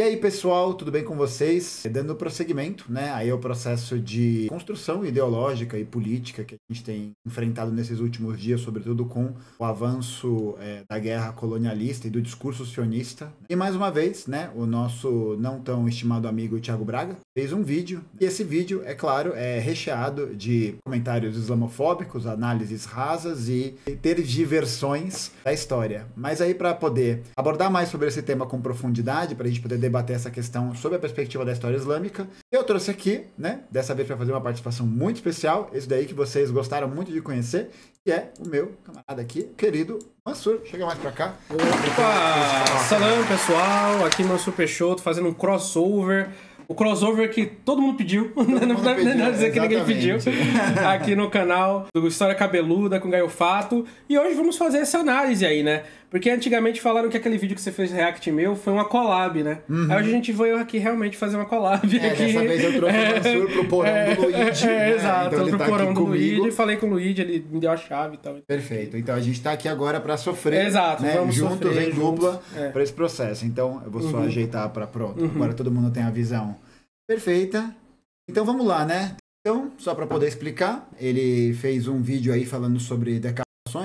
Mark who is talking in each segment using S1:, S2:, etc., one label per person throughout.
S1: E aí, pessoal, tudo bem com vocês? Dando prosseguimento, né, aí é o processo de construção ideológica e política que a gente tem enfrentado nesses últimos dias, sobretudo com o avanço é, da guerra colonialista e do discurso sionista. E mais uma vez, né, o nosso não tão estimado amigo Tiago Braga fez um vídeo, e esse vídeo, é claro, é recheado de comentários islamofóbicos, análises rasas e ter diversões da história. Mas aí, para poder abordar mais sobre esse tema com profundidade, para a gente poder debater essa questão sob a perspectiva da história islâmica. Eu trouxe aqui, né, dessa vez para fazer uma participação muito especial, esse daí que vocês gostaram muito de conhecer, que é o meu camarada aqui, querido Mansur. Chega mais para cá.
S2: Opa! Salam, pessoal. Aqui Mansur Peixoto fazendo um crossover o crossover que todo mundo pediu. Todo não mundo pediu, não dizer que ninguém pediu. Aqui no canal do História Cabeluda com Gaio Fato. E hoje vamos fazer essa análise aí, né? Porque antigamente falaram que aquele vídeo que você fez react meu foi uma collab, né? Uhum. Aí a gente veio aqui realmente fazer uma collab. É, aqui. dessa vez eu trouxe o é. Mansur pro porão é. do Luigi. É, né? Exato, então pro tá porão do comigo. Luigi. Falei com o Luigi, ele me deu a chave e tal. Perfeito. Então a gente tá aqui agora para sofrer. Exato, né? vamos juntos, sofrer, em dupla,
S1: é. para esse processo. Então eu vou só uhum. ajeitar para pronto. Uhum. Agora todo mundo tem a visão perfeita. Então vamos lá, né? Então, só para poder explicar, ele fez um vídeo aí falando sobre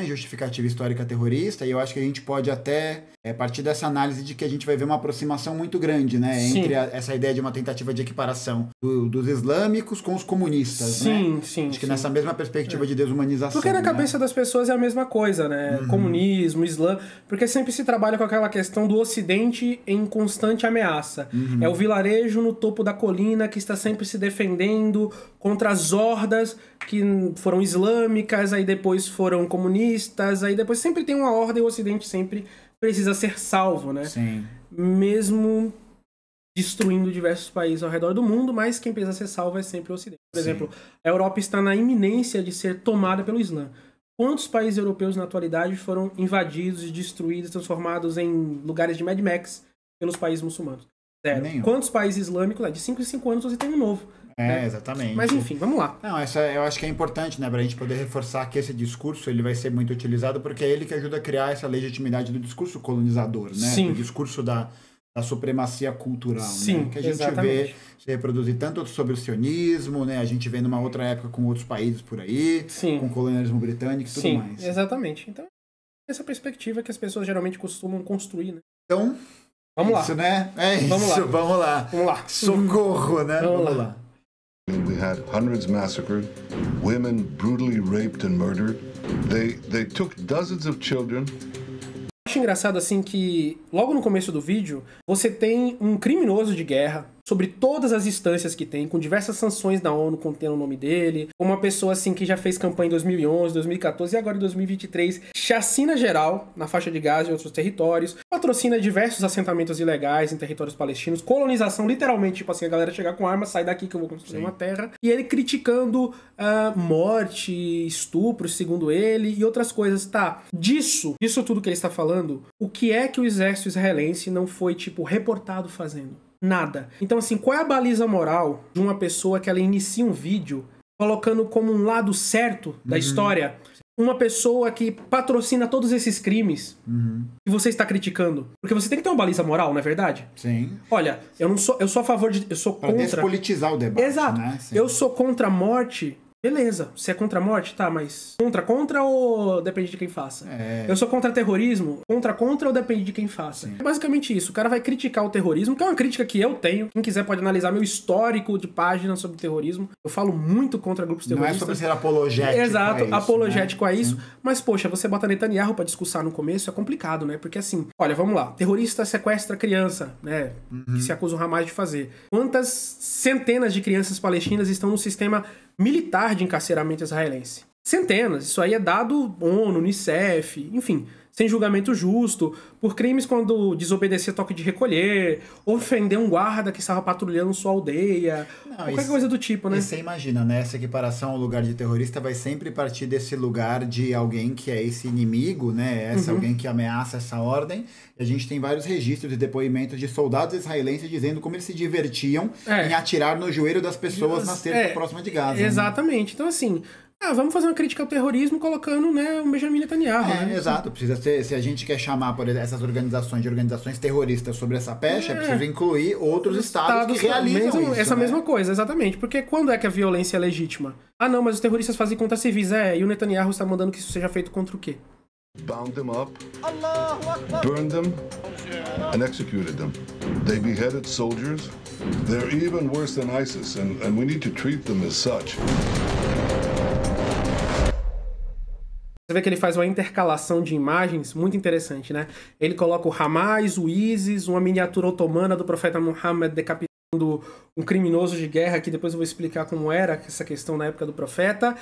S1: justificativa histórica terrorista, e eu acho que a gente pode até é, partir dessa análise de que a gente vai ver uma aproximação muito grande, né? Sim. Entre a, essa ideia de uma tentativa de equiparação do, dos islâmicos com os comunistas, né? sim, né? Sim, Acho que sim. nessa mesma perspectiva é. de desumanização. Porque na né? cabeça
S2: das pessoas é a mesma coisa, né? Uhum. Comunismo, islã, porque sempre se trabalha com aquela questão do ocidente em constante ameaça. Uhum. É o vilarejo no topo da colina que está sempre se defendendo contra as hordas que foram islâmicas, aí depois foram comunistas, aí depois sempre tem uma ordem, o Ocidente sempre precisa ser salvo, né? Sim. Mesmo destruindo diversos países ao redor do mundo, mas quem precisa ser salvo é sempre o Ocidente. Por Sim. exemplo, a Europa está na iminência de ser tomada pelo Islã. Quantos países europeus na atualidade foram invadidos, destruídos, transformados em lugares de Mad Max pelos países muçulmanos? Zero. Nenhum. Quantos países islâmicos? De 5 em 5 anos você tem um novo. É, né?
S1: exatamente. Mas enfim, vamos lá. Não, essa eu acho que é importante, né, pra gente poder reforçar que esse discurso ele vai ser muito utilizado porque é ele que ajuda a criar essa legitimidade do discurso colonizador, né? Sim. Do discurso da, da supremacia cultural, né? Sim, né? Que a gente exatamente. vê se reproduzir tanto sobre o sionismo, né? A gente vê numa outra época com outros países por aí, Sim. com o colonialismo britânico e tudo Sim, mais.
S2: Exatamente. Então, essa perspectiva que as pessoas geralmente costumam construir, né? Então, vamos é lá. Isso, né? É vamos isso, lá. vamos lá. Vamos lá. Socorro, né? Vamos, vamos lá.
S3: lá. We had hundreds massacred,
S2: women brutally raped and murdered. They, they took dozens of children. Acho engraçado assim que logo no começo do vídeo você tem um criminoso de guerra sobre todas as instâncias que tem, com diversas sanções da ONU contendo o nome dele, uma pessoa assim que já fez campanha em 2011, 2014 e agora em 2023, chacina geral na faixa de Gaza e outros territórios, patrocina diversos assentamentos ilegais em territórios palestinos, colonização literalmente, tipo assim, a galera chegar com arma, sai daqui que eu vou construir Sim. uma terra, e ele criticando uh, morte, estupro, segundo ele, e outras coisas, tá? Disso, disso tudo que ele está falando, o que é que o exército israelense não foi, tipo, reportado fazendo? nada. Então, assim, qual é a baliza moral de uma pessoa que ela inicia um vídeo colocando como um lado certo da uhum. história uma pessoa que patrocina todos esses crimes uhum. você está criticando? Porque você tem que ter uma baliza moral, não é verdade? Sim. Olha, eu não sou, eu sou a favor de, eu sou pra contra. Despolitizar o debate. Exato. Né? Eu sou contra a morte Beleza, você é contra a morte? Tá, mas contra contra ou depende de quem faça? É. Eu sou contra terrorismo? Contra contra ou depende de quem faça? Sim. É basicamente isso. O cara vai criticar o terrorismo, que é uma crítica que eu tenho. Quem quiser pode analisar meu histórico de página sobre terrorismo. Eu falo muito contra grupos terroristas. Não é sobre ser
S1: apologético. Exato, a isso, né? apologético
S2: né? a isso. Sim. Mas, poxa, você bota Netanyahu para discursar no começo é complicado, né? Porque assim, olha, vamos lá. Terrorista sequestra criança, né? Uhum. Que se acusa o Hamas de fazer. Quantas centenas de crianças palestinas estão no sistema militar de encarceramento israelense. Centenas, isso aí é dado ONU, Unicef, enfim, sem julgamento justo, por crimes quando desobedecer toque de recolher, ofender um guarda que estava patrulhando sua aldeia, Não, qualquer isso, coisa do tipo, né? E você imagina, né? Essa
S1: equiparação ao lugar de terrorista vai sempre partir desse lugar de alguém que é esse inimigo, né? Essa uhum. alguém que ameaça essa ordem. E a gente tem vários registros e depoimentos de soldados israelenses dizendo como eles se divertiam é. em atirar no joelho das pessoas Deus, na cerca é, próxima de Gaza. Né? Exatamente.
S2: Né? Então, assim, ah, vamos fazer uma crítica ao terrorismo colocando né, o Benjamin Netanyahu. É, né? Exato,
S1: precisa ser, se a gente quer chamar por essas organizações de organizações terroristas sobre essa pecha, é. precisa incluir outros estados, estados que realizam mesmo, isso, essa
S2: né? mesma coisa, exatamente. Porque quando é que a violência é legítima? Ah, não, mas os terroristas fazem contra civis, é, e o Netanyahu está mandando que isso seja feito contra o quê? bound them up, burned them, and executed them. They beheaded soldiers. They're even worse than ISIS, and, and we need to treat them as such. Você vê que ele faz uma intercalação de imagens muito interessante, né? Ele coloca o Hamas, o ISIS, uma miniatura otomana do profeta Muhammad decapitando um criminoso de guerra, que depois eu vou explicar como era essa questão na época do profeta,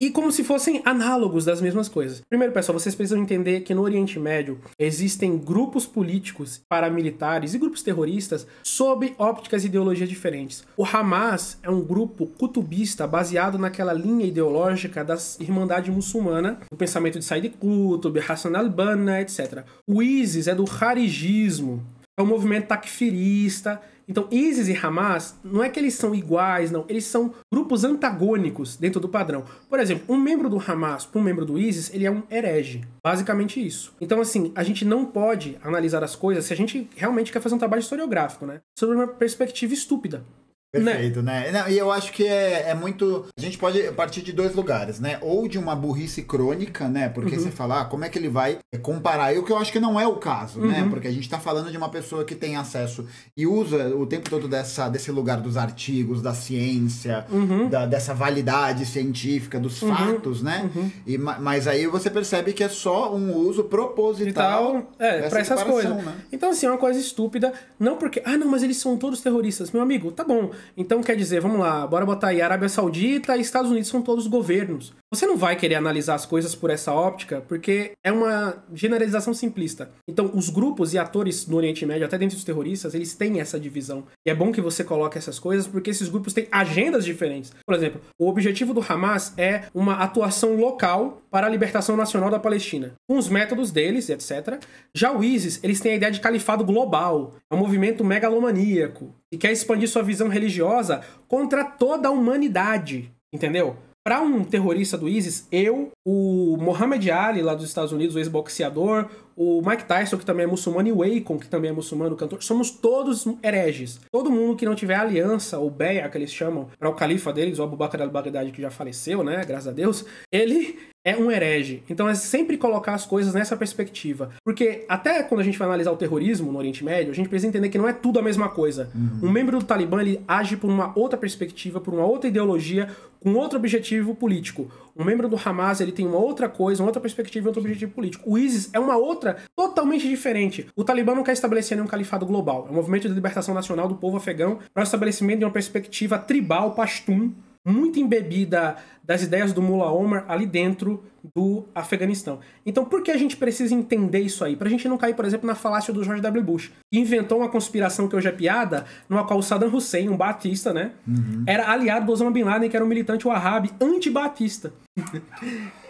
S2: e como se fossem análogos das mesmas coisas. Primeiro, pessoal, vocês precisam entender que no Oriente Médio existem grupos políticos, paramilitares e grupos terroristas sob ópticas e ideologias diferentes. O Hamas é um grupo cutubista baseado naquela linha ideológica da Irmandade Muçulmana, o pensamento de Said Qutb, Hassan al-Banna, etc. O ISIS é do Harijismo, é um movimento takfirista então, ISIS e Hamas não é que eles são iguais, não. Eles são grupos antagônicos dentro do padrão. Por exemplo, um membro do Hamas para um membro do ISIS, ele é um herege. Basicamente isso. Então, assim, a gente não pode analisar as coisas se a gente realmente quer fazer um trabalho historiográfico, né? Sobre uma perspectiva estúpida. Né? Perfeito, né? né? Não, e eu acho que é, é muito. A gente pode
S1: partir de dois lugares, né? Ou de uma burrice crônica, né? Porque uhum. você fala, ah, como é que ele vai comparar? E o que eu acho que não é o caso, né? uhum. né? Porque a gente tá falando de uma pessoa que tem acesso e usa o tempo todo dessa, desse lugar dos artigos, da ciência, uhum. da, dessa validade científica, dos uhum. fatos, né? Uhum. E, mas aí você percebe que é só um uso
S2: proposital.
S1: Tal, então, é, pra essas coisas. Né?
S2: Então, assim, é uma coisa estúpida. Não porque, ah, não, mas eles são todos terroristas. Meu amigo, tá bom. Então, quer dizer, vamos lá, bora botar aí Arábia Saudita e Estados Unidos são todos governos. Você não vai querer analisar as coisas por essa óptica, porque é uma generalização simplista. Então, os grupos e atores no Oriente Médio, até dentro dos terroristas, eles têm essa divisão. E é bom que você coloque essas coisas, porque esses grupos têm agendas diferentes. Por exemplo, o objetivo do Hamas é uma atuação local para a libertação nacional da Palestina, com os métodos deles, etc. Já o ISIS, eles têm a ideia de califado global, é um movimento megalomaníaco, e quer expandir sua visão religiosa contra toda a humanidade, entendeu? Para um terrorista do ISIS, eu, o Mohamed Ali, lá dos Estados Unidos, o ex-boxeador, o Mike Tyson, que também é muçulmano, e o Akon, que também é muçulmano, cantor, somos todos hereges. Todo mundo que não tiver aliança, ou beia, que eles chamam, para o califa deles, o Abu Bakr al-Baghdadi, que já faleceu, né, graças a Deus, ele é um herege. Então é sempre colocar as coisas nessa perspectiva. Porque até quando a gente vai analisar o terrorismo no Oriente Médio, a gente precisa entender que não é tudo a mesma coisa. Uhum. Um membro do Talibã ele age por uma outra perspectiva, por uma outra ideologia, com outro objetivo político. Um membro do Hamas, ele tem uma outra coisa, uma outra perspectiva, outro objetivo político. O ISIS é uma outra totalmente diferente. O Talibã não quer estabelecer nenhum califado global. É um movimento de libertação nacional do povo afegão para o estabelecimento de uma perspectiva tribal pastum muito embebida das ideias do Mullah Omar ali dentro do Afeganistão. Então, por que a gente precisa entender isso aí? Pra gente não cair, por exemplo, na falácia do George W. Bush, que inventou uma conspiração que hoje é piada, na qual Saddam Hussein, um batista, né, uhum. era aliado do Osama Bin Laden, que era um militante wahhabi antibatista.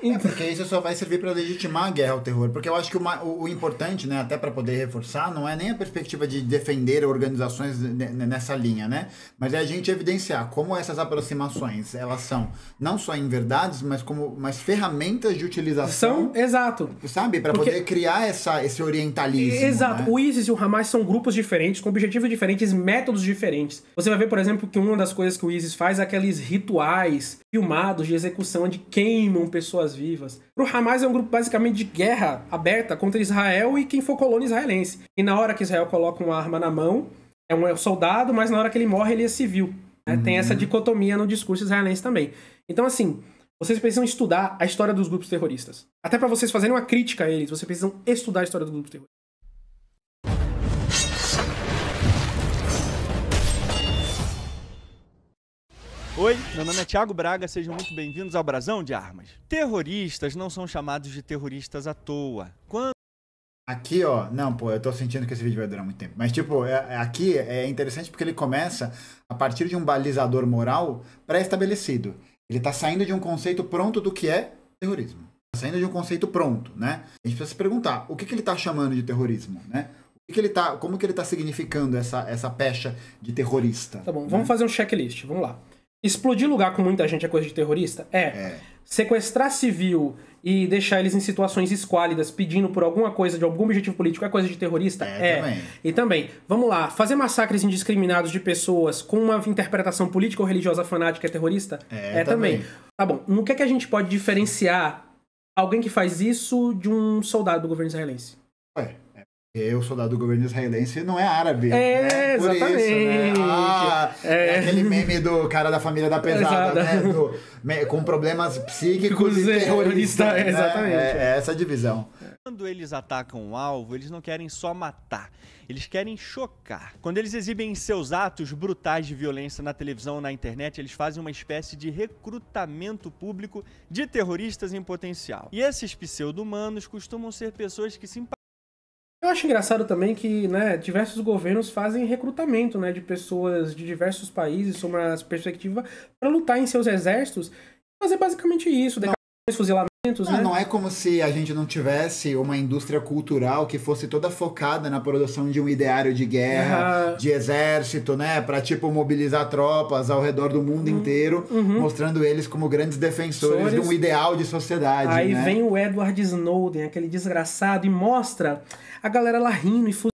S2: é porque isso só vai servir para legitimar a guerra ao terror. Porque eu acho
S1: que o, o, importante, né, até para poder reforçar, não é nem a perspectiva de defender organizações nessa linha, né? Mas é a gente evidenciar como essas aproximações elas são não só inverdades, mas como mas ferramentas de utilização. São, exato Exato. Sabe? Para Porque... poder
S2: criar essa, esse orientalismo. Exato. Né? O ISIS e o Hamas são grupos diferentes, com objetivos diferentes, métodos diferentes. Você vai ver, por exemplo, que uma das coisas que o ISIS faz é aqueles rituais filmados de execução onde queimam pessoas vivas. O Hamas é um grupo basicamente de guerra aberta contra Israel e quem for colônia israelense. E na hora que Israel coloca uma arma na mão, é um é soldado, mas na hora que ele morre, ele é civil. Né? Uhum. Tem essa uhum. dicotomia no discurso israelense também. Então, assim, vocês precisam estudar a história dos grupos terroristas. Até para vocês fazerem uma crítica a eles, vocês precisam estudar a história dos grupos terroristas.
S3: Oi, meu nome é Thiago Braga, sejam muito bem-vindos ao Brasão de Armas. Terroristas não são chamados de terroristas à toa. Quando
S1: Aqui, ó, não, pô, eu tô sentindo que esse vídeo vai durar muito tempo. Mas, tipo, é, é aqui é interessante porque ele começa a partir de um balizador moral pré-estabelecido. Ele está saindo de um conceito pronto do que é terrorismo. Está saindo de um conceito pronto, né? A gente precisa se perguntar o que, que ele está chamando de terrorismo, né? O que ele tá, como que ele está significando essa, essa pecha de terrorista? Tá
S2: bom, né? vamos fazer um checklist, vamos lá. Explodir lugar com muita gente é coisa de terrorista? É. é. Sequestrar civil e deixar eles em situações esquálidas, pedindo por alguma coisa, de algum objetivo político, é coisa de terrorista? É. é. Também. E também, vamos lá, fazer massacres indiscriminados de pessoas com uma interpretação política ou religiosa fanática é terrorista? É, é também. também. Tá bom, no que é que a gente pode diferenciar alguém que faz isso de um soldado do governo israelense? Ué
S1: eu, soldado do governo israelense, não é árabe. É, né? exatamente. Por isso, né? Ah, é. é. aquele meme do cara da família da pesada, né? do, me, com problemas psíquicos e terroristas. É, né? Exatamente. É, é essa divisão.
S3: Quando eles atacam um alvo, eles não querem só matar, eles querem chocar. Quando eles exibem seus atos brutais de violência na televisão ou na internet, eles fazem uma espécie de recrutamento público de terroristas em potencial. E esses pseudo-humanos costumam ser pessoas que se
S2: eu acho engraçado também que né, diversos governos fazem recrutamento né, de pessoas de diversos países sob uma perspectiva para lutar em seus exércitos. Fazer basicamente isso, fuzilamentos, não, né? Não é como se a gente não tivesse uma indústria
S1: cultural que fosse toda focada na produção de um ideário de guerra, uhum. de exército, né? Pra, tipo, mobilizar tropas ao redor do mundo uhum. inteiro, uhum. mostrando eles como grandes defensores Sores. de um ideal de sociedade, Aí né? vem
S2: o Edward Snowden, aquele desgraçado, e mostra a galera lá rindo e fuzilando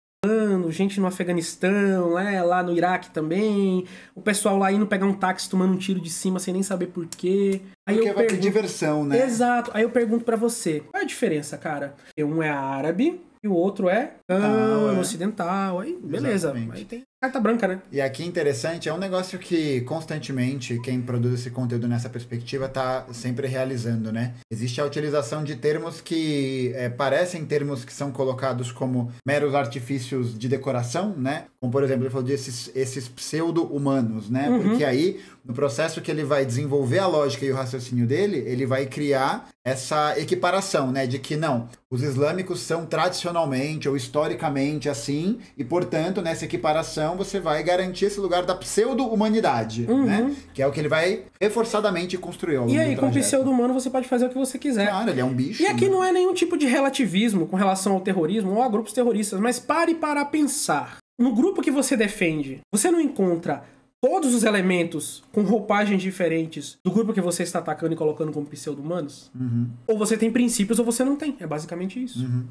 S2: gente no Afeganistão, né? lá no Iraque também. O pessoal lá indo pegar um táxi tomando um tiro de cima sem nem saber por quê. Aí Porque eu vai ter diversão, né? Exato. Aí eu pergunto para você, qual é a diferença, cara? Um é árabe, e o outro é ah, é. ocidental. Aí, beleza. Aí tem carta branca,
S1: né? E aqui interessante, é um negócio que constantemente quem produz esse conteúdo nessa perspectiva tá sempre realizando, né? Existe a utilização de termos que é, parecem termos que são colocados como meros artifícios de decoração, né? Como, por exemplo, ele falou desses esses pseudo-humanos, né? Uhum. Porque aí, no processo que ele vai desenvolver a lógica e o raciocínio dele, ele vai criar essa equiparação, né? De que não, os islâmicos são tradicionalmente ou historicamente assim, e portanto, nessa equiparação você vai garantir esse lugar da pseudo-humanidade, né? uhum. né? Que é o que ele vai reforçadamente construir. Ao longo e aí, com o
S2: pseudo-humano, você pode fazer o que você quiser. Claro, ele é um bicho. E aqui né? não é nenhum tipo de relativismo com relação ao terrorismo ou a grupos terroristas, mas pare para pensar. No grupo que você defende, você não encontra todos os elementos com roupagens diferentes do grupo que você está atacando
S3: e colocando como pseudo-humanos? Uhum. Ou você tem princípios ou você não tem. É basicamente isso. Uhum,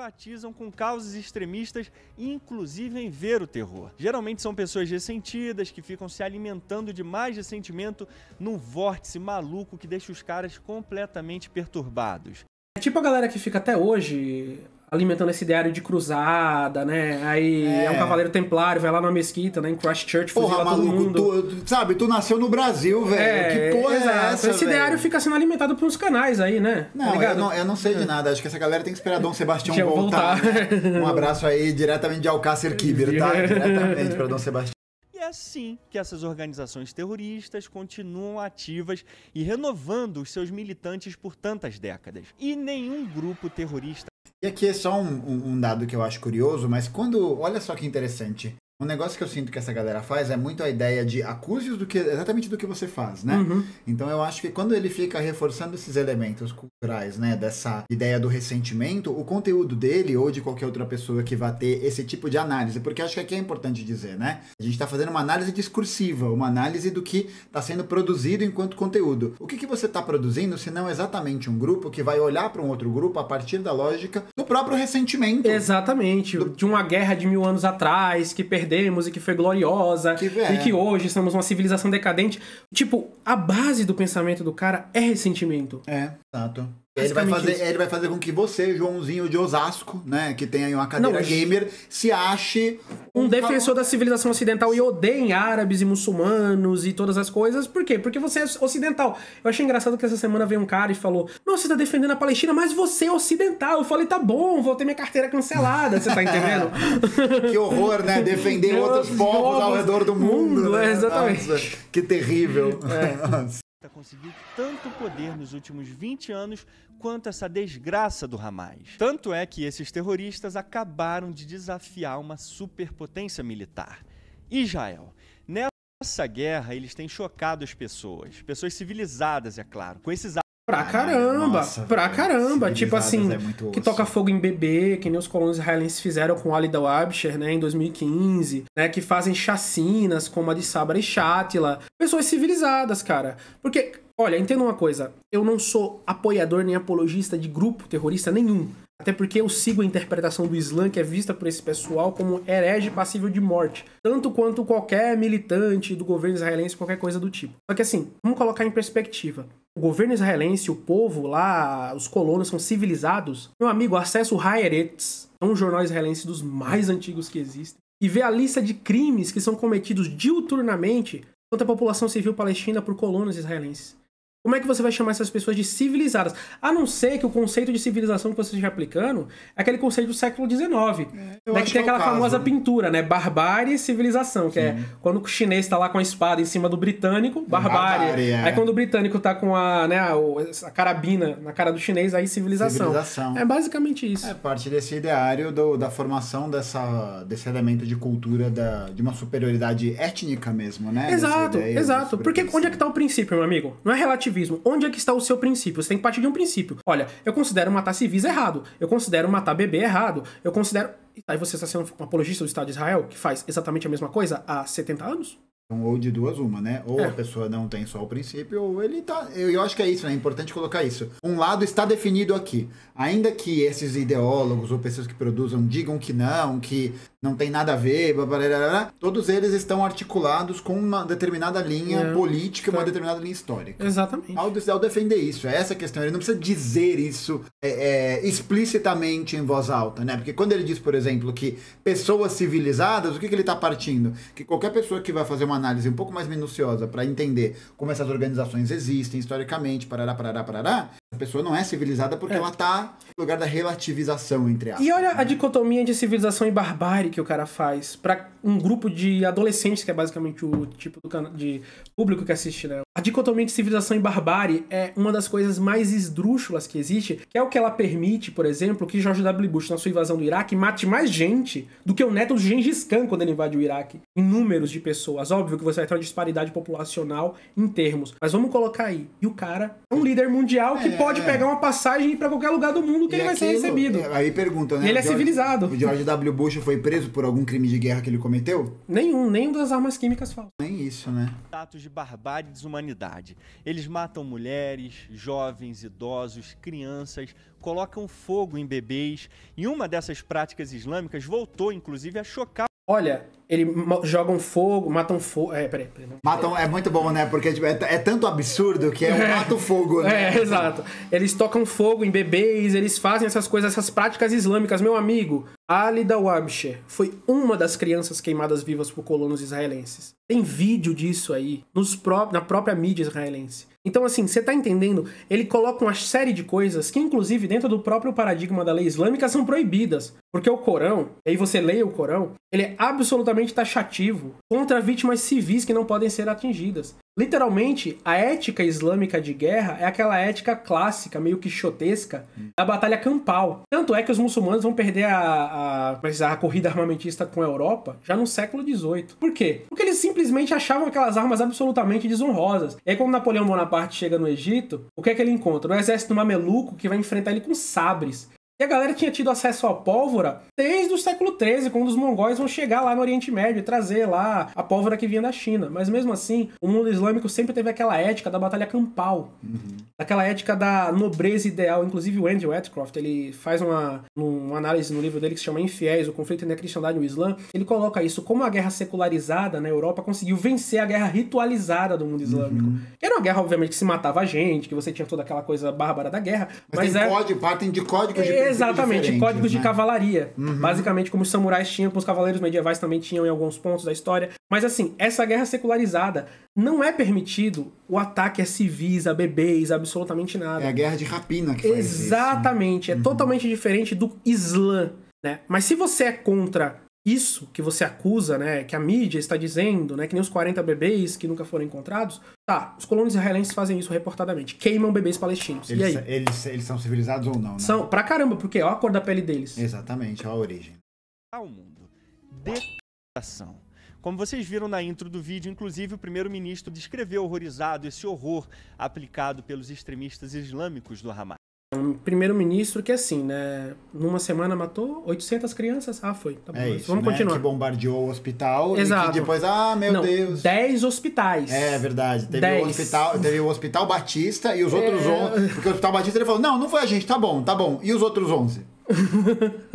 S3: simpatizam com causas extremistas, inclusive em ver o terror. Geralmente são pessoas ressentidas que ficam se alimentando de mais ressentimento num vórtice maluco que deixa os caras completamente perturbados.
S2: É tipo a galera que fica até hoje alimentando esse ideário de cruzada, né? Aí é, é um cavaleiro templário, vai lá na mesquita, né? Em Christchurch, porra, maluco, Tu, sabe, tu nasceu no Brasil, velho. É, que porra é essa, Esse velho? ideário fica sendo alimentado por uns canais aí, né? Tá não, tá eu não, eu não, sei de é.
S1: nada. Acho que essa galera tem que esperar Dom Sebastião voltar. voltar. Né? Um abraço aí diretamente de Alcácer Kibir, tá? Diretamente pra Dom Sebastião.
S3: E é assim que essas organizações terroristas continuam ativas e renovando os seus militantes por tantas décadas. E nenhum grupo terrorista e aqui
S1: é só um, um, dado que eu acho curioso, mas quando. Olha só que interessante. Um negócio que eu sinto que essa galera faz é muito a ideia de acuse-os do que, exatamente do que você faz, né? Uhum. Então eu acho que quando ele fica reforçando esses elementos culturais, né? Dessa ideia do ressentimento, o conteúdo dele ou de qualquer outra pessoa que vá ter esse tipo de análise, porque acho que aqui é importante dizer, né? A gente está fazendo uma análise discursiva, uma análise do que está sendo produzido enquanto conteúdo. O que, que você está produzindo se não exatamente um grupo que vai olhar para um outro grupo a partir da lógica do próprio
S2: ressentimento? Exatamente, do... de uma guerra de mil anos atrás que perdeu perdemos e que foi gloriosa que e que hoje somos uma civilização decadente. Tipo, a base do pensamento do cara é ressentimento. É, exato. É, ele vai, fazer, é, ele
S1: vai fazer com que você, Joãozinho de
S2: Osasco, né, que tem aí uma cadeira Não, gamer, se ache um, um defensor da civilização ocidental e odeie árabes e muçulmanos e todas as coisas. Por quê? Porque você é ocidental. Eu achei engraçado que essa semana veio um cara e falou: Nossa, você tá defendendo a Palestina, mas você é ocidental. Eu falei: Tá bom, vou ter minha carteira cancelada. Você tá entendendo? que horror, né? Defender outros povos, povos ao
S1: redor do mundo. mundo né? é, exatamente. Nossa, que terrível. É.
S3: Tá conseguiu tanto poder nos últimos 20 anos quanto essa desgraça do Hamas. Tanto é que esses terroristas acabaram de desafiar uma superpotência militar, Israel. Nessa guerra, eles têm chocado as pessoas, pessoas civilizadas, é claro, com esses Pra caramba, Nossa, pra
S2: caramba. Tipo assim, é que toca fogo em bebê, que nem os colonos israelenses fizeram com Ali da Wabsher, né, em 2015, né, que fazem chacinas como a de Sabra e Chátila. Pessoas civilizadas, cara. Porque, olha, entenda uma coisa, eu não sou apoiador nem apologista de grupo terrorista nenhum. Até porque eu sigo a interpretação do Islã, que é vista por esse pessoal como herege passível de morte, tanto quanto qualquer militante do governo israelense, qualquer coisa do tipo. Só que assim, vamos colocar em perspectiva. O governo israelense, o povo lá, os colonos são civilizados. Meu amigo, acesso o Haaretz, é um jornal israelense dos mais antigos que existem, e vê a lista de crimes que são cometidos diuturnamente contra a população civil palestina por colonos israelenses. Como é que você vai chamar essas pessoas de civilizadas? A não ser que o conceito de civilização que você esteja aplicando é aquele conceito do século XIX. É, né, que tem é aquela caso, famosa né? pintura, né? Barbárie e civilização, que é Sim. é quando o chinês está lá com a espada em cima do britânico, barbárie. barbárie é. Aí quando o britânico está com a, né, a carabina na cara do chinês, aí civilização. civilização. É basicamente isso. É parte
S1: desse ideário do, da formação dessa, desse elemento de cultura da, de uma superioridade étnica mesmo, né? Exato, exato.
S2: Porque onde é que está o princípio, meu amigo? Não é relativo ativismo? Onde é que está o seu princípio? Você tem que partir de um princípio. Olha, eu considero matar civis errado, eu considero matar bebê errado, eu considero. E Aí você está sendo um apologista do Estado de Israel, que faz exatamente a mesma coisa há 70 anos? Então, ou de duas, uma, né? Ou é. a pessoa não tem só o princípio, ou ele tá. Eu, eu
S1: acho que é isso, né? É importante colocar isso. Um lado está definido aqui. Ainda que esses ideólogos ou pessoas que produzam digam que não, que não tem nada a ver, blá, blá, blá, todos eles estão articulados com uma determinada linha é, política, uma tá. determinada linha histórica.
S2: Exatamente. Ao,
S1: defender isso, é essa a questão. Ele não precisa dizer isso é, é, explicitamente em voz alta, né? Porque quando ele diz, por exemplo, que pessoas civilizadas, o que, que ele está partindo? Que qualquer pessoa que vai fazer uma análise um pouco mais minuciosa para entender como essas organizações existem historicamente, parará, parará, parará, a pessoa não é civilizada porque é. ela tá no lugar da relativização, entre aspas.
S2: E olha né? a dicotomia de civilização e barbárie que o cara faz para um grupo de adolescentes, que é basicamente o tipo de público que assiste, né? A dicotomia de civilização e barbárie é uma das coisas mais esdrúxulas que existe, que é o que ela permite, por exemplo, que George W. Bush, na sua invasão do Iraque, mate mais gente do que o neto do Gengis Khan quando ele invade o Iraque. Em números de pessoas. Óbvio que você vai ter uma disparidade populacional em termos. Mas vamos colocar aí. E o cara é um líder mundial que é pode é. pegar uma passagem para qualquer lugar do mundo que e ele vai ser recebido. É, aí pergunta,
S1: né? Ele é civilizado. O George W. Bush foi preso por algum crime de guerra que ele cometeu?
S3: Nenhum,
S2: nem das
S1: armas químicas falsas. Nem isso, né?
S3: Atos de barbárie e desumanidade. Eles matam mulheres, jovens, idosos, crianças, colocam fogo em bebês. E uma dessas práticas islâmicas voltou, inclusive, a chocar Olha, ele jogam um fogo, matam um fogo. É, peraí, peraí. Matam, é muito bom, né? Porque tipo, é, é, tanto absurdo que é um é. mato
S2: fogo, né? É, exato. Eles tocam fogo em bebês, eles fazem essas coisas, essas práticas islâmicas. Meu amigo, Ali Dawabshe foi uma das crianças queimadas vivas por colonos israelenses. Tem vídeo disso aí nos pró na própria mídia israelense. Então, assim, você está entendendo? Ele coloca uma série de coisas que, inclusive, dentro do próprio paradigma da lei islâmica, são proibidas. Porque o Corão, aí você lê o Corão, ele é absolutamente taxativo contra vítimas civis que não podem ser atingidas. Literalmente, a ética islâmica de guerra é aquela ética clássica, meio quixotesca, da batalha campal. Tanto é que os muçulmanos vão perder a, a, a corrida armamentista com a Europa já no século XVIII. Por quê? Porque eles simplesmente achavam aquelas armas absolutamente desonrosas. E aí, quando Napoleão Bonaparte chega no Egito, o que é que ele encontra? Um exército mameluco que vai enfrentar ele com sabres. E a galera tinha tido acesso à pólvora desde o século XIII, quando os mongóis vão chegar lá no Oriente Médio e trazer lá a pólvora que vinha da China. Mas mesmo assim, o mundo islâmico sempre teve aquela ética da batalha campal, uhum. aquela ética da nobreza ideal. Inclusive o Andrew Atcroft, ele faz uma, uma análise no livro dele que se chama Infiéis, o conflito entre a cristandade e o islã. Ele coloca isso como a guerra secularizada na Europa conseguiu vencer a guerra ritualizada do mundo islâmico. Uhum. Era uma guerra, obviamente, que se matava a gente, que você tinha toda aquela coisa bárbara da guerra. Mas, mas tem é... código, batem de códigos é... Exatamente, códigos né? de cavalaria. Uhum. Basicamente, como os samurais tinham, como os cavaleiros medievais também tinham em alguns pontos da história. Mas assim, essa guerra secularizada não é permitido o ataque a civis, a bebês, absolutamente nada. É a guerra de rapina que faz Exatamente, isso, né? é uhum. totalmente diferente do Islã. Né? Mas se você é contra isso que você acusa, né, que a mídia está dizendo, né, que nem os 40 bebês que nunca foram encontrados, tá, os colonos israelenses fazem isso reportadamente, queimam bebês palestinos.
S1: Eles, e aí? Eles, eles são civilizados ou não, né?
S2: São, pra caramba, porque ó a cor da pele deles.
S1: Exatamente, ó a origem.
S3: Ao mundo, depredação. Como vocês viram na intro do vídeo, inclusive o primeiro-ministro descreveu horrorizado esse horror aplicado pelos extremistas islâmicos do Hamas
S2: um primeiro-ministro que assim, né? Numa semana matou 800 crianças. Ah, foi. Tá bom, é isso, vamos né? continuar. Que bombardeou o hospital Exato. e depois, ah, meu Não, Deus.
S1: 10 hospitais. É verdade. Teve dez. o hospital, teve o Hospital Batista e os outros 11, é... porque o Hospital Batista ele falou: "Não, não foi a gente, tá bom, tá bom". E os outros 11?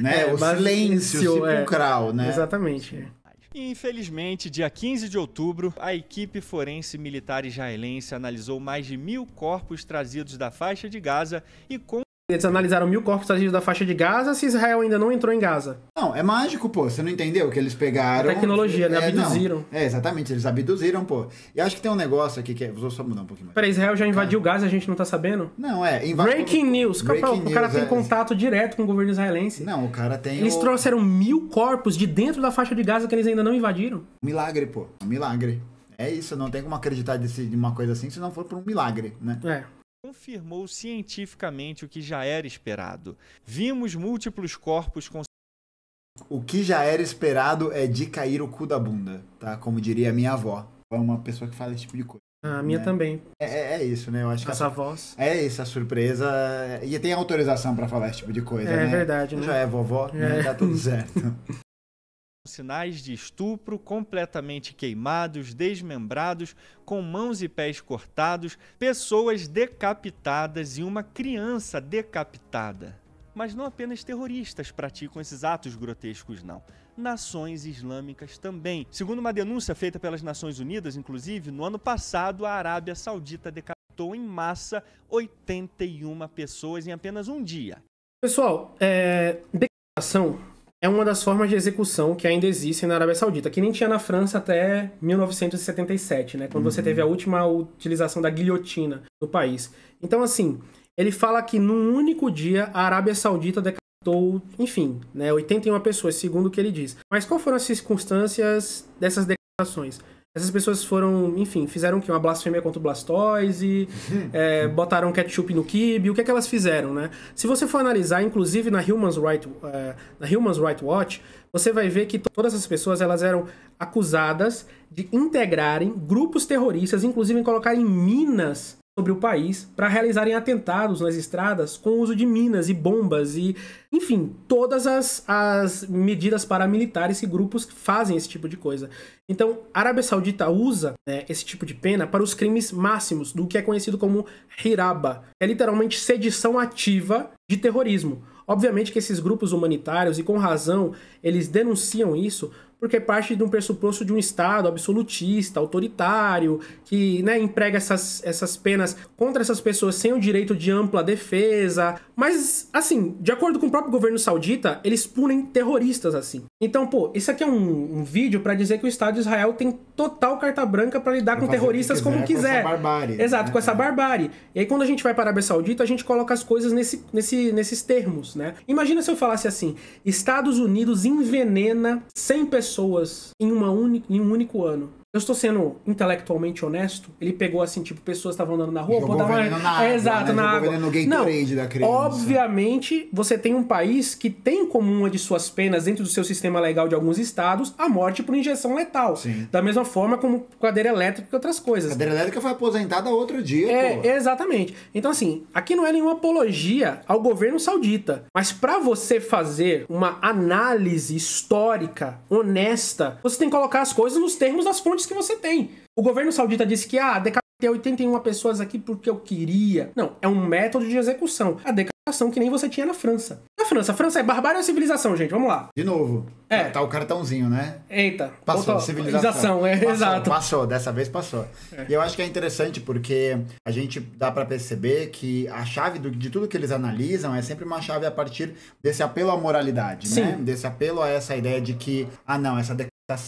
S3: né? É, o silêncio é. sepulcral, é, né?
S2: Exatamente. É.
S3: E infelizmente, dia 15 de outubro, a equipe forense militar israelense analisou mais de mil corpos trazidos da faixa de Gaza e com
S2: eles analisaram mil
S3: corpos atingidos da faixa de
S2: Gaza se Israel ainda não entrou em Gaza. Não, é mágico, pô. Você não entendeu que eles pegaram. A tecnologia, né? É, abduziram.
S1: É, exatamente. Eles abduziram, pô. E acho que tem um negócio aqui que é. Vou só mudar um pouquinho mais.
S2: Peraí, Israel já invadiu Gaza a gente não tá sabendo? Não, é. Breaking news. Breaking news, é o cara tem é... contato direto com o governo israelense. Não, o cara tem. Eles o... trouxeram mil corpos de dentro da faixa de Gaza que eles ainda não invadiram.
S1: Milagre, pô. Milagre. É isso, não tem como acreditar de uma coisa assim se não for por um milagre, né?
S3: É confirmou cientificamente o que já era esperado. Vimos múltiplos corpos com o que já era esperado é de cair o cu da bunda,
S1: tá? Como diria minha avó. É uma pessoa que fala esse tipo de coisa. Ah, a minha né? também. É, é, é isso, né? Eu acho Essa que a, voz. É isso, a surpresa. E tem autorização para falar esse tipo de coisa, é, né? É verdade, né? Já é vovó, né? é. Né? Tá tudo certo.
S3: sinais de estupro, completamente queimados, desmembrados, com mãos e pés cortados, pessoas decapitadas e uma criança decapitada. Mas não apenas terroristas praticam esses atos grotescos, não. Nações islâmicas também. Segundo uma denúncia feita pelas Nações Unidas, inclusive, no ano passado, a Arábia Saudita decapitou em massa 81 pessoas em apenas um dia. Pessoal, é...
S2: decapitação é uma das formas de execução que ainda existe na Arábia Saudita, que nem tinha na França até 1977, né? Quando uhum. você teve a última utilização da guilhotina no país. Então, assim, ele fala que num único dia a Arábia Saudita decapitou, enfim, né, 81 pessoas, segundo o que ele diz. Mas qual foram as circunstâncias dessas decapitações? Essas pessoas foram, enfim, fizeram que? Uma blasfêmia contra o Blastoise, uhum. é, botaram ketchup no kibe, o que é que elas fizeram, né? Se você for analisar, inclusive na Human Rights, é, na Human Rights Watch, você vai ver que todas essas pessoas elas eram acusadas de integrarem grupos terroristas, inclusive em colocarem minas sobre o país para realizarem atentados nas estradas com o uso de minas e bombas e, enfim, todas as, as medidas paramilitares e grupos que fazem esse tipo de coisa. Então, a Arábia Saudita usa né, esse tipo de pena para os crimes máximos do que é conhecido como hiraba, que é literalmente sedição ativa de terrorismo. Obviamente que esses grupos humanitários, e com razão, eles denunciam isso porque parte de um pressuposto de um Estado absolutista, autoritário, que né, emprega essas, essas penas contra essas pessoas sem o direito de ampla defesa. Mas, assim, de acordo com o próprio governo saudita, eles punem terroristas assim. Então, pô, isso aqui é um, um vídeo para dizer que o Estado de Israel tem total carta branca para lidar pra com terroristas quiser, como quiser. Com essa barbárie. Exato, né? com essa barbárie. E aí, quando a gente vai para a Arábia Saudita, a gente coloca as coisas nesse, nesse, nesses termos, né? Imagina se eu falasse assim: Estados Unidos envenena 100 pessoas pessoas em, uma uni, em um único ano. Eu estou sendo intelectualmente honesto. Ele pegou assim, tipo, pessoas estavam andando na rua, Jogou botava. na água, é, exato, né? na Jogou água. No Não, da criança. Obviamente, você tem um país que tem como uma de suas penas, dentro do seu sistema legal de alguns estados, a morte por injeção letal. Sim. Da mesma forma como cadeira elétrica e outras coisas. Cadeira elétrica foi aposentada outro dia. É, pô. exatamente. Então, assim, aqui não é nenhuma apologia ao governo saudita. Mas para você fazer uma análise histórica, honesta, você tem que colocar as coisas nos termos das fontes recursos que você tem. O governo saudita disse que ah, decapitei 81 pessoas aqui porque eu queria. Não, é um método de execução. A decapitação que nem você tinha na França. Na França, a França é barbárie ou civilização, gente? Vamos lá. De novo. É.
S1: Tá o cartãozinho, né? Eita. Passou, outra... civilização. É, passou, exato. Passou, dessa vez passou. É. E eu acho que é interessante porque a gente dá para perceber que a chave do, de tudo que eles analisam é sempre uma chave a partir desse apelo à moralidade, né? Sim. né? Desse apelo a essa ideia de que, ah não, essa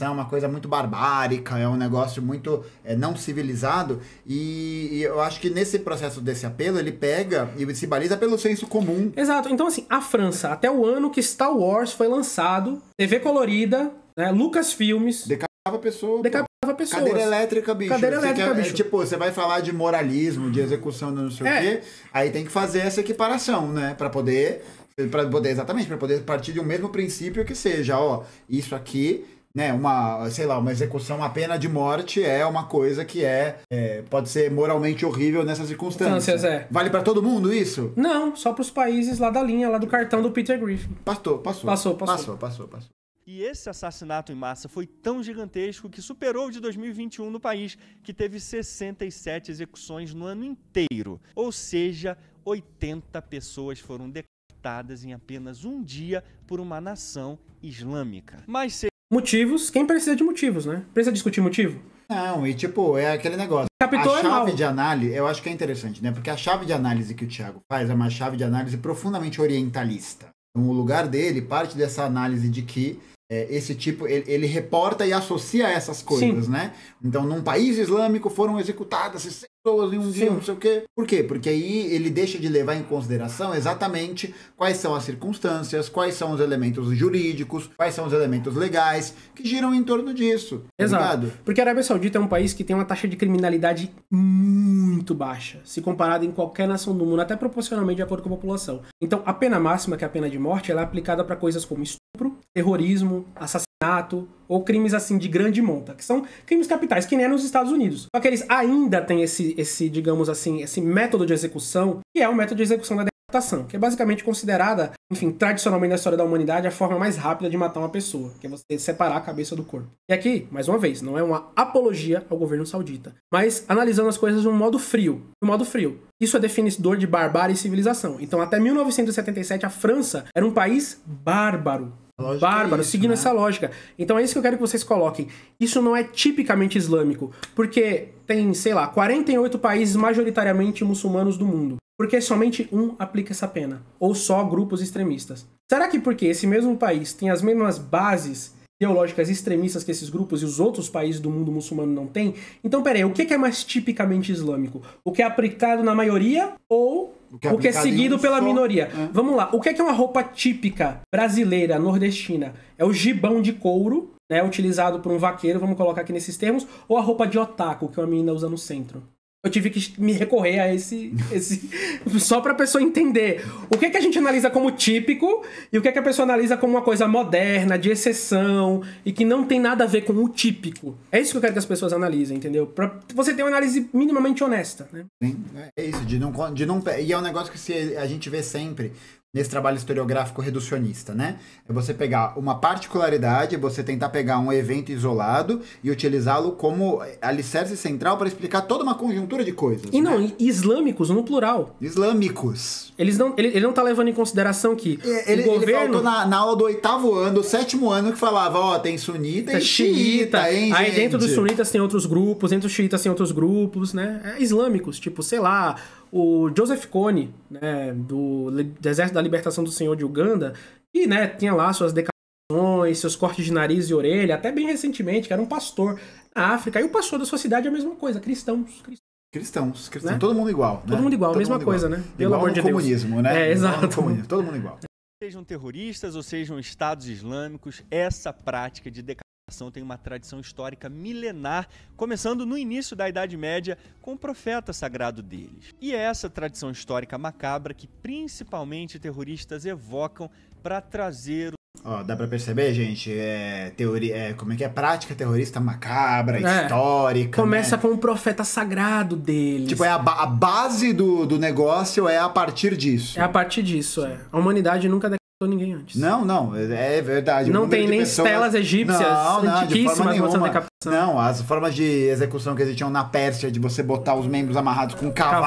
S1: é uma coisa muito barbárica, é um negócio muito é, não civilizado. E, e, eu acho que nesse
S2: processo desse apelo, ele pega e se baliza pelo senso comum. Exato. Então, assim, a França, até o ano que Star Wars foi lançado, TV colorida, né, Lucas Filmes... Decapitava pessoa. Decapitava pessoas. Cadeira elétrica, bicho. Cadeira elétrica, quer, é, bicho. É,
S1: tipo, você vai falar de moralismo, de execução do não sei é. o quê, aí tem que fazer essa equiparação, né? Pra poder... Pra poder, exatamente, para poder partir de um mesmo princípio que seja, ó, isso aqui né, uma, sei lá, uma execução, uma pena de morte é uma coisa que é, é pode ser moralmente horrível nessas circunstâncias. É. Vale para todo mundo isso?
S2: Não, só para os países lá da linha, lá do cartão do Peter Griffin. Passou,
S1: passou. Passou, passou. Passou, passou, passou.
S3: E esse assassinato em massa foi tão gigantesco que superou o de 2021 no país, que teve 67 execuções no ano inteiro. Ou seja, 80 pessoas foram decapitadas em apenas um dia por uma nação islâmica. Mas
S2: motivos. Quem precisa de motivos, né?
S1: Precisa discutir motivo? Não, e tipo, é aquele negócio. Capitão a é chave é de análise, eu acho que é interessante, né? Porque a chave de análise que o Thiago faz é uma chave de análise profundamente orientalista. Então, o lugar dele parte dessa análise de que é, esse tipo, ele, ele, reporta e associa essas coisas, Sim. né? Então, num país islâmico foram executadas 60 pessoas em um Sim. dia, não sei o quê. Por quê? Porque aí ele deixa de levar em consideração exatamente quais são as circunstâncias, quais são os elementos jurídicos, quais são os elementos legais que giram em torno disso. Tá Exato.
S2: Porque a Arábia Saudita é um país que tem uma taxa de criminalidade muito baixa, se comparada em qualquer nação do mundo, até proporcionalmente de acordo com a população. Então, a pena máxima, que é a pena de morte, ela é aplicada para coisas como estupro, terrorismo, assassinato ou crimes assim de grande monta, que são crimes capitais, que nem é nos Estados Unidos. Só que eles ainda têm esse, esse, digamos assim, esse método de execução, que é o método de execução da decapitação, que é basicamente considerada, enfim, tradicionalmente na história da humanidade, a forma mais rápida de matar uma pessoa, que é você separar a cabeça do corpo. E aqui, mais uma vez, não é uma apologia ao governo saudita, mas analisando as coisas de um modo frio, de um modo frio. Isso é definidor de barbárie e civilização. Então, até 1977, a França era um país bárbaro, é bárbaro, é isso, seguindo né? essa lógica. Então é isso que eu quero que vocês coloquem. Isso não é tipicamente islâmico, porque tem, sei lá, 48 países majoritariamente muçulmanos do mundo. Porque somente um aplica essa pena, ou só grupos extremistas. Será que porque esse mesmo país tem as mesmas bases ideológicas extremistas que esses grupos e os outros países do mundo muçulmano não têm? Então, peraí, o que é mais tipicamente islâmico? O que é aplicado na maioria ou porque, é o que é, é seguido pela só, minoria. É. Vamos lá. O que é, que é uma roupa típica brasileira, nordestina? É o gibão de couro, né? Utilizado por um vaqueiro, vamos colocar aqui nesses termos, ou a roupa de otaku, que uma menina usa no centro eu tive que me recorrer a esse. esse só para a pessoa entender o que, é que a gente analisa como típico e o que, é que a pessoa analisa como uma coisa moderna, de exceção e que não tem nada a ver com o típico. É isso que eu quero que as pessoas analisem, entendeu? Para você ter uma análise minimamente honesta. Né? Sim, é
S1: isso. De não, de não, e é um negócio que se a gente vê sempre nesse trabalho historiográfico reducionista, né? É você pegar uma particularidade, você tentar pegar um evento isolado e utilizá-lo como alicerce central para explicar toda uma conjuntura de coisas. E não, né? islâmicos no plural. Islâmicos. Eles não, ele, ele não tá levando em consideração que é, ele, o governo... Ele na, na,
S2: aula do oitavo ano, do sétimo ano, que
S1: falava, ó, oh, tem sunita tem é e xiita, xiita hein, Aí gente? dentro dos
S2: sunitas tem outros grupos, dentro dos xiitas tem outros grupos, né? É, islâmicos, tipo, sei lá, o Joseph Kony, né, do, Exército da Libertação do Senhor de Uganda, que né, tinha lá suas decapitações, seus cortes de nariz e orelha, até bem recentemente, que era um pastor na África, e o pastor da sua cidade é a mesma coisa, cristãos. cristãos. Cristãos, cristãos né? todo mundo igual. Né? Todo né? mundo igual, todo mesma mundo coisa, igual. né? Pelo igual amor de comunismo, Deus. né? É, exato. todo mundo igual.
S3: Sejam terroristas ou sejam estados islâmicos, essa prática de decapitação tem uma tradição histórica milenar, começando no início da Idade Média com o profeta sagrado deles. E é essa tradição histórica macabra que principalmente terroristas evocam para trazer
S1: Ó, dá pra perceber, gente? É, teoria, é, como é que é? Prática terrorista macabra, é. histórica. Né? Começa né? com o um profeta sagrado dele. Tipo, é a, ba a base do, do negócio é a partir disso. É a partir disso, Sim. é.
S2: A humanidade nunca matou ninguém
S1: antes. Não, não, é, é verdade. Não tem nem pessoas... egípcias não, não, antiquíssimas quanto decapitação. Não, as formas de execução que existiam na Pérsia, de você botar os membros amarrados com cavalos,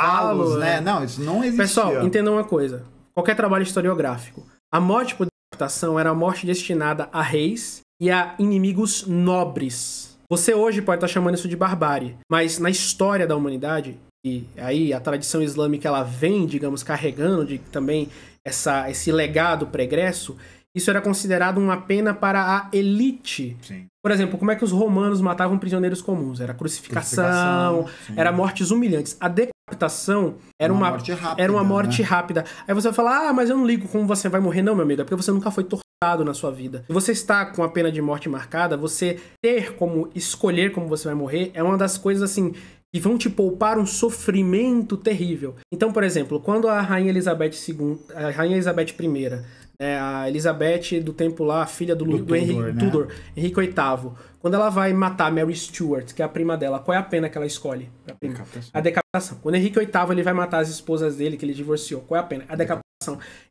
S1: Cavalo, né? É. Não,
S2: isso não existia. Pessoal, entendam uma coisa. Qualquer trabalho historiográfico. A morte por decapitação era a morte destinada a reis e a inimigos nobres. Você hoje pode estar chamando isso de barbárie, mas na história da humanidade, e aí a tradição islâmica ela vem, digamos, carregando de, também essa, esse legado pregresso, isso era considerado uma pena para a elite. Sim. Por exemplo, como é que os romanos matavam prisioneiros comuns? Era crucificação, crucificação era mortes humilhantes. A decapitação era uma, uma morte, rápida, era uma morte né? rápida. Aí você vai falar, ah, mas eu não ligo como você vai morrer. Não, meu amigo, é porque você nunca foi torturado na sua vida. Se você está com a pena de morte marcada, você ter como escolher como você vai morrer é uma das coisas, assim, e vão te poupar um sofrimento terrível. Então, por exemplo, quando a Rainha Elizabeth II, a Rainha Elizabeth I, é, né, a Elizabeth do tempo lá, filha do, do, do Tudor, Henrique, né? Tudor, Henrique VIII, quando ela vai matar Mary Stuart, que é a prima dela, qual é a pena que ela escolhe? A decapitação. a decapitação. Quando Henrique VIII ele vai matar as esposas dele, que ele divorciou, qual é a pena? A decapitação.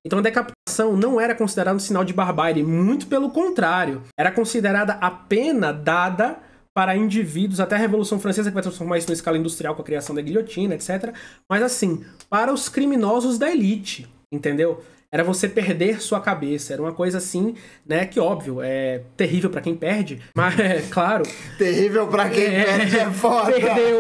S2: Então a decapitação não era considerada um sinal de barbárie, muito pelo contrário. Era considerada a pena dada para indivíduos, até a Revolução Francesa que vai transformar isso na escala industrial com a criação da guilhotina, etc. Mas assim, para os criminosos da elite, entendeu? Era você perder sua cabeça, era uma coisa assim, né, que óbvio, é terrível para quem perde, mas é claro, terrível para quem é, perde é foda. Perdeu.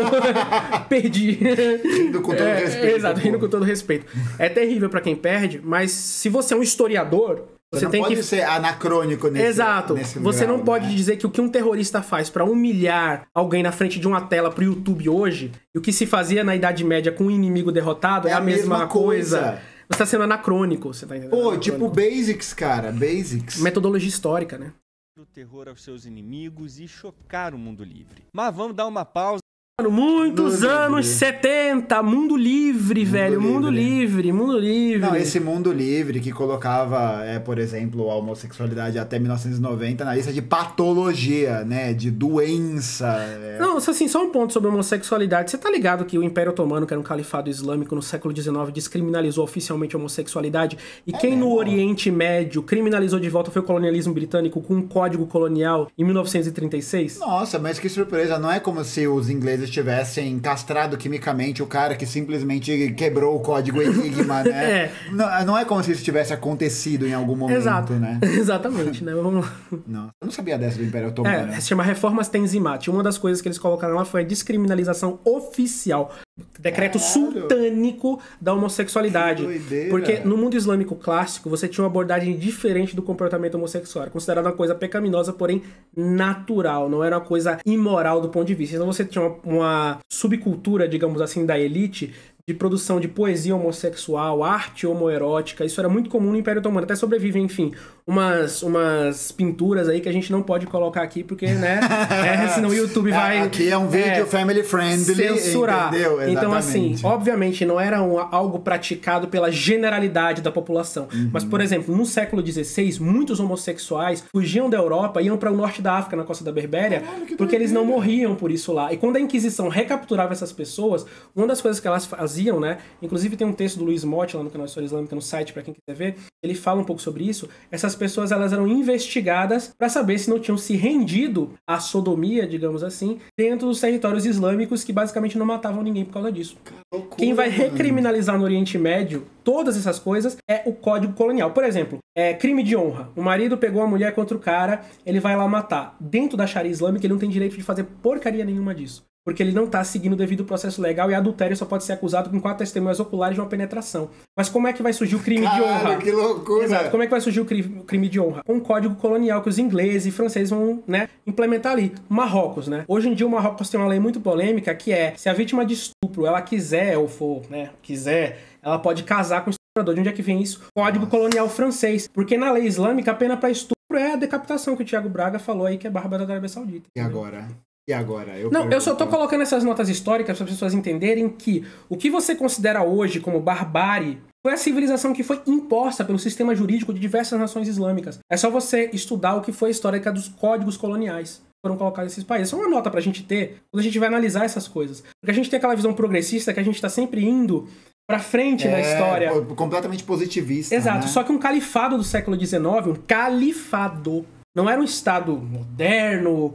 S2: Perdi. Rindo com todo é, respeito. Exato, rindo com todo respeito. É terrível para quem perde, mas se você é um historiador, você não tem pode que... ser anacrônico
S1: nesse Exato. Nesse você não
S2: pode né? dizer que o que um terrorista faz para humilhar alguém na frente de uma tela pro YouTube hoje, e o que se fazia na Idade Média com um inimigo derrotado é, é a mesma, mesma coisa. coisa. Você tá sendo anacrônico, você tá entendendo? Pô, tipo basics, cara, basics. Metodologia histórica, né?
S3: O terror aos seus inimigos e chocar o mundo livre. Mas vamos dar uma pausa.
S2: Mano, muitos mundo anos livre. 70, mundo livre,
S1: mundo velho. Livre. Mundo livre, mundo livre. Não, esse mundo livre que colocava, é, por exemplo, a homossexualidade até 1990 na lista de patologia, né? De doença. É. Não,
S2: assim, só um ponto sobre homossexualidade. Você tá ligado que o Império Otomano, que era um califado islâmico no século XIX, descriminalizou oficialmente a homossexualidade? E é quem mesmo? no Oriente Médio criminalizou de volta foi o colonialismo britânico com um código colonial em 1936? Nossa, mas que
S1: surpresa. Não é como se os ingleses eles tivessem castrado quimicamente o cara que simplesmente quebrou o código Enigma, né? é. Não, não, é como se isso tivesse acontecido em algum momento, Exato. né?
S2: Exatamente, né? Vamos lá. Não, eu não sabia dessa do Império é, Otomano. É, se chama Reformas Tenzimat. Uma das coisas que eles colocaram lá foi a descriminalização oficial decreto Caralho. sultânico da homossexualidade. Porque no mundo islâmico clássico, você tinha uma abordagem diferente do comportamento homossexual. Era considerado uma coisa pecaminosa, porém natural. Não era uma coisa imoral do ponto de vista. Então você tinha uma, uma subcultura, digamos assim, da elite de produção de poesia homossexual, arte homoerótica. Isso era muito comum no Império Otomano. Até sobrevive, enfim, umas, umas pinturas aí que a gente não pode colocar aqui, porque, né? é, senão o YouTube é, vai. Aqui é um né, vídeo é, family friendly. Censurar. Entendeu? Então, assim, obviamente não era um, algo praticado pela generalidade da população. Uhum. Mas, por exemplo, no século XVI, muitos homossexuais fugiam da Europa, iam para o norte da África, na costa da Berbéria, Caralho, porque eles não morriam por isso lá. E quando a Inquisição recapturava essas pessoas, uma das coisas que elas faziam faziam, né? Inclusive tem um texto do Luiz Motti lá no canal História Islâmica no site para quem quiser ver, ele fala um pouco sobre isso. Essas pessoas elas eram investigadas para saber se não tinham se rendido à sodomia, digamos assim, dentro dos territórios islâmicos que basicamente não matavam ninguém por causa disso. Loucura, quem vai recriminalizar no Oriente Médio todas essas coisas é o Código Colonial. Por exemplo, é crime de honra. O marido pegou a mulher contra o cara, ele vai lá matar. Dentro da Sharia islâmica ele não tem direito de fazer porcaria nenhuma disso porque ele não está seguindo o devido processo legal e adultério só pode ser acusado com quatro testemunhas oculares de uma penetração. Mas como é que vai surgir o crime Caralho, de honra? que loucura! Exato, como é que vai surgir o crime de honra? Um código colonial que os ingleses e franceses vão, né, implementar ali. Marrocos, né? Hoje em dia o Marrocos tem uma lei muito polêmica que é, se a vítima de estupro, ela quiser ou for, né, quiser, ela pode casar com o estuprador. De onde é que vem isso? Código Nossa. colonial francês. Porque na lei islâmica a pena para estupro é a decapitação que o Tiago Braga falou aí, que é Bárbara da Arábia Saudita. E agora? E agora? Eu não, eu só estou né? colocando essas notas históricas para as pessoas entenderem que o que você considera hoje como barbárie foi a civilização que foi imposta pelo sistema jurídico de diversas nações islâmicas. É só você estudar o que foi a histórica é dos códigos coloniais foram colocados nesses países. É uma nota para a gente ter quando a gente vai analisar essas coisas. Porque a gente tem aquela visão progressista que a gente está sempre indo para frente é, na história. Completamente positivista. Exato. Né? Só que um califado do século XIX, um califado, não era um Estado moderno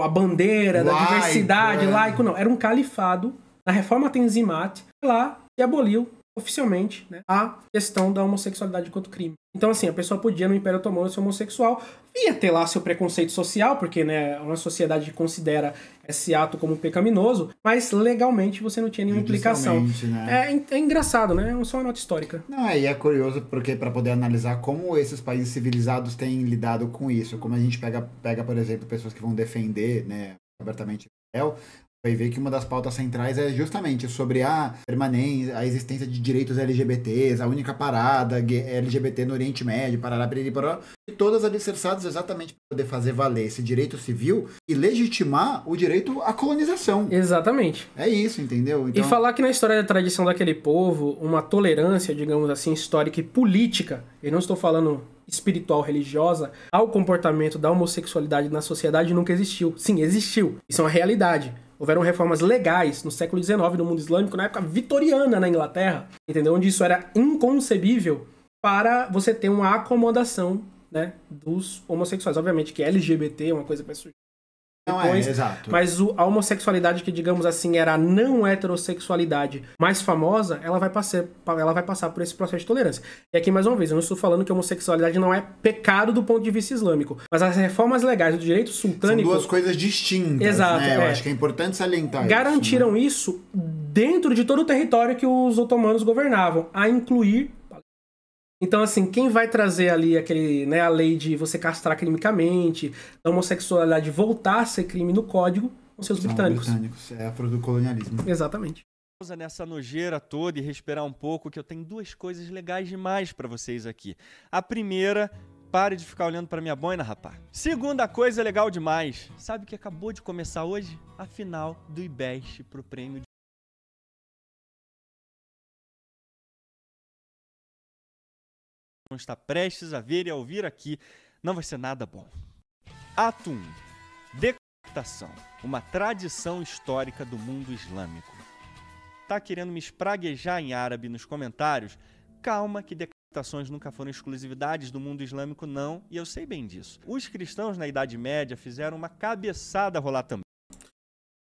S2: a bandeira laico, da diversidade, é. laico, não. Era um califado na reforma Tenzimat, lá e aboliu oficialmente né, a questão da homossexualidade enquanto crime. Então, assim, a pessoa podia no Império Otomano ser homossexual, ia ter lá seu preconceito social, porque né, uma sociedade considera esse ato como pecaminoso, mas legalmente você não tinha nenhuma implicação. Né? É, é, é, engraçado, né? É só uma nota histórica. Não, e é curioso porque para poder analisar como esses países
S1: civilizados têm lidado com isso, como a gente pega, pega por exemplo, pessoas que vão defender né, abertamente Israel, vai ver que uma das pautas centrais é justamente sobre a permanência, a existência de direitos LGBTs, a única parada LGBT no Oriente Médio, parará, piriri, parará, e todas alicerçadas exatamente para poder fazer valer esse direito civil e legitimar o direito à colonização. Exatamente. É isso, entendeu? Então... E
S2: falar que na história da tradição daquele povo, uma tolerância, digamos assim, histórica e política, eu não estou falando espiritual religiosa ao comportamento da homossexualidade na sociedade nunca existiu. Sim, existiu. Isso é uma realidade houveram reformas legais no século XIX no mundo islâmico, na época vitoriana na Inglaterra, entendeu? Onde isso era inconcebível para você ter uma acomodação né, dos homossexuais. Obviamente que LGBT é uma coisa que vai surgir depois. Não é, mas o, a homossexualidade, que digamos assim, era a não heterossexualidade mais famosa, ela vai, passar, ela vai passar por esse processo de tolerância. E aqui, mais uma vez, eu não estou falando que a homossexualidade não é pecado do ponto de vista islâmico, mas as reformas legais do direito sultânico. São duas coisas
S1: distintas. Exato. Né? Eu é, acho que é importante salientar Garantiram
S2: isso, né? isso dentro de todo o território que os otomanos governavam, a incluir então, assim, quem vai trazer ali aquele, né, a lei de você castrar clinicamente, a homossexualidade voltar a ser crime no código, são seus britânicos. britânicos. É a do colonialismo. Exatamente.
S3: Nessa nojeira toda e respirar um pouco, que eu tenho duas coisas legais demais para vocês aqui. A primeira, pare de ficar olhando para minha boina, rapá. Segunda coisa legal demais, sabe o que acabou de começar hoje? A final do IBEST pro prêmio de Não está prestes a ver e a ouvir aqui, não vai ser nada bom. Ato 1. Decapitação, uma tradição histórica do mundo islâmico. Tá querendo me espraguejar em árabe nos comentários? Calma que decapitações nunca foram exclusividades do mundo islâmico não, e eu sei bem disso. Os cristãos na Idade Média fizeram uma cabeçada rolar também.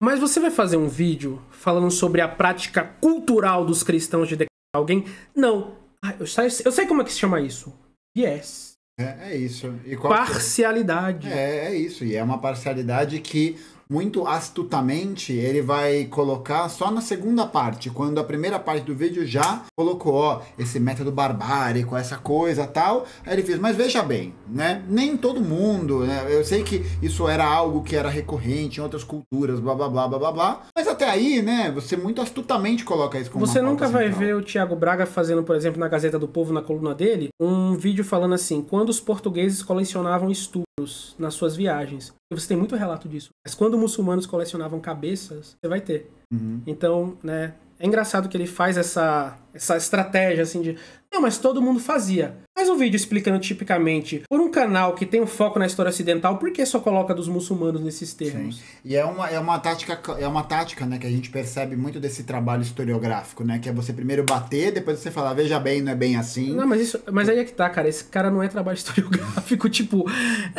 S3: Mas você vai fazer um vídeo falando sobre a prática cultural dos cristãos de
S2: decapitar alguém? Não, ah, eu sei, eu sei como é que se chama isso. Yes. É, é isso. É?
S1: Parcialidade. É, é isso. E é uma parcialidade que muito astutamente ele vai colocar só na segunda parte, quando a primeira parte do vídeo já colocou, ó, esse método barbárico, essa coisa tal. Aí ele fez, mas veja bem, né? Nem todo mundo, né? Eu sei que isso era algo que era recorrente em outras culturas,
S2: blá blá blá blá blá blá. Mas até aí, né? Você muito astutamente coloca isso como Você nunca vai ver o Tiago Braga fazendo, por exemplo, na Gazeta do Povo, na coluna dele, um vídeo falando assim: quando os portugueses colecionavam estupros nas suas viagens você tem muito relato disso. Mas quando muçulmanos colecionavam cabeças, você vai ter. Uhum. Então, né, é engraçado que ele faz essa, essa estratégia, assim, de não, mas todo mundo fazia. Mas um vídeo explicando tipicamente por um canal que tem um foco na história ocidental, por que só coloca dos muçulmanos nesses termos? Sim.
S1: E é uma, é uma tática, é uma tática, né, que a gente percebe muito desse trabalho historiográfico, né? Que é você primeiro
S2: bater, depois você falar, veja bem, não é bem assim. Não, mas isso. Mas aí é que tá, cara. Esse cara não é trabalho historiográfico, tipo.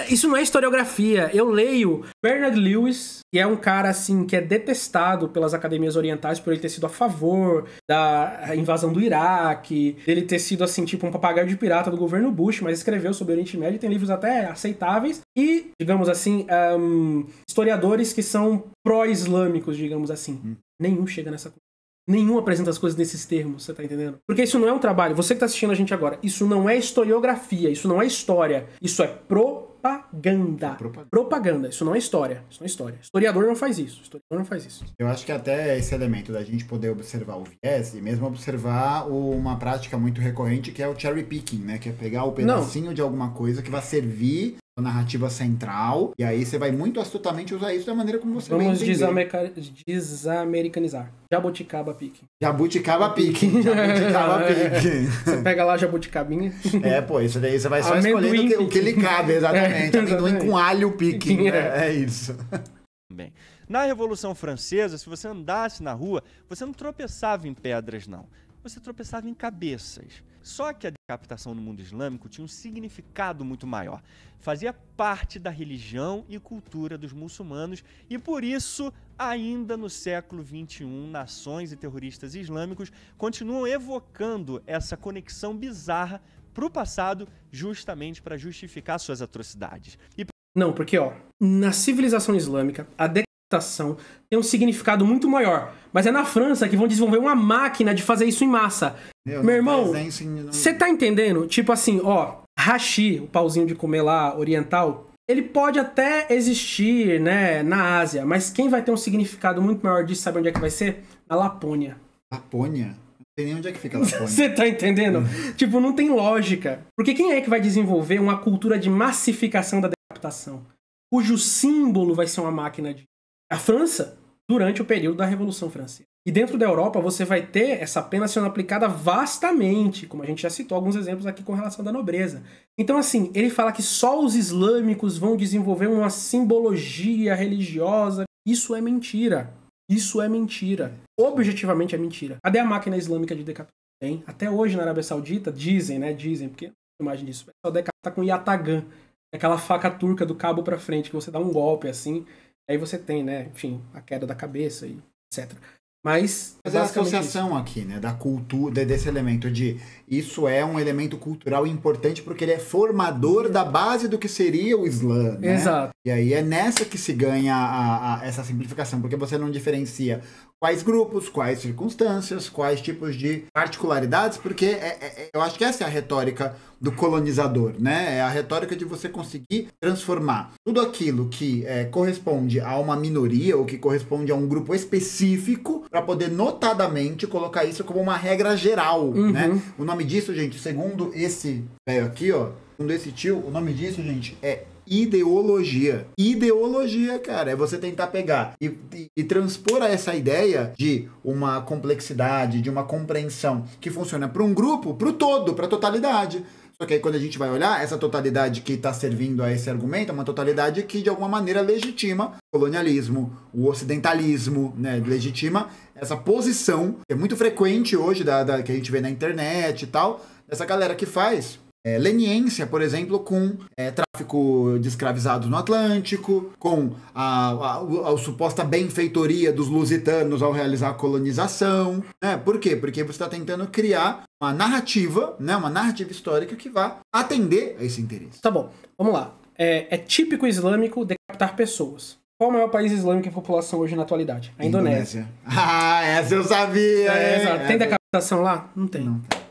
S2: Isso não é historiografia. Eu leio Bernard Lewis, que é um cara assim que é detestado pelas academias orientais por ele ter sido a favor da invasão do Iraque, dele ter sido assim, tipo um papagaio de pirata do governo Bush, mas escreveu sobre o Oriente Médio, tem livros até aceitáveis, e, digamos assim, um, historiadores que são pró-islâmicos, digamos assim. Hum. Nenhum chega nessa Nenhum apresenta as coisas nesses termos, você tá entendendo? Porque isso não é um trabalho, você que tá assistindo a gente agora, isso não é historiografia, isso não é história, isso é pro propaganda. É propaganda. propaganda. Isso não é história. Isso não é história. Historiador não faz isso. Historiador não faz isso. Eu acho que até esse elemento da gente poder observar o viés e mesmo observar
S1: uma prática muito recorrente que é o cherry picking, né? Que é pegar o pedacinho não. de alguma coisa que vai servir narrativa central. E aí você vai muito astutamente usar isso da maneira como você Vamos
S2: desamericanizar. Jabuticaba pique.
S1: Jabuticaba pique. Jabuticaba é. pique.
S2: você pega lá a jabuticabinha. É, pô, isso daí você vai só Amendoim escolhendo pique. o que, lhe cabe, exatamente. É, com alho
S3: pique. Né? É. é, isso. Bem. Na Revolução Francesa, se você andasse na rua, você não tropeçava em pedras, não. Você tropeçava em cabeças. Só que a decapitação no mundo islâmico tinha um significado muito maior. Fazia parte da religião e cultura dos muçulmanos e por isso, ainda no século XXI, nações e terroristas islâmicos continuam evocando essa conexão bizarra para o passado, justamente para justificar suas atrocidades. E...
S2: Não, porque ó, na civilização islâmica, a estação tem um significado muito maior. Mas é na França que vão desenvolver uma máquina de fazer isso em massa. Meu, Meu irmão, é você tá entendendo? Tipo assim, ó, hashi, o pauzinho de comer lá oriental, ele pode até existir, né, na Ásia, mas quem vai ter um significado muito maior disso, sabe onde é que vai ser? Na Lapônia. Lapônia? Não sei nem onde é que fica a Lapônia. Você tá entendendo? Uhum. tipo, não tem lógica. Porque quem é que vai desenvolver uma cultura de massificação da decapitação? Cujo símbolo vai ser uma máquina de a França durante o período da Revolução Francesa. E dentro da Europa você vai ter essa pena sendo aplicada vastamente, como a gente já citou alguns exemplos aqui com relação da nobreza. Então assim, ele fala que só os islâmicos vão desenvolver uma simbologia religiosa. Isso é mentira. Isso é mentira. Objetivamente é mentira. Cadê a máquina islâmica de decapitação? Tem. Até hoje na Arábia Saudita dizem, né? Dizem, porque imagem disso. O pessoal decapita com yatagan, aquela faca turca do cabo para frente que você dá um golpe assim Aí você tem, né, enfim, a queda da cabeça e etc.
S1: Mas, Mas é a é associação isso. aqui, né, da cultura, desse elemento de isso é um elemento cultural importante porque ele é formador da base do que seria o Islã, né? Exato. E aí é nessa que se ganha a, a, essa simplificação, porque você não diferencia quais grupos, quais circunstâncias, quais tipos de particularidades, porque é, é, é, eu acho que essa é a retórica do colonizador, né? É a retórica de você conseguir transformar tudo aquilo que é, corresponde a uma minoria ou que corresponde a um grupo específico para poder notadamente colocar isso como uma regra geral, né? uhum. né? O nome disso, gente, segundo esse velho aqui, ó, segundo esse tio, o nome disso, gente, é ideologia. Ideologia, cara, é você tentar pegar e, e, e transpor essa ideia de uma complexidade, de uma compreensão que funciona para um grupo, para o todo, para a totalidade. Só que aí quando a gente vai olhar, essa totalidade que está servindo a esse argumento é uma totalidade que de alguma maneira legitima o colonialismo, o ocidentalismo, né? Legitima essa posição que é muito frequente hoje da, da que a gente vê na internet e tal, dessa galera que faz é, leniência, por exemplo, com é, tráfico de escravizados no Atlântico, com a, a, a, a, suposta benfeitoria dos lusitanos ao realizar a colonização. Né? Por quê? Porque você está tentando
S2: criar uma narrativa, né? uma narrativa histórica que vá atender a esse interesse. Tá bom, vamos lá. É, é típico islâmico decapitar pessoas. Qual o maior país islâmico em população hoje na atualidade? A Indonésia.
S1: Indonésia. Ah, essa eu sabia! É, Tem
S2: decapitação lá? Não tem. Não tem.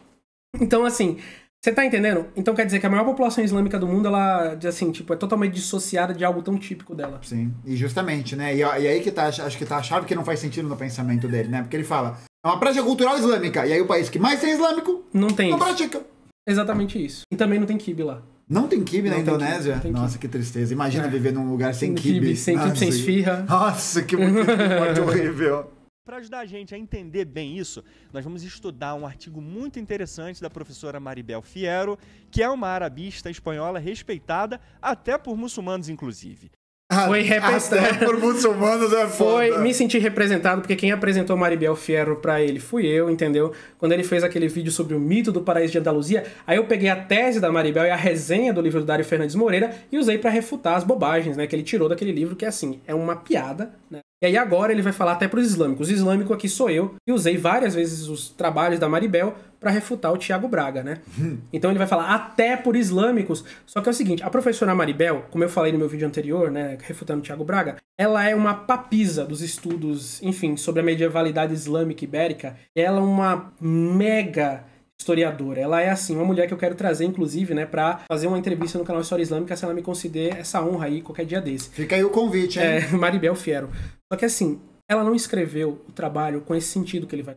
S2: Então, assim, você tá entendendo? Então quer dizer que a maior população islâmica do mundo, ela, assim, tipo, é totalmente dissociada de algo tão típico dela. Sim, e justamente, né? E, e aí que tá,
S1: acho que tá a chave que não faz sentido no pensamento dele, né? Porque ele fala, é uma prática cultural islâmica, e aí o país que mais
S2: tem é islâmico... Não tem Não isso. pratica. Exatamente isso. E também não tem kibe lá.
S1: Não tem kibe Não na tem Indonésia? kibe, kibe. Nossa, que tristeza. Imagina É. viver num lugar sem Sem kibe. sem kibe, sem esfirra.
S2: Nossa, que
S1: muito, horrível.
S3: Para ajudar a gente a entender bem isso, nós vamos estudar um artigo muito interessante da professora Maribel Fierro, que é uma arabista espanhola respeitada até por muçulmanos, inclusive. Ah, Foi representado por
S2: muçulmanos é foda. Foi, me senti representado porque quem apresentou Maribel Fierro para ele fui eu, entendeu? Quando ele fez aquele vídeo sobre o mito do paraíso de Andaluzia, aí eu peguei a tese da Maribel e a resenha do livro do Dário Fernandes Moreira e usei para refutar as bobagens, né, que ele tirou daquele livro que é assim, é uma piada, né? E aí agora ele vai falar até para os islâmicos. O islâmico aqui sou eu, e usei várias vezes os trabalhos da Maribel para refutar o Tiago Braga, né? Então ele vai falar até por islâmicos. Só que é o seguinte, a professora Maribel, como eu falei no meu vídeo anterior, né, refutando o Tiago Braga, ela é uma papisa dos estudos, enfim, sobre a medievalidade islâmica ibérica. Ela é uma mega historiadora. Ela é assim, uma mulher que eu quero trazer, inclusive, né, para fazer uma entrevista no canal História Islâmica, se ela me conceder essa honra aí qualquer dia desse. Fica aí o convite, hein? É, Maribel Fiero. Só que assim, ela não escreveu o trabalho com esse sentido que ele vai.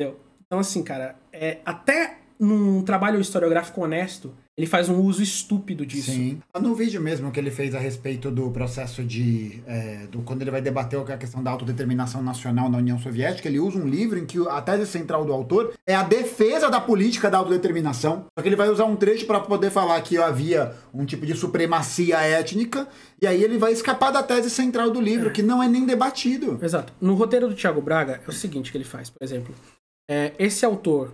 S2: Entendeu? Então, assim, cara, é, até num trabalho historiográfico honesto, ele faz um uso estúpido disso. Sim. No vídeo mesmo que ele fez a respeito do processo de. É, do, quando ele vai debater é a questão
S1: da autodeterminação nacional na União Soviética, ele usa um livro em que a tese central do autor é a defesa da política da autodeterminação. Só que ele vai usar um trecho para poder falar que havia um tipo de supremacia étnica, e aí ele vai escapar da tese central do livro, é. que não é nem debatido.
S2: Exato. No roteiro do Tiago Braga, é o seguinte que ele faz, por exemplo. É, esse autor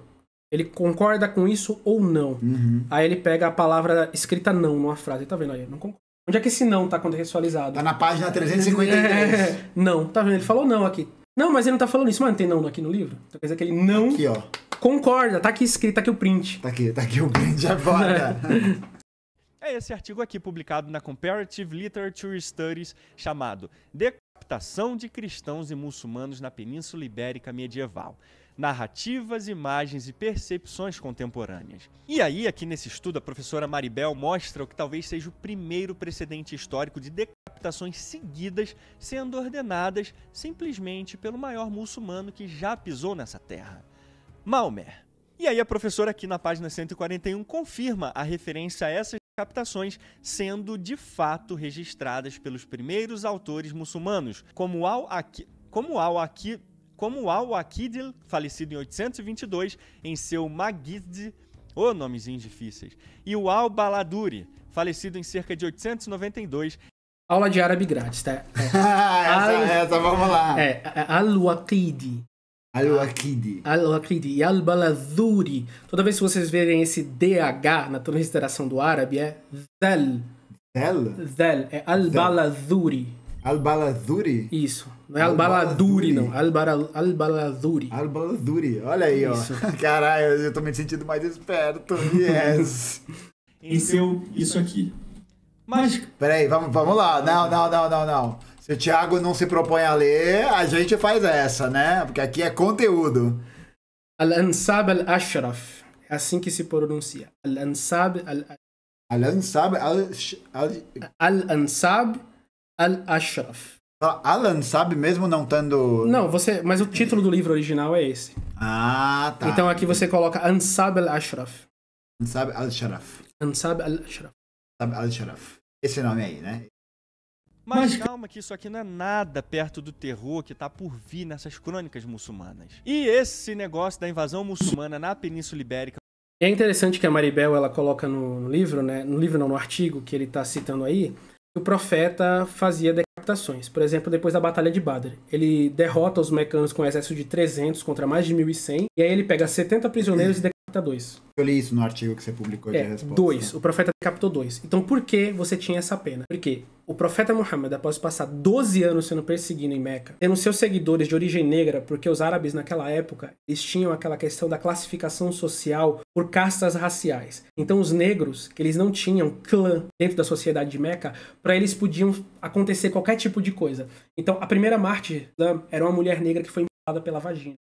S2: ele concorda com isso ou não? Uhum. Aí ele pega a palavra escrita não numa frase. Tá vendo aí? Não concordo. Onde é que esse não tá contextualizado? Tá na página 353. É, não, tá vendo? Ele falou não aqui. Não, mas ele não tá falando isso. Mano, tem não aqui no livro? Então quer dizer que ele não aqui, ó. concorda. Tá aqui escrito, tá aqui o print. Tá aqui, tá aqui o print agora.
S3: é esse artigo aqui publicado na Comparative Literature Studies chamado Decapitação de Cristãos e Muçulmanos na Península Ibérica Medieval narrativas, imagens e percepções contemporâneas. E aí, aqui nesse estudo, a professora Maribel mostra o que talvez seja o primeiro precedente histórico de decapitações seguidas sendo ordenadas simplesmente pelo maior muçulmano que já pisou nessa terra, Maomé. E aí a professora aqui na página 141 confirma a referência a essas captações sendo de fato registradas pelos primeiros autores muçulmanos, como Al-Aqui, como Al-Aqui como Al-Waqid, falecido em 822, em seu Magid, ô oh, nomezinhos difíceis, e o Al-Baladuri, falecido em cerca de 892.
S2: Aula de árabe grátis, tá? É. essa, Al... essa, vamos lá. É, Al-Waqid. Al-Waqidi. Al-Waqidi e al Baladuri. Toda vez que vocês verem esse DH na transliteração do árabe, é Zel. Zel. Zel É al Baladuri. al Baladuri. Isso. Não é
S3: Albalazuri, não.
S2: Al Baladuri,
S1: Olha aí, isso. ó. Caralho, eu tô me sentindo mais esperto. Yes.
S3: em seu isso aqui.
S1: Mas. Peraí, vamos, vamos lá. Não, não, não, não, não. Se o Thiago não se propõe a ler, a gente faz essa, né? Porque aqui é conteúdo. Al-Ansab
S2: al-Ashraf. É assim que se pronuncia. Al-Ansab al-Ashraf. Al-Ansab al-Ashraf. Al-Ansab al-Ashraf. Alan, sabe, mesmo não tendo Não, você. Mas o título do livro original é esse. Ah, tá. Então aqui você coloca Ansab al-Ashraf. Ansab al-Sharaf. Ansab al-Ashraf. Ansab
S1: al-Sharaf. Esse nome aí, né?
S3: Mas, Mas, calma que isso aqui não é nada perto do terror que tá por vir nessas crônicas muçulmanas. E esse negócio da invasão muçulmana na Península Ibérica.
S2: É interessante que a Maribel ela coloca no, no livro, né? No livro não, no artigo que ele tá citando aí, que o profeta fazia por exemplo, depois da Batalha de Badr, ele derrota os mecanos com um exército de 300 contra mais de 1.100, e aí ele pega 70 prisioneiros e
S1: 2. Eu li isso no artigo que você publicou é, de resposta. Dois.
S2: O profeta decapitou dois. Então por que você tinha essa pena? Porque o profeta Muhammad, após passar 12 anos sendo perseguido em Meca, tendo seus seguidores de origem negra, porque os árabes naquela época eles tinham aquela questão da classificação social por castas raciais. Então os negros, que eles não tinham clã dentro da sociedade de Meca, para eles podiam acontecer qualquer tipo de coisa. Então a primeira mártir era uma mulher negra que foi empalada pela vagina.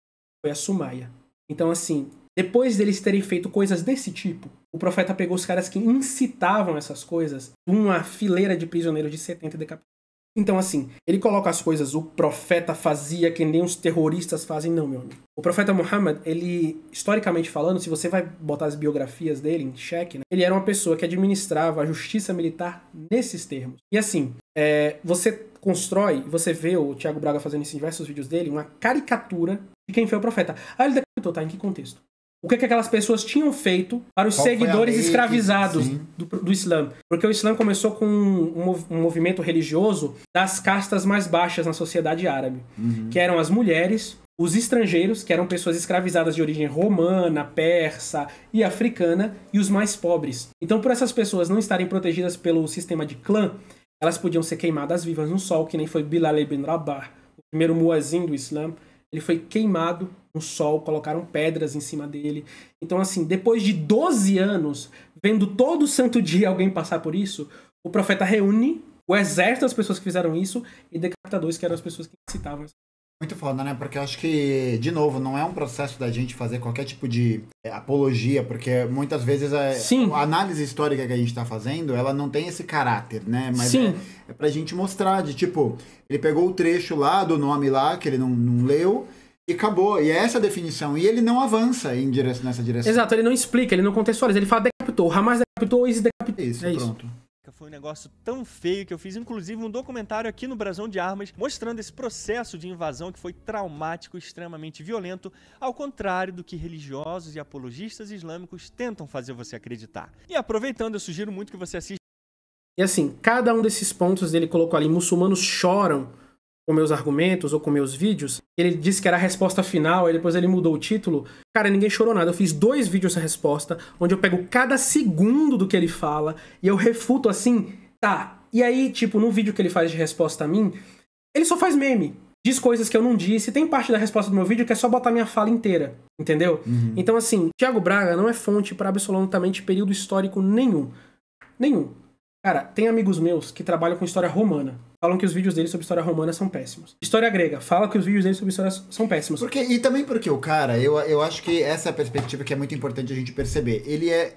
S2: Foi a Sumaia. Então assim, depois deles terem feito coisas desse tipo, o profeta pegou os caras que incitavam essas coisas uma fileira de prisioneiros de 70 decapitados. Então, assim, ele coloca as coisas, o profeta fazia que nem os terroristas fazem, não, meu amigo. O profeta Muhammad, ele, historicamente falando, se você vai botar as biografias dele em xeque, né, ele era uma pessoa que administrava a justiça militar nesses termos. E assim, é, você constrói, você vê o Tiago Braga fazendo isso em diversos vídeos dele, uma caricatura de quem foi o profeta. Ah, ele decapitou, tá? Em que contexto? o que, é que aquelas pessoas tinham feito para os Qual seguidores lei, escravizados do, do Islã. Porque o Islã começou com um, um, movimento religioso das castas mais baixas na sociedade árabe, uhum. que eram as mulheres, os estrangeiros, que eram pessoas escravizadas de origem romana, persa e africana, e os mais pobres. Então, por essas pessoas não estarem protegidas pelo sistema de clã, elas podiam ser queimadas vivas no sol, que nem foi Bilal ibn Rabah, o primeiro muazim do Islã, ele foi queimado no sol, colocaram pedras em cima dele. Então, assim, depois de 12 anos, vendo todo santo dia alguém passar por isso, o profeta reúne o exército das pessoas que fizeram isso e decapita dois que eram as pessoas que citavam. Muito foda, né? Porque eu acho que, de novo, não é um processo da gente fazer qualquer tipo de
S1: é, apologia, porque muitas vezes a, é, a análise histórica que a gente está fazendo, ela não tem esse caráter, né? Mas Sim. É, é pra gente mostrar de tipo, ele pegou o trecho lá do nome lá, que ele não, não leu, e acabou. E é essa a definição. E ele não avança em direção, nessa
S2: direção. Exato, ele não explica, ele não contextualiza. Ele fala decapitou, Hamas decapitou, Isis decapitou. Isso, é pronto. Isso.
S3: Foi um negócio tão feio que eu fiz, inclusive, um documentário aqui no Brasão de Armas mostrando esse processo de invasão que foi traumático, extremamente violento, ao contrário do que religiosos e apologistas islâmicos tentam fazer você acreditar. E aproveitando, eu sugiro muito que você assista.
S2: E assim, cada um desses pontos ele colocou ali: muçulmanos choram com meus argumentos ou com meus vídeos. Ele disse que era a resposta final, aí depois ele mudou o título. Cara, ninguém chorou nada. Eu fiz dois vídeos a resposta, onde eu pego cada segundo do que ele fala e eu refuto assim, tá. E aí, tipo, no vídeo que ele faz de resposta a mim, ele só faz meme. Diz coisas que eu não disse. Tem parte da resposta do meu vídeo que é só botar minha fala inteira. Entendeu? Uhum. Então, assim, Tiago Braga não é fonte para absolutamente período histórico nenhum. Nenhum. Cara, tem amigos meus que trabalham com história romana. Falam que os vídeos deles sobre história romana são péssimos. História grega, fala que os vídeos deles sobre história são péssimos. Porque, e também porque o cara, eu, eu acho que essa é a perspectiva que é
S1: muito importante a gente perceber. Ele é.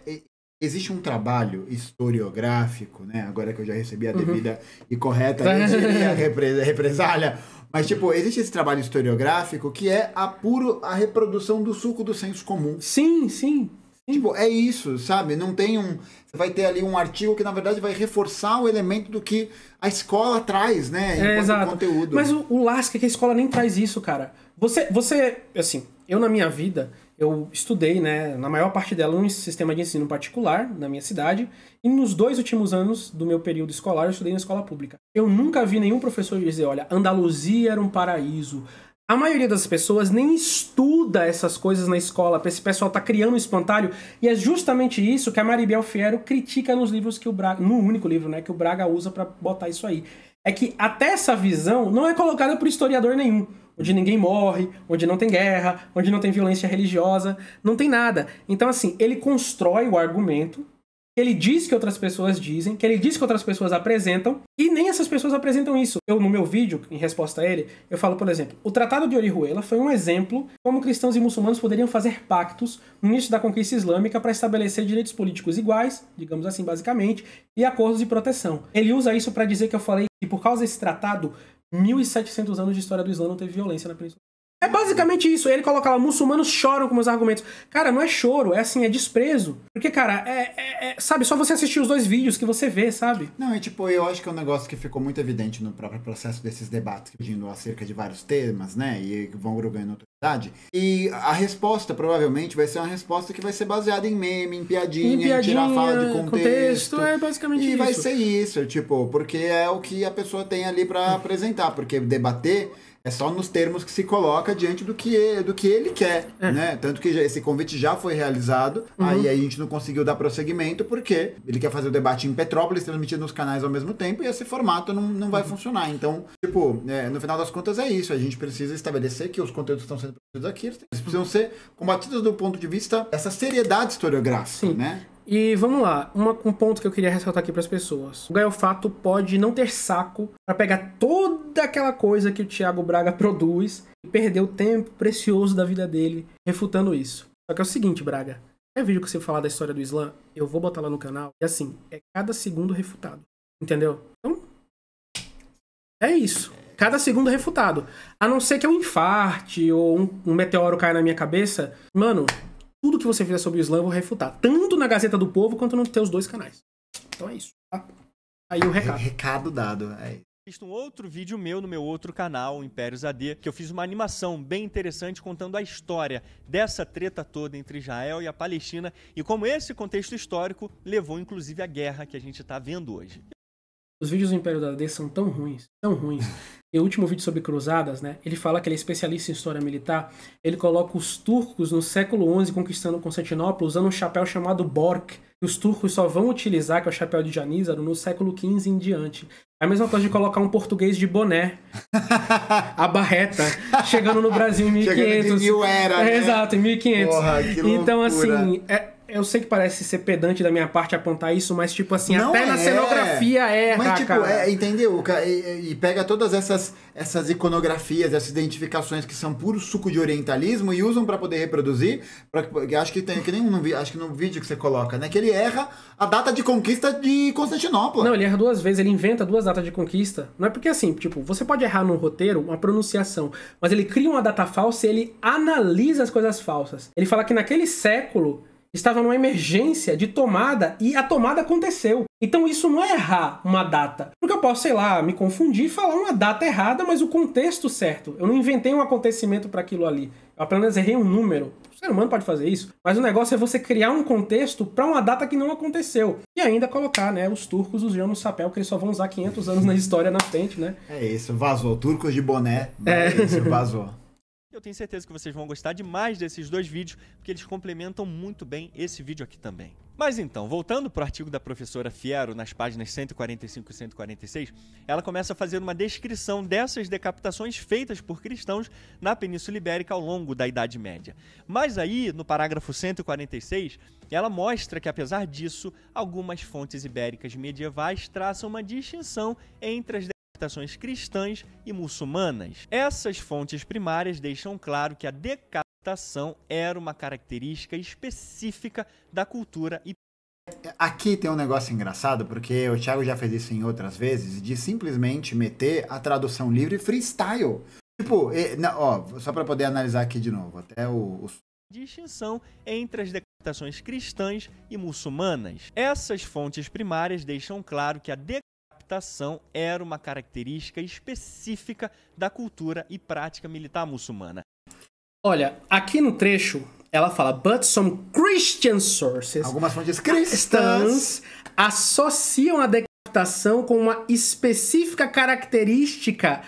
S1: Existe um trabalho historiográfico, né? Agora que eu já recebi a uhum. devida uhum. e correta represália. Mas, tipo, existe esse trabalho historiográfico que é a puro a reprodução do suco do senso comum. Sim, sim. Tipo, é isso, sabe? Não tem um. Você vai ter ali um artigo que, na verdade, vai reforçar
S2: o elemento do que a escola traz, né? É, exato. Conteúdo. Mas o, o lasca é que a escola nem traz isso, cara. Você, você, assim, eu na minha vida, eu estudei, né, na maior parte dela, um sistema de ensino particular na minha cidade, e nos dois últimos anos do meu período escolar eu estudei na escola pública. Eu nunca vi nenhum professor dizer, olha, Andaluzia era um paraíso, a maioria das pessoas nem estuda essas coisas na escola, esse pessoal tá criando um espantalho, e é justamente isso que a Maribel Fierro critica nos livros que o Braga, no único livro, né, que o Braga usa para botar isso aí. É que até essa visão não é colocada por historiador nenhum, onde ninguém morre, onde não tem guerra, onde não tem violência religiosa, não tem nada. Então assim, ele constrói o argumento ele diz que outras pessoas dizem, que ele diz que outras pessoas apresentam, e nem essas pessoas apresentam isso. Eu, no meu vídeo, em resposta a ele, eu falo, por exemplo, o Tratado de Orihuela foi um exemplo como cristãos e muçulmanos poderiam fazer pactos no início da conquista islâmica para estabelecer direitos políticos iguais, digamos assim, basicamente, e acordos de proteção. Ele usa isso para dizer que eu falei que por causa desse tratado, 1.700 anos de história do Islã não teve violência na Península. É basicamente isso. Ele coloca lá, muçulmanos choram com meus argumentos. Cara, não é choro, é assim, é desprezo. Porque, cara, é, é, é, sabe, só você assistir os dois vídeos que você vê, sabe?
S1: Não, é tipo, eu acho que é um negócio que ficou muito evidente no próprio processo desses debates, pedindo acerca de vários temas, né? E vão grugando autoridade. E a resposta, provavelmente, vai ser uma resposta que vai ser baseada em meme, em piadinha, em, piadinha, em tirar fala de contexto. contexto é
S2: basicamente e isso. E vai ser
S1: isso, tipo, porque é o que a pessoa tem ali para apresentar. Porque debater é só nos termos que se coloca diante do que, ele, do que ele quer, é. né? Tanto que já, esse convite já foi realizado, uhum. aí a gente não conseguiu dar prosseguimento porque ele quer fazer o debate em Petrópolis, transmitido nos canais ao mesmo tempo, e esse formato não, não vai uhum. funcionar. Então, tipo, é, no final das contas é isso. A gente precisa estabelecer que os conteúdos que estão sendo produzidos aqui, eles precisam ser combatidos do ponto de vista dessa
S2: seriedade historiográfica, Sim. né? E vamos lá, uma, um ponto que eu queria ressaltar aqui para as pessoas. O Gaiofato pode não ter saco para pegar toda aquela coisa que o Thiago Braga produz e perder o tempo precioso da vida dele refutando isso. Só que é o seguinte, Braga, é vídeo que você falar da história do Islã, eu vou botar lá no canal. E assim, é cada segundo refutado. Entendeu? Então, é isso. Cada segundo refutado. A não ser que eu infarte ou um, um meteoro caia na minha cabeça, mano, tudo que você fizer sobre o Islã eu vou refutar, tanto na Gazeta do Povo quanto nos teus dois canais. Então é isso. Tá?
S3: Aí o recado. Recado dado. É visto um outro vídeo meu no meu outro canal, Impérios AD, que eu fiz uma animação bem interessante contando a história dessa treta toda entre Israel e a Palestina e como esse contexto histórico levou inclusive à guerra que a gente está vendo hoje.
S2: Os vídeos do Império da D são tão ruins, tão ruins. E o último vídeo sobre cruzadas, né? Ele fala que ele é especialista em história militar. Ele coloca os turcos no século XI conquistando Constantinopla usando um chapéu chamado bork. Que os turcos só vão utilizar, que é o chapéu de Janízaro, no século XV em diante. É a mesma coisa de colocar um português de boné, a barreta, chegando no Brasil em 1500. Chegando de mil era, é, né? é, Exato, em 1500. Porra, que então, loucura. então, assim, é, eu sei que parece ser pedante da minha parte apontar isso, mas tipo assim, não até é. na cenografia é erra, mas, tipo, cara. É,
S1: entendeu? E,
S2: e, pega todas essas, essas iconografias,
S1: essas identificações que são puro suco de orientalismo e usam para poder reproduzir. Pra, acho que tem que
S2: nem acho que no vídeo que você coloca, né? Que ele erra a data de conquista de Constantinopla. Não, ele erra duas vezes, ele inventa duas datas de conquista. Não é porque assim, tipo, você pode errar no roteiro uma pronunciação, mas ele cria uma data falsa e ele analisa as coisas falsas. Ele fala que naquele século estava numa emergência de tomada e a tomada aconteceu. Então isso não é errar uma data. Porque eu posso, sei lá, me confundir e falar uma data errada, mas o contexto certo. Eu não inventei um acontecimento para aquilo ali. Eu apenas errei um número. O ser humano pode fazer isso. Mas o negócio é você criar um contexto para uma data que não aconteceu. E ainda colocar, né, os turcos usando o chapéu, que eles só vão usar 500 anos na história na frente, né? É isso, vazou. Turcos de boné. É, é isso, vazou.
S3: Eu tenho certeza que vocês vão gostar demais desses dois vídeos, porque eles complementam muito bem esse vídeo aqui também. Mas então, voltando para o artigo da professora Fiero, nas páginas 145 e 146, ela começa a fazer uma descrição dessas decapitações feitas por cristãos na Península Ibérica ao longo da Idade Média. Mas aí, no parágrafo 146, ela mostra que, apesar disso, algumas fontes ibéricas medievais traçam uma distinção entre as interpretações cristãs e muçulmanas. Essas fontes primárias deixam claro que a decapitação era uma característica específica da cultura e
S1: Aqui tem um negócio engraçado, porque o Thiago já fez isso em outras vezes, de simplesmente meter a tradução livre freestyle. Tipo, ó, só para poder analisar aqui de novo, até o, o
S3: distinção entre as decapitações cristãs e muçulmanas. Essas fontes primárias deixam claro que a decapitação era uma característica específica da cultura e prática militar muçulmana.
S2: Olha, aqui no trecho ela fala, but some Christian sources. Algumas fontes cristãs associam a decapitação com uma específica característica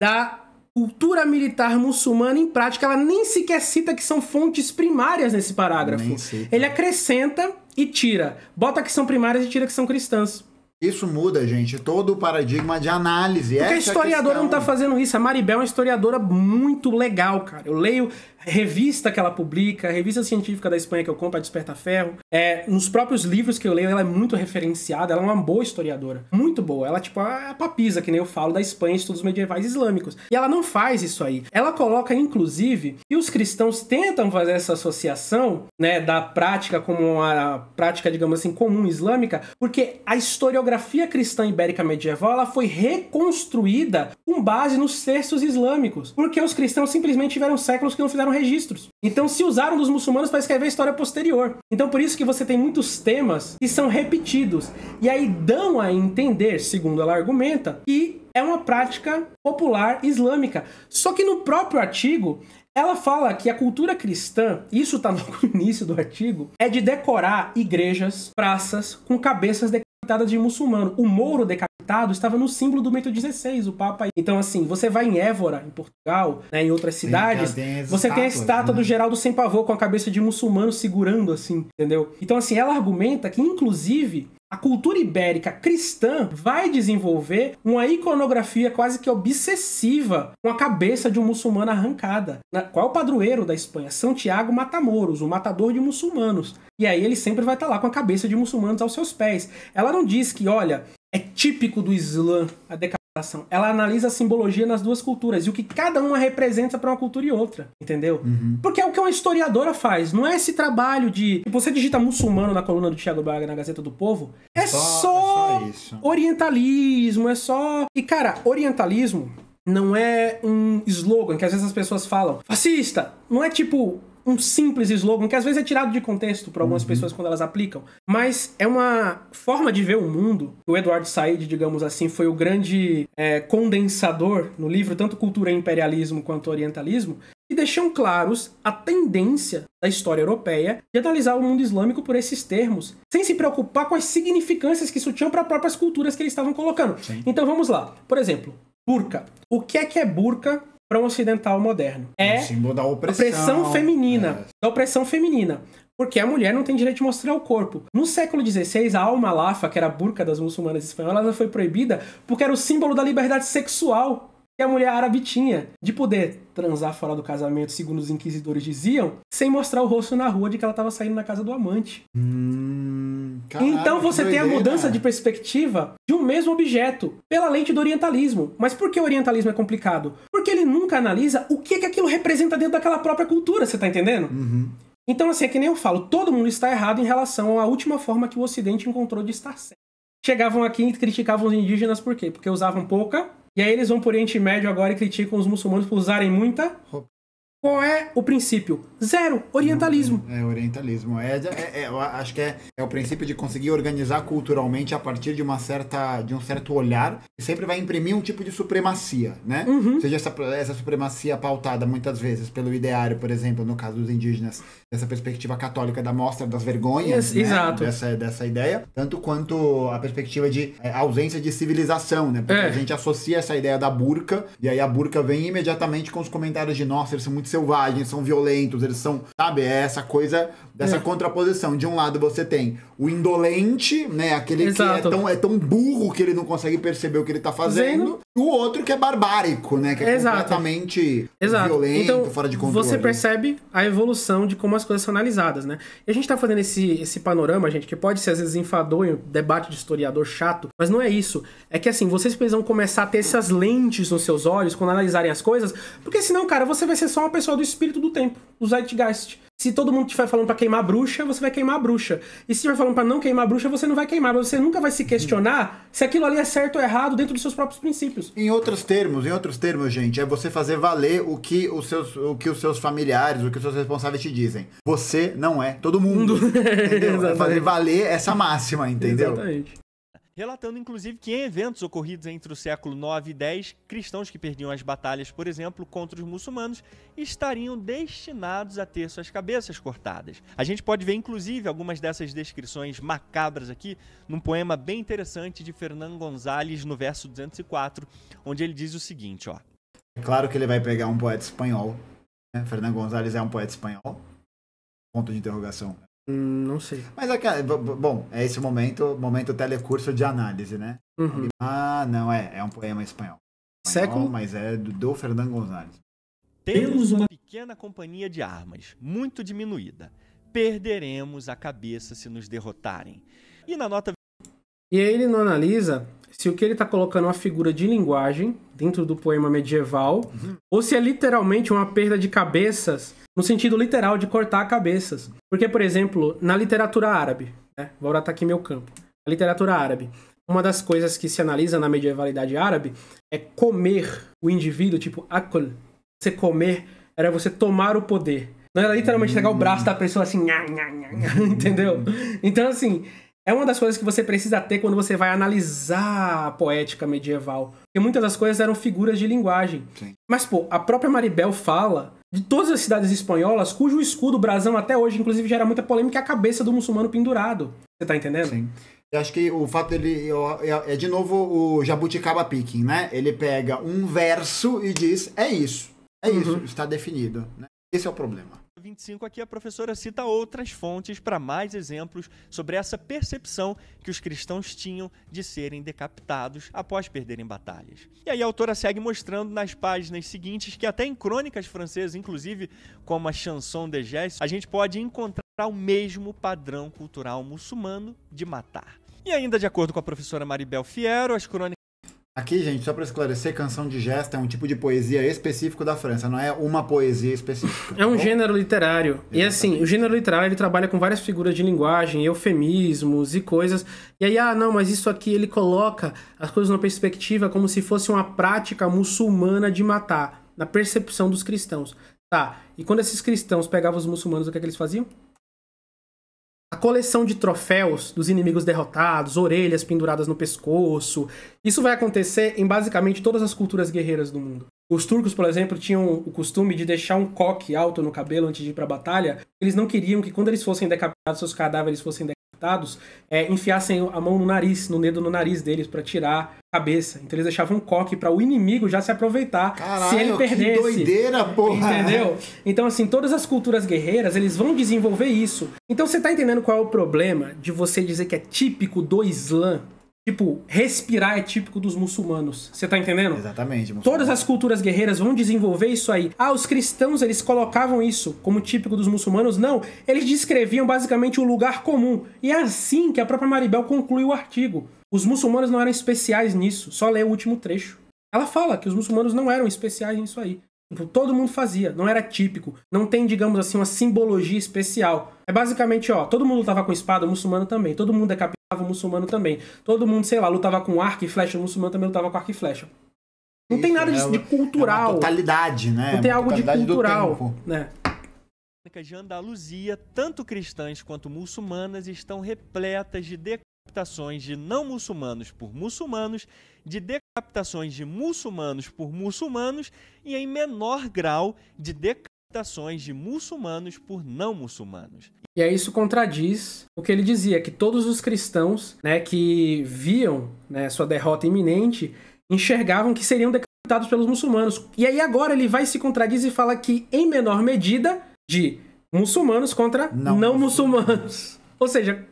S2: da cultura militar muçulmana em prática. Ela nem sequer cita que são fontes primárias nesse parágrafo. Ele acrescenta e tira. Bota que são primárias e tira que são cristãs. Isso muda, gente, todo o paradigma de análise. Porque Essa é a historiadora questão... não tá fazendo isso. A Maribel é uma historiadora muito legal, cara. Eu leio revista que ela publica, revista científica da Espanha que eu compro, a Desperta Ferro. É, nos próprios livros que eu leio, ela é muito referenciada, ela é uma boa historiadora. Muito boa. Ela, tipo, é a papisa, que nem eu falo, da Espanha, estudos medievais islâmicos. E ela não faz isso aí. Ela coloca, inclusive, que os cristãos tentam fazer essa associação, né, da prática como uma prática, digamos assim, comum islâmica, porque a historiografia cristã ibérica medieval, ela foi reconstruída com base nos textos islâmicos. Porque os cristãos simplesmente tiveram séculos que não fizeram deixaram registros. Então se usaram dos muçulmanos para escrever a história posterior. Então por isso que você tem muitos temas que são repetidos. E aí dão a entender, segundo ela argumenta, que é uma prática popular islâmica. Só que no próprio artigo, ela fala que a cultura cristã, isso está no início do artigo, é de decorar igrejas, praças com cabeças de decapitada de muçulmano. O Mouro decapitado estava no símbolo do Bento XVI, o Papa. Então, assim, você vai em Évora, em Portugal, né, em outras cidades, você tem a estátua né? do Geraldo Sem Pavor com a cabeça de muçulmano segurando, assim, entendeu? Então, assim, ela argumenta que, inclusive, a cultura ibérica cristã vai desenvolver uma iconografia quase que obsessiva com a cabeça de um muçulmano arrancada. Qual é o padroeiro da Espanha? Santiago Matamoros, o matador de muçulmanos. E aí ele sempre vai estar tá lá com a cabeça de muçulmanos aos seus pés. Ela não diz que, olha, é típico do Islã a decadência ela analisa a simbologia nas duas culturas e o que cada uma representa para uma cultura e outra, entendeu? Uhum. Porque é o que uma historiadora faz, não é esse trabalho de. Tipo, você digita muçulmano na coluna do Thiago Braga na Gazeta do Povo, é só, só, é só orientalismo, é só. E cara, orientalismo não é um slogan que às vezes as pessoas falam, fascista. Não é tipo, um simples slogan, que às vezes é tirado de contexto para algumas uhum. pessoas quando elas aplicam, mas é uma forma de ver o mundo. O Edward Said, digamos assim, foi o grande é, condensador no livro, tanto Cultura e Imperialismo quanto Orientalismo, e deixam claros a tendência da história europeia de analisar o mundo islâmico por esses termos, sem se preocupar com as significâncias que isso tinha para as próprias culturas que eles estavam colocando. Sim. Então vamos lá. Por exemplo, burca. O que é que é burca para um ocidental moderno.
S1: É símbolo da opressão, opressão
S2: feminina. É. Da opressão feminina. Porque a mulher não tem direito de mostrar o corpo. No século XVI, a alma-lafa, que era a burca das muçulmanas espanholas, ela foi proibida porque era o símbolo da liberdade sexual que a mulher árabe tinha de poder transar fora do casamento, segundo os inquisidores diziam, sem mostrar o rosto na rua de que ela estava saindo na casa do amante. Hum,
S3: caralho, então você tem a mudança
S2: de perspectiva de um mesmo objeto pela lente do orientalismo. Mas por que o orientalismo é complicado? que ele nunca analisa o que, é que aquilo representa dentro daquela própria cultura, você tá entendendo? Uhum. Então, assim, é que nem eu falo, todo mundo está errado em relação à última forma que o Ocidente encontrou de estar certo. Chegavam aqui e criticavam os indígenas por quê? Porque usavam pouca, e aí eles vão pro Oriente Médio agora e criticam os muçulmanos por usarem muita qual é o princípio? Zero. Orientalismo. É, é orientalismo.
S1: É, é, é, acho que é, é o princípio de conseguir organizar culturalmente a partir de uma certa, de um certo olhar que sempre vai imprimir um tipo de supremacia, né? Uhum. Ou seja essa, essa supremacia pautada muitas vezes pelo ideário, por exemplo, no caso dos indígenas, dessa perspectiva católica da mostra das vergonhas, yes, né? Dessa, dessa ideia, tanto quanto a perspectiva de é, ausência de civilização, né? Porque é. a gente associa essa ideia da burca e aí a burca vem imediatamente com os comentários de nossa, eles são muito selvagens, são violentos, eles são, sabe, é essa coisa dessa é. contraposição. De um lado você tem o indolente, né, aquele Exato. que é tão, é tão burro que ele não consegue perceber o que ele tá fazendo, Zeno
S2: o outro que é barbárico, né? Que é Exato. completamente Exato. violento, então, fora de controle. Você percebe a evolução de como as coisas são analisadas, né? E a gente tá fazendo esse, esse panorama, gente, que pode ser às vezes enfadonho, debate de historiador chato, mas não é isso. É que assim, vocês precisam começar a ter essas lentes nos seus olhos quando analisarem as coisas, porque senão, cara, você vai ser só uma pessoa do espírito do tempo, o Zeitgeist. Se todo mundo estiver falando para queimar a bruxa, você vai queimar a bruxa. E se estiver falando para não queimar a bruxa, você não vai queimar. Mas você nunca vai se questionar se aquilo ali é certo ou errado dentro dos seus próprios princípios. Em outros termos, em outros termos, gente, é você fazer valer
S1: o que os seus, o que os seus familiares, o que os seus responsáveis te dizem. Você não é todo mundo. entendeu? É fazer valer essa máxima, entendeu? Exatamente
S3: relatando inclusive que em eventos ocorridos entre o século 9 e 10, cristãos que perdiam as batalhas, por exemplo, contra os muçulmanos, estariam destinados a ter suas cabeças cortadas. A gente pode ver inclusive algumas dessas descrições macabras aqui num poema bem interessante de Fernando Gonzalez no verso 204, onde ele diz o seguinte, ó:
S1: é Claro que ele vai pegar um poeta espanhol. Né? Fernando Gonzalez é um poeta espanhol. Ponto de interrogação. Hum, não sei. Mas, bom, é esse momento, momento telecurso de análise, né? Uhum. Ah, não, é, é um poema espanhol. Século? Mas é do, do Fernando Gonzalez.
S3: Temos uma pequena companhia de armas, muito diminuída. Perderemos a cabeça se nos derrotarem. E na nota... E aí ele
S2: não analisa se o que ele está colocando é uma figura de linguagem dentro do poema medieval, uhum. ou se é literalmente uma perda de cabeças, no sentido literal de cortar cabeças. Porque, por exemplo, na literatura árabe, né? vou tá aqui meu campo, a literatura árabe, uma das coisas que se analisa na medievalidade árabe é comer o indivíduo, tipo, akol, você comer era você tomar o poder. Não era literalmente pegar o braço da pessoa assim, nha, nha, nha, entendeu? Então, assim, é uma das coisas que você precisa ter quando você vai analisar a poética medieval. Porque muitas das coisas eram figuras de linguagem. Sim. Mas, pô, a própria Maribel fala de todas as cidades espanholas cujo escudo, brasão, até hoje, inclusive, gera muita polêmica, é a cabeça do muçulmano pendurado. Você tá entendendo? Sim. Eu acho que o fato dele. É, de
S1: novo o jabuticaba picking, né? Ele pega um verso e diz: é isso. É isso, uhum. está definido. Né? Esse é o problema.
S3: 25, aqui a professora cita outras fontes para mais exemplos sobre essa percepção que os cristãos tinham de serem decapitados após perderem batalhas. E aí a autora segue mostrando nas páginas seguintes que até em crônicas francesas, inclusive como a Chanson de Geste, a gente pode encontrar o mesmo padrão cultural muçulmano de matar. E ainda de acordo com a professora Maribel Fierro, as crônicas Aqui, gente, só para esclarecer, canção de gesta é um tipo de poesia específico da França,
S2: não é uma poesia específica. Tá é um bom? gênero literário. Exatamente. E assim, o gênero literário ele trabalha com várias figuras de linguagem, eufemismos e coisas. E aí, ah, não, mas isso aqui ele coloca as coisas numa perspectiva como se fosse uma prática muçulmana de matar, na percepção dos cristãos. Tá, e quando esses cristãos pegavam os muçulmanos, o que, é que eles faziam? A coleção de troféus dos inimigos derrotados, orelhas penduradas no pescoço, isso vai acontecer em basicamente todas as culturas guerreiras do mundo. Os turcos, por exemplo, tinham o costume de deixar um coque alto no cabelo antes de ir para a batalha. Eles não queriam que quando eles fossem decapitados, seus cadáveres fossem é, enfiassem a mão no nariz, no dedo no nariz deles para tirar a cabeça. Então eles deixavam um coque para o inimigo já se aproveitar Caralho, se ele perdesse. Que doideira, porra! Entendeu? Então assim, todas as culturas guerreiras, eles vão desenvolver isso. Então você tá entendendo qual é o problema de você dizer que é típico do Islã? Tipo, respirar é típico dos muçulmanos. Você tá entendendo? Exatamente. Muçulmano. Todas as culturas guerreiras vão desenvolver isso aí. Ah, os cristãos, eles colocavam isso como típico dos muçulmanos? Não. Eles descreviam basicamente o lugar comum. E é assim que a própria Maribel conclui o artigo. Os muçulmanos não eram especiais nisso. Só lê o último trecho. Ela fala que os muçulmanos não eram especiais nisso aí. Tipo, todo mundo fazia, não era típico. Não tem, digamos assim, uma simbologia especial. É basicamente, ó, todo mundo tava com espada, o muçulmano também. Todo mundo é capitão muçulmano também. Todo mundo, sei lá, lutava com arco e flecha, o muçulmano também lutava com arco e flecha. Não Isso, tem nada né? de, é, de cultural. É totalidade, né? Não tem é algo de cultural, né? de Andaluzia,
S3: tanto cristãs quanto muçulmanas estão repletas de decapitações de não muçulmanos por muçulmanos, de decapitações de muçulmanos por muçulmanos e em menor grau de decapitações limitações de muçulmanos por não muçulmanos.
S2: E aí isso contradiz o que ele dizia, que todos os cristãos né, que viam né, sua derrota iminente enxergavam que seriam decapitados pelos muçulmanos. E aí agora ele vai se contradiz e fala que, em menor medida, de muçulmanos contra não, não muçulmanos. Ou seja...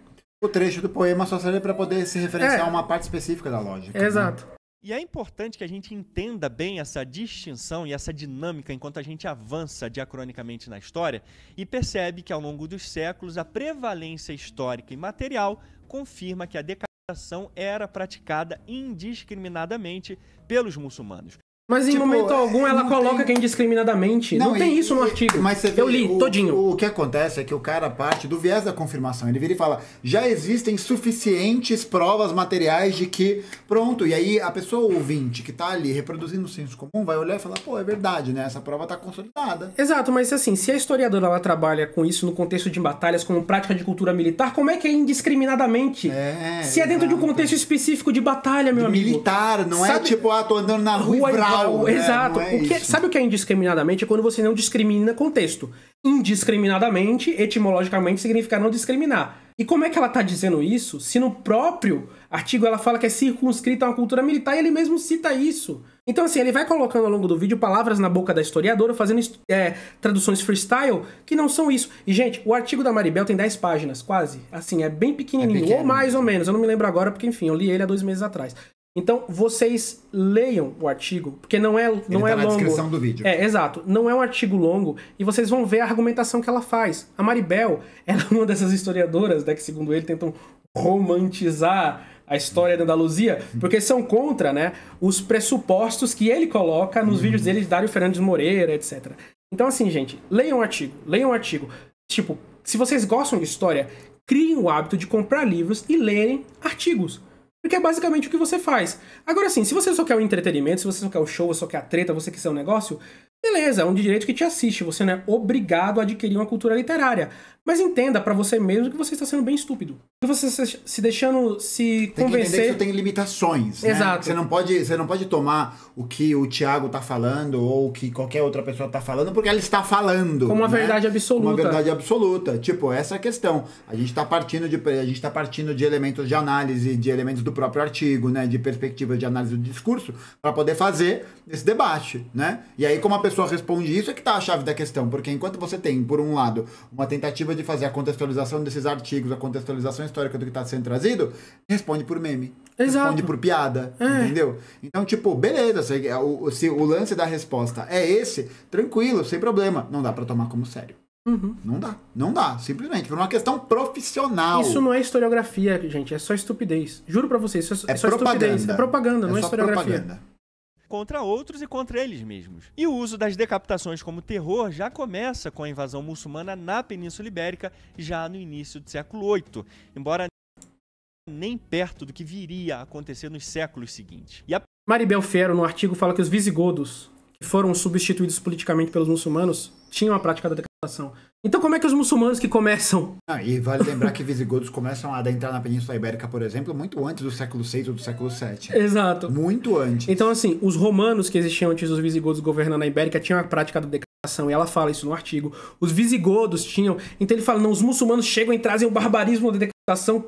S2: O trecho do poema só serve para poder se
S1: referenciar é, a uma parte específica da lógica.
S3: Né? Exato. Né? E é importante que a gente entenda bem essa distinção e essa dinâmica enquanto a gente avança diacronicamente na história e percebe que ao longo dos séculos a prevalência histórica e material confirma que a decapitação era praticada indiscriminadamente pelos muçulmanos. Mas em tipo, momento é, algum ela coloca tem... é
S2: indiscriminadamente.
S1: Não, não tem e, isso no artigo. Mas você Eu li o, todinho. O que acontece é que o cara parte do viés da confirmação. Ele vira e fala: já existem suficientes provas materiais de que. Pronto. E aí a pessoa ouvinte que tá ali reproduzindo o senso comum vai olhar e falar: pô, é verdade, né? Essa prova tá
S2: consolidada. Exato, mas assim, se a historiadora ela trabalha com isso no contexto de batalhas como prática de cultura militar, como é que é indiscriminadamente? É, se é dentro de um contexto específico de batalha, meu de amigo. Militar, não é Sabe? é tipo, ah, tô andando na rua, rua e né? Exato. É o que, é, sabe o que é indiscriminadamente? É quando você não discrimina contexto. Indiscriminadamente, etimologicamente, significa não discriminar. E como é que ela está dizendo isso se no próprio artigo ela fala que é circunscrita a uma cultura militar e ele mesmo cita isso? Então, assim, ele vai colocando ao longo do vídeo palavras na boca da historiadora, fazendo é, traduções freestyle que não são isso. E, gente, o artigo da Maribel tem 10 páginas, quase. Assim, é bem pequenininho, é ou mais ou menos. Eu não me lembro agora, porque, enfim, eu li ele há dois meses atrás. Então, vocês leiam o artigo, porque não é, não Ele tá é na longo. descrição do vídeo. É, exato. Não é um artigo longo e vocês vão ver a argumentação que ela faz. A Maribel, ela é uma dessas historiadoras, né, que segundo ele tentam romantizar a história da Andaluzia, uhum. porque são contra, né, os pressupostos que ele coloca nos uhum. vídeos dele de Dário Fernandes Moreira, etc. Então, assim, gente, leiam o artigo, leiam o artigo. Tipo, se vocês gostam de história, criem o hábito de comprar livros e lerem artigos. Porque é basicamente o que você faz. Agora sim, se você só quer o entretenimento, se você só quer o show, só quer a treta, você quer ser um negócio, Beleza, é um direito que te assiste, você não é obrigado a adquirir uma cultura literária. Mas entenda para você mesmo que você está sendo bem estúpido. você está se deixando se convencer. Tem que entender que tem limitações. Né? Exato. Você não,
S1: pode, você não pode tomar o que o Tiago está falando ou o que qualquer outra pessoa está falando porque ela está falando. Como uma né? verdade absoluta. Uma verdade absoluta. Tipo, essa é a questão. A gente está partindo de a gente tá partindo de elementos de análise, de elementos do próprio artigo, né, de perspectivas de análise do discurso para poder fazer esse debate, né? E aí como a pessoa pessoa responde isso é que está a chave da questão, porque enquanto você tem, por um lado, uma tentativa de fazer a contextualização desses artigos, a contextualização histórica do que está sendo trazido, responde por meme. Exato. Responde por piada, é. entendeu? Então, tipo, beleza, se é, o, se o lance da resposta é esse, tranquilo, sem problema. Não dá para tomar como sério. Uhum. Não dá, não dá, simplesmente, por uma questão
S2: profissional. Isso não é historiografia, gente, é só estupidez. Juro para vocês, isso é, é só propaganda. estupidez. É propaganda, é não é historiografia. Propaganda
S3: contra outros e contra eles mesmos. E o uso das decapitações como terror já começa com a invasão muçulmana na Península Ibérica já no início do século VIII, embora nem perto do que viria a acontecer nos séculos seguintes.
S2: E a... Maribel Ferro, no artigo, fala que os visigodos, que foram substituídos politicamente pelos muçulmanos, tinham a prática da decapitação. Então como é que os muçulmanos que começam? Ah, e vale
S1: lembrar que visigodos começam a adentrar na Península Ibérica, por exemplo, muito antes do século VI ou do século VII.
S2: Exato. Muito antes. Então assim, os romanos que existiam antes dos visigodos governando a Ibérica tinham a prática da decapitação, e ela fala isso no artigo. Os visigodos tinham... Então ele fala, não, os muçulmanos chegam e trazem o barbarismo da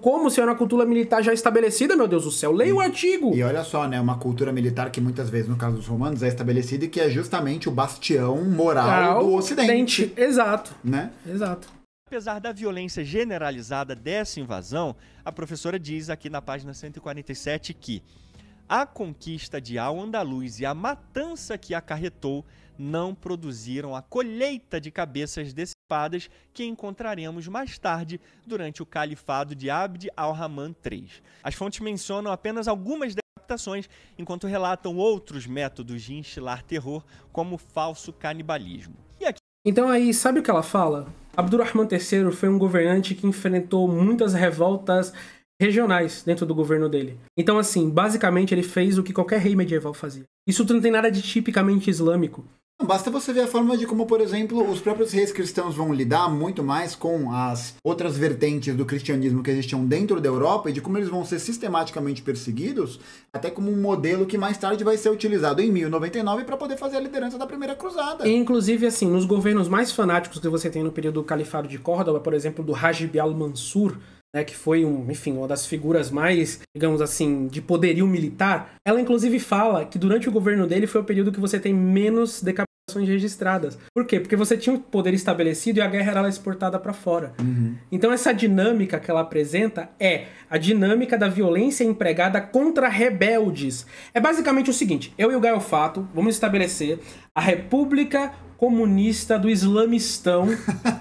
S2: como se era uma cultura militar já estabelecida, meu Deus do céu. Leia o hum. artigo. E olha
S1: só, né? Uma cultura militar que muitas vezes, no caso dos romanos, é estabelecida e que é justamente o bastião moral
S3: Real, do Ocidente. Dente.
S2: Exato. Né? Exato.
S3: Apesar da violência generalizada dessa invasão, a professora diz aqui na página 147 que a conquista de Al-Andalus e a matança que acarretou não produziram a colheita de cabeças decepadas que encontraremos mais tarde durante o califado de Abd al-Rahman III. As fontes mencionam apenas algumas decapitações, enquanto relatam outros métodos de instilar terror, como falso canibalismo.
S2: Aqui... Então aí, sabe o que ela fala? Abdurrahman III foi um governante que enfrentou muitas revoltas regionais dentro do governo dele. Então, assim, basicamente ele fez o que qualquer rei medieval fazia. Isso não tem nada de tipicamente islâmico. Basta você ver a forma
S1: de como, por exemplo, os próprios reis cristãos vão lidar muito mais com as outras vertentes do cristianismo que existiam dentro da Europa e de como eles vão ser sistematicamente perseguidos, até como um modelo que mais tarde vai ser utilizado em 1099 para poder fazer a liderança da primeira cruzada.
S2: E, inclusive, assim, nos governos mais fanáticos que você tem no período do Califado de Córdoba, por exemplo, do Hajib al-Mansur, né, que foi um, enfim, uma das figuras mais, digamos assim, de poderio militar, ela inclusive fala que durante o governo dele foi o período que você tem menos decapitações registradas. Por quê? Porque você tinha um poder estabelecido e a guerra era exportada para fora. Uhum. Então essa dinâmica que ela apresenta é a dinâmica da violência empregada contra rebeldes. É basicamente o seguinte, eu e o Gaio Fato vamos estabelecer a República Comunista do Islamistão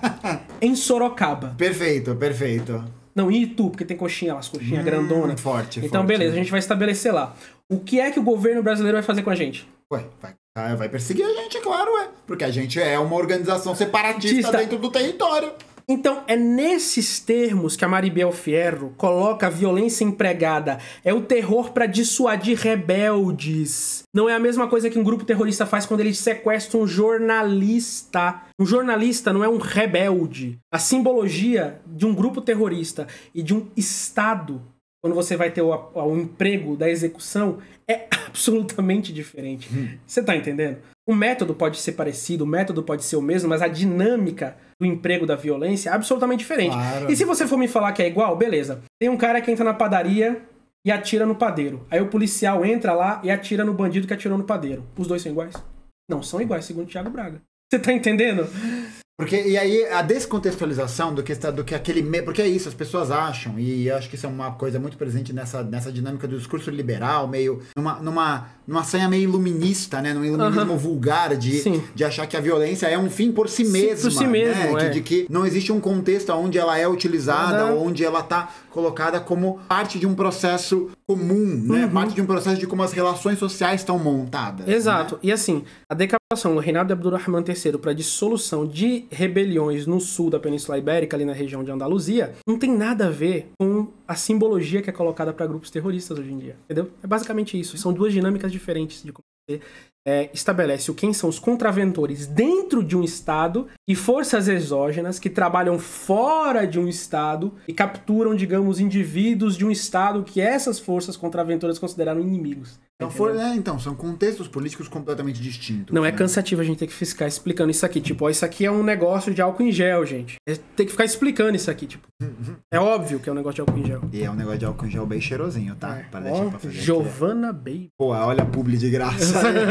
S2: em Sorocaba. Perfeito, perfeito. Não, e Itu, porque tem coxinha lá, as coxinhas hum, grandona. Forte, Então, forte, beleza, né? a gente vai estabelecer lá. O que é que o governo brasileiro vai fazer com a gente?
S1: Ué, vai ah, vai perseguir a
S2: gente, é claro, é. Porque a gente é uma organização separatista Tista. dentro do território. Então, é nesses termos que a Maribel Fierro coloca a violência empregada. É o terror para dissuadir rebeldes. Não é a mesma coisa que um grupo terrorista faz quando ele sequestra um jornalista. Um jornalista não é um rebelde. A simbologia de um grupo terrorista e de um Estado quando você vai ter o, o emprego da execução, é absolutamente diferente. Hum. Você tá entendendo? O método pode ser parecido, o método pode ser o mesmo, mas a dinâmica do emprego da violência é absolutamente diferente. Claro. E se você for me falar que é igual, beleza. Tem um cara que entra na padaria e atira no padeiro. Aí o policial entra lá e atira no bandido que atirou no padeiro. Os dois são iguais? Não, são iguais, segundo Thiago Braga.
S1: Você tá entendendo? Porque, e aí, a descontextualização do que, do que aquele. meio. Porque é isso, as pessoas acham, e acho que isso é uma coisa muito presente nessa, nessa dinâmica do discurso liberal, meio. numa, numa numa sanha meio iluminista, né? Num iluminismo uhum. vulgar de, de achar que a violência é um fim por si mesma. por si né? mesmo, né? é. de, de, que não existe um contexto onde ela é utilizada, uhum. onde ela está colocada como parte de um processo comum, né? Uhum. Parte de um processo de
S2: como as relações sociais estão montadas. Exato. Né? E assim, a decapitação do reinado de Abdurrahman III para dissolução de rebeliões no sul da Península Ibérica, ali na região de Andaluzia, não tem nada a ver com a simbologia que é colocada para grupos terroristas hoje em dia, entendeu? É basicamente isso. São duas dinâmicas diferentes de como você é, estabelece quem são os contraventores dentro de um Estado e forças exógenas que trabalham fora de um Estado e capturam, digamos, indivíduos de um Estado que essas forças contraventoras consideraram inimigos. Então, for, é, então, são contextos políticos completamente distintos. Não é né? é cansativo a gente ter que ficar explicando isso aqui. Tipo, ó, isso aqui é um negócio de álcool em gel, gente. É, tem que ficar explicando isso aqui, tipo.
S1: Uhum. É óbvio que é um negócio de álcool em gel. E é um negócio de álcool em gel bem cheirosinho, tá? É. Pra deixar pra fazer é. Giovanna aqui, Baby. Pô, olha a publi de graça. Né?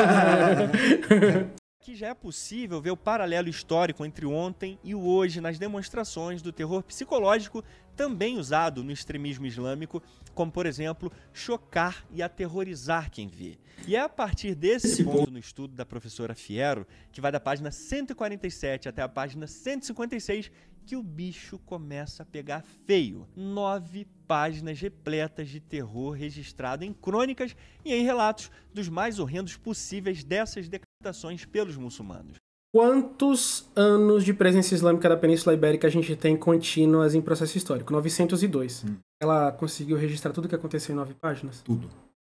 S3: que já é possível ver o paralelo histórico entre ontem e o hoje nas demonstrações do terror psicológico também usado no extremismo islâmico, como por exemplo, chocar e aterrorizar quem vê. E é a partir desse Esse ponto no estudo da professora Fiero, que vai da página 147 até a página 156, que o bicho começa a pegar feio. Nove páginas repletas de terror registrado em crônicas e em relatos dos mais horrendos possíveis dessas decapitações pelos muçulmanos.
S2: Quantos anos de presença islâmica da Península Ibérica a gente tem contínuas em processo histórico? 902. Hum. Ela conseguiu registrar tudo o que aconteceu em nove páginas? Tudo.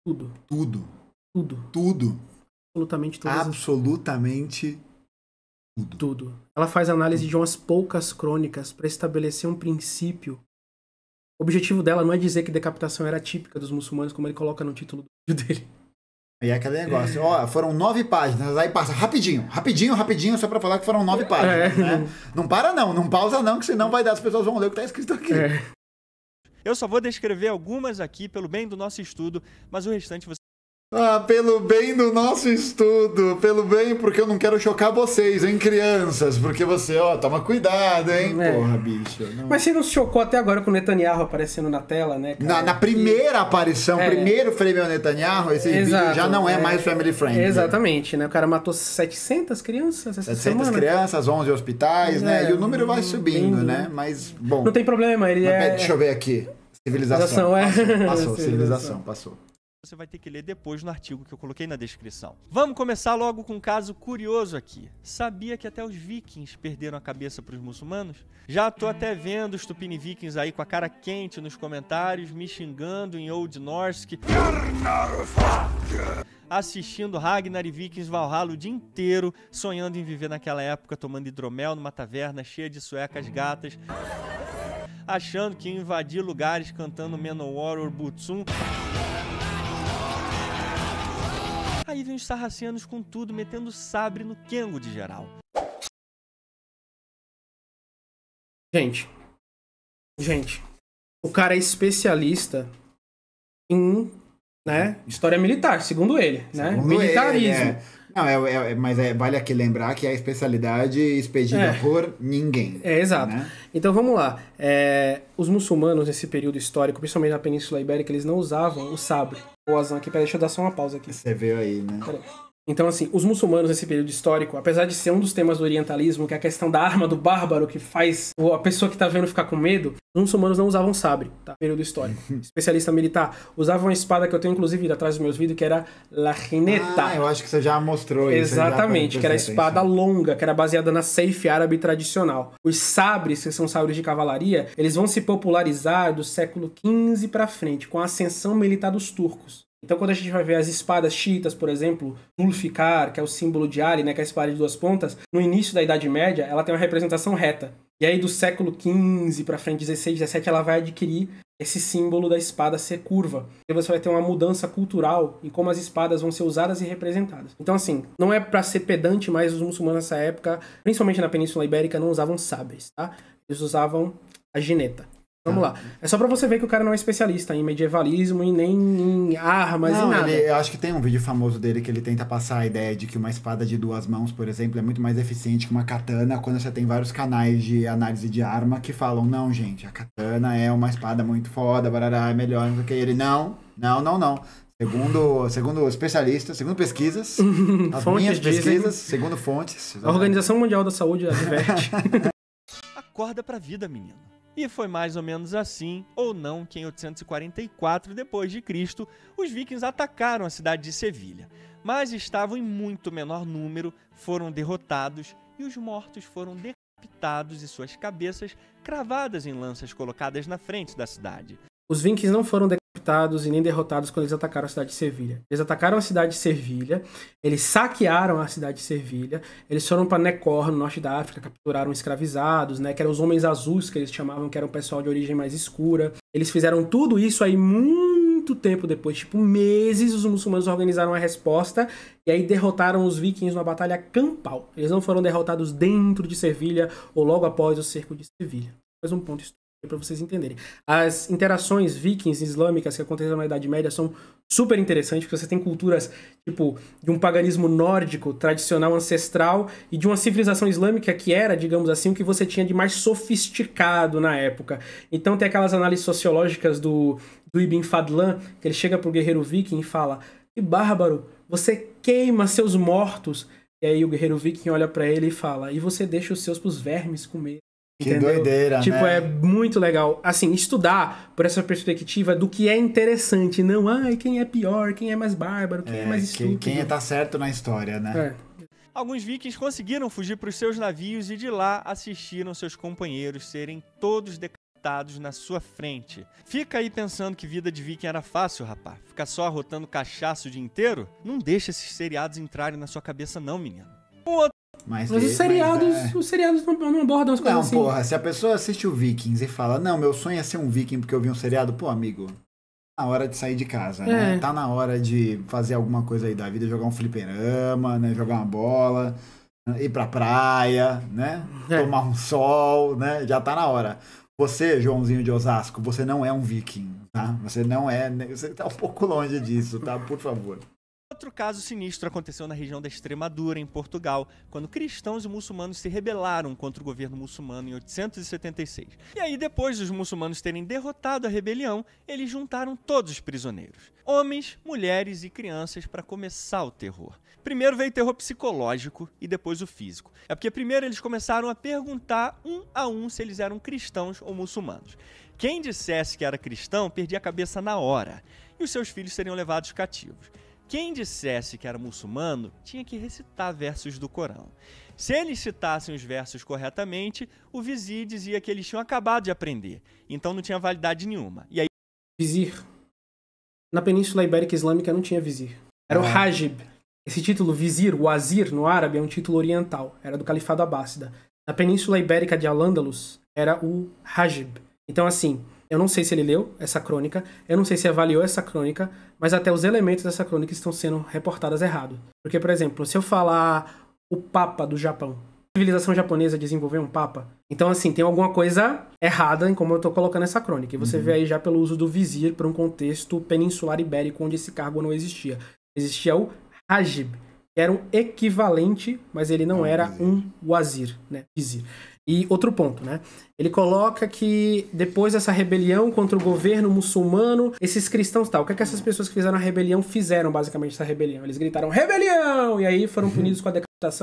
S2: Tudo. Tudo.
S1: Tudo. Tudo.
S2: Absolutamente tudo. Absolutamente as... Tudo. Tudo. Ela faz análise de umas poucas crônicas para estabelecer um princípio. O objetivo dela não é dizer que decapitação era típica dos muçulmanos, como ele coloca no título do vídeo dele.
S1: E é aquele negócio, é. ó, foram nove páginas, aí passa rapidinho,
S2: rapidinho, rapidinho, só para
S3: falar que foram nove é. páginas, é. né? Não para não, não pausa não, que senão vai dar, as pessoas vão ler o que tá escrito aqui. É. Eu só vou descrever algumas aqui pelo bem do nosso estudo, mas o restante você
S1: ah, pelo bem do nosso estudo, pelo bem, porque eu não quero chocar vocês, hein, crianças, porque você, ó, toma cuidado, hein, é. porra,
S2: bicho. Não.
S1: Mas você não se chocou até agora
S2: com o Netanyahu aparecendo na tela, né? Na, na, primeira e... aparição, é. primeiro frame ao Netanyahu, esse Exato, vídeo já não é, é mais family friendly. Exatamente, né? O cara matou 700 crianças essa 700 semana. crianças,
S1: 11 hospitais, né? É, e o número vai subindo, né? Mas, bom... Não tem
S2: problema, ele Mas,
S1: é... Deixa eu ver aqui. Civilização. Civilização, é. passou civilização, passou.
S3: Você vai ter que ler depois no artigo que eu coloquei na descrição. Vamos começar logo com um caso curioso aqui. Sabia que até os vikings perderam a cabeça para os muçulmanos? Já tô até vendo os tupini vikings aí com a cara quente nos comentários, me xingando em Old Norse. Que... Assistindo Ragnar e Vikings Valhalla o dia inteiro, sonhando em viver naquela época tomando hidromel numa taverna cheia de suecas gatas, achando que ia invadir lugares cantando Menowar ou Butsum. Aí vem os sarracenos com tudo, metendo sabre no Kengo de geral.
S4: Gente, gente,
S2: o cara é especialista em né? História militar, segundo ele, né? Segundo Militarismo. Ele, é. Né? Não, é, é, é mas é, vale aqui lembrar que é a
S1: especialidade expedida é. por ninguém.
S2: É, exato. Né? Então vamos lá. os muçulmanos, nesse período histórico, principalmente na Península Ibérica, eles não usavam o sabre o Azan aqui. Peraí, deixa eu dar só uma pausa aqui. Você veio aí, né? Peraí. Então, assim, os muçulmanos nesse período histórico, apesar de ser um dos temas do orientalismo, que é a questão da arma do bárbaro que faz a pessoa que tá vendo ficar com medo, os muçulmanos não usavam sabre, tá? Período histórico. Uhum. Especialista militar. Usavam uma espada que eu tenho, inclusive, atrás dos meus vídeos, que era lajineta. Ah, eu acho que você já mostrou Exatamente, isso. Exatamente, que era a espada longa, que era baseada na safe árabe tradicional. Os sabres, que são sabres de cavalaria, eles vão se popularizar do século XV para frente, com a ascensão militar dos turcos. Então, quando a gente vai ver as espadas chiitas, por exemplo, Zulficar, que é o símbolo de Ali, né, que é a espada de duas pontas, no início da Idade Média, ela tem uma representação reta. E aí, do século XV para frente, XVI, XVII, ela vai adquirir esse símbolo da espada ser curva. E você vai ter uma mudança cultural em como as espadas vão ser usadas e representadas. Então, assim, não é para ser pedante, mas os muçulmanos nessa época, principalmente na Península Ibérica, não usavam sábeis, tá? Eles usavam a gineta. Vamos lá. É só para você ver que o cara não é especialista em medievalismo e nem em armas não, e nada. Ele, eu
S1: acho que tem um vídeo famoso dele que ele tenta passar a ideia de que uma espada de duas mãos, por exemplo, é muito mais eficiente que uma katana, quando você tem vários canais de análise de arma que falam, não, gente, a katana é uma espada muito foda, barará, é melhor, do que. Ele, não, não, não, não. Segundo, segundo especialistas, segundo pesquisas, as fontes minhas pesquisas, segundo fontes. A
S3: Organização
S2: Mundial da Saúde adverte.
S3: Acorda pra vida, menino. E foi mais ou menos assim, ou não, que em 844 depois de Cristo, os vikings atacaram a cidade de Sevilha, mas estavam em muito menor número, foram derrotados e os mortos foram decapitados e suas cabeças cravadas em lanças colocadas na frente da cidade.
S2: Os vikings não foram decapitados e nem derrotados quando eles atacaram a cidade de Sevilha. Eles atacaram a cidade de Sevilha, eles saquearam a cidade de Sevilha, eles foram para Necor, no norte da África, capturaram escravizados, né, que eram os homens azuis que eles chamavam, que eram o pessoal de origem mais escura. Eles fizeram tudo isso aí muito tempo depois, tipo meses, os muçulmanos organizaram a resposta e aí derrotaram os vikings numa batalha campal. Eles não foram derrotados dentro de Sevilha ou logo após o cerco de Sevilha. Mais um ponto histórico para vocês entenderem. As interações vikings islâmicas que aconteceram na Idade Média são super interessantes, porque você tem culturas tipo de um paganismo nórdico tradicional ancestral e de uma civilização islâmica que era, digamos assim, o que você tinha de mais sofisticado na época. Então tem aquelas análises sociológicas do, do Ibn Fadlan, que ele chega pro guerreiro viking e fala: "Que bárbaro, você queima seus mortos". E aí o guerreiro viking olha para ele e fala: "E você deixa os seus pros vermes comer". Que entendeu? doideira, Tipo, né? é muito legal. Assim, estudar por essa perspectiva do que é interessante, não, ai, quem é pior, quem é mais bárbaro, quem é, é mais estúpido. Quem, quem tá certo na história, né? É.
S3: Alguns vikings conseguiram fugir para os seus navios e de lá assistiram seus companheiros serem todos decapitados na sua frente. Fica aí pensando que vida de viking era fácil, rapaz. Ficar só arrotando cachaço o dia inteiro? Não deixa esses seriados entrarem na sua cabeça não, menino. Um outro mas, mas, os é, seriados, mas,
S1: é...
S2: os seriados não, não abordam as
S1: coisas não, assim. Não, porra, se a pessoa assiste o Vikings e fala, não, meu sonho é ser um viking porque eu vi um seriado, pô, amigo, tá na hora de sair de casa, né? é. né? Tá na hora de fazer alguma coisa aí da vida, jogar um fliperama, né? Jogar uma bola, ir pra praia, né? É. Tomar um sol, né? Já tá na hora. Você, Joãozinho de Osasco, você não é um viking, tá? Você não é, você tá um pouco longe disso, tá? Por favor.
S3: Outro caso sinistro aconteceu na região da Extremadura, em Portugal, quando cristãos e muçulmanos se rebelaram contra o governo muçulmano em 876. E aí, depois dos muçulmanos terem derrotado a rebelião, eles juntaram todos os prisioneiros: homens, mulheres e crianças para começar o terror. Primeiro veio o terror psicológico e depois o físico. É porque primeiro eles começaram a perguntar um a um se eles eram cristãos ou muçulmanos. Quem dissesse que era cristão perdia a cabeça na hora, e os seus filhos seriam levados cativos. Quem dissesse que era muçulmano tinha que recitar versos do Corão. Se eles citassem os versos corretamente, o vizir dizia que eles tinham acabado de aprender, então não tinha validade nenhuma. E aí vizir
S2: na Península Ibérica Islâmica não tinha vizir. Era o ah. Hajib. Esse título vizir, o azir no árabe é um título oriental, era do Califado Abássida. Na Península Ibérica de Al-Andalus era o Hajib. Então assim, eu não sei se ele leu essa crônica, eu não sei se avaliou essa crônica, mas até os elementos dessa crônica estão sendo reportados errado. Porque, por exemplo, se eu falar o Papa do Japão, a civilização japonesa desenvolveu um Papa. Então, assim, tem alguma coisa errada em como eu estou colocando essa crônica. E você uhum. vê aí já pelo uso do vizir para um contexto peninsular ibérico onde esse cargo não existia. Existia o Hajib, que era um equivalente, mas ele não, não era vizir. um wazir, né? Vizir. E outro ponto, né? Ele coloca que depois dessa rebelião contra o governo muçulmano, esses cristãos tal, tá, o que, é que essas pessoas que fizeram a rebelião fizeram basicamente essa rebelião? Eles gritaram rebelião! E aí foram punidos com a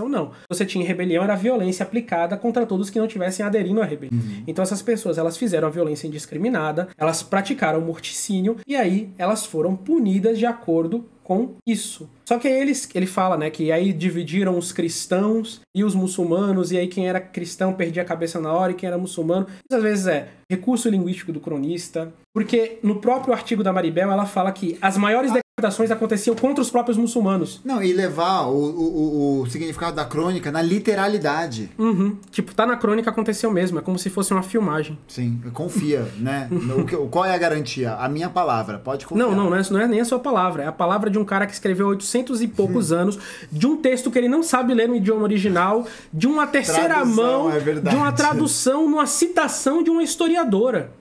S2: não. Você tinha rebelião, era violência aplicada contra todos que não tivessem aderindo à rebelião. Uhum. Então essas pessoas, elas fizeram a violência indiscriminada, elas praticaram morticínio e aí elas foram punidas de acordo com isso. Só que aí eles, ele fala, né, que aí dividiram os cristãos e os muçulmanos, e aí quem era cristão perdia a cabeça na hora e quem era muçulmano. Às vezes é recurso linguístico do cronista, porque no próprio artigo da Maribel ela fala que as maiores interpretações aconteciam contra os próprios muçulmanos. Não, e levar o, o, o significado da crônica na literalidade. Uhum. Tipo, tá na crônica, aconteceu mesmo. É como se fosse uma filmagem. Sim, confia,
S1: né? No,
S2: qual é a garantia? A minha palavra, pode confiar. Não, não, não é, não é, nem a sua palavra. É a palavra de um cara que escreveu 800 e poucos hum. anos, de um texto que ele não sabe ler no idioma original, de uma terceira tradução, mão, é de uma tradução, uma citação de uma historiadora.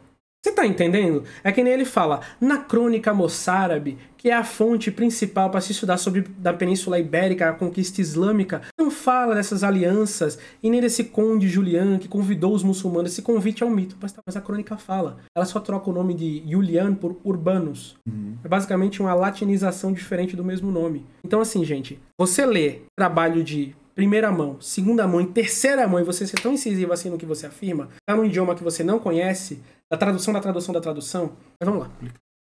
S2: Você tá entendendo? É que nem ele fala, na crônica moçárabe, que é a fonte principal para se estudar sobre da Península Ibérica, a conquista islâmica, não fala dessas alianças e nem desse conde Julian que convidou os muçulmanos. Esse convite é um mito, mas a crônica fala. Ela só troca o nome de Julian por Urbanus. Uhum. É basicamente uma latinização diferente do mesmo nome. Então, assim, gente, você lê trabalho de primeira mão, segunda mão e terceira mão, e você ser tão incisivo assim no que você afirma, tá num idioma que você não conhece, da tradução, da tradução,
S3: da tradução. Mas vamos lá.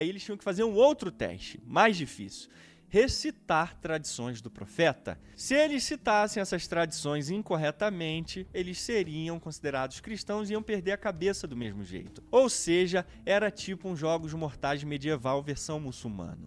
S3: Aí eles tinham que fazer um outro teste, mais difícil. Recitar tradições do profeta. Se eles citassem essas tradições incorretamente, eles seriam considerados cristãos e iam perder a cabeça do mesmo jeito. Ou seja, era tipo um Jogos Mortais medieval versão muçulmana.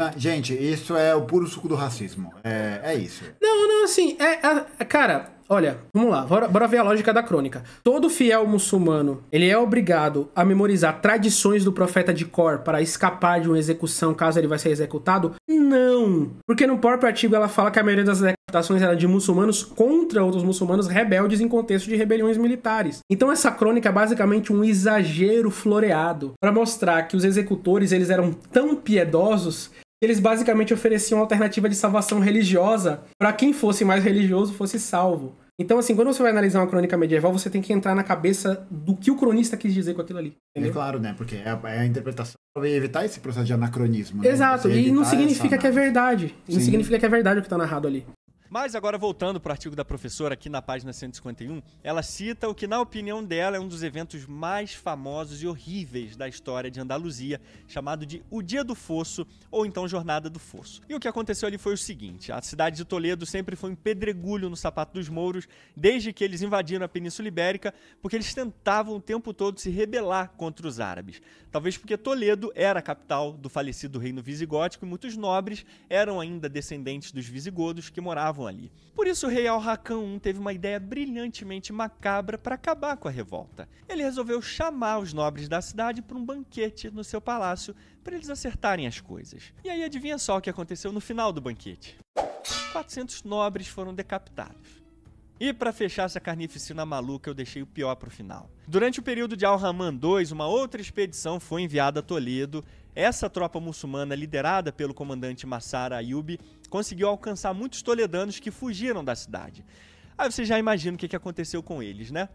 S1: Ah, gente, isso é
S2: o puro suco do racismo. É, é isso. Não, não, assim, é, é cara, Olha, vamos lá, bora, bora ver a lógica da crônica. Todo fiel muçulmano, ele é obrigado a memorizar tradições do profeta de cor para escapar de uma execução caso ele vai ser executado? Não! Porque no próprio artigo ela fala que a maioria das decapitações era de muçulmanos contra outros muçulmanos rebeldes em contexto de rebeliões militares. Então essa crônica é basicamente um exagero floreado para mostrar que os executores eles eram tão piedosos eles basicamente ofereciam uma alternativa de salvação religiosa para quem fosse mais religioso fosse salvo. Então, assim, quando você vai analisar uma crônica medieval, você tem que entrar na cabeça do que o cronista quis dizer com aquilo ali. É entendeu? É claro, né?
S3: Porque é a, é a interpretação para evitar esse processo de anacronismo. Né? Exato, e não significa que é
S2: verdade. Sim. Não significa que é verdade o que está narrado ali.
S3: Mas agora voltando para o artigo da professora aqui na página 151, ela cita o que na opinião dela é um dos eventos mais famosos e horríveis da história de Andaluzia, chamado de O Dia do Fosso ou então Jornada do Fosso. E o que aconteceu ali foi o seguinte: a cidade de Toledo sempre foi um pedregulho no sapato dos mouros desde que eles invadiram a Península Ibérica, porque eles tentavam o tempo todo se rebelar contra os árabes. Talvez porque Toledo era a capital do falecido reino visigótico e muitos nobres eram ainda descendentes dos visigodos que moravam estavam ali. Por isso, o rei Al-Hakam I teve uma ideia brilhantemente macabra para acabar com a revolta. Ele resolveu chamar os nobres da cidade para um banquete no seu palácio para eles acertarem as coisas. E aí, adivinha só o que aconteceu no final do banquete? 400 nobres foram decapitados. E para fechar essa carnificina maluca, eu deixei o pior para o final. Durante o período de Al-Rahman II, uma outra expedição foi enviada a Toledo. Essa tropa muçulmana, liderada pelo comandante Massara Ayub, conseguiu alcançar muitos toledanos que fugiram da cidade. Aí você já imagina o que aconteceu com eles, né?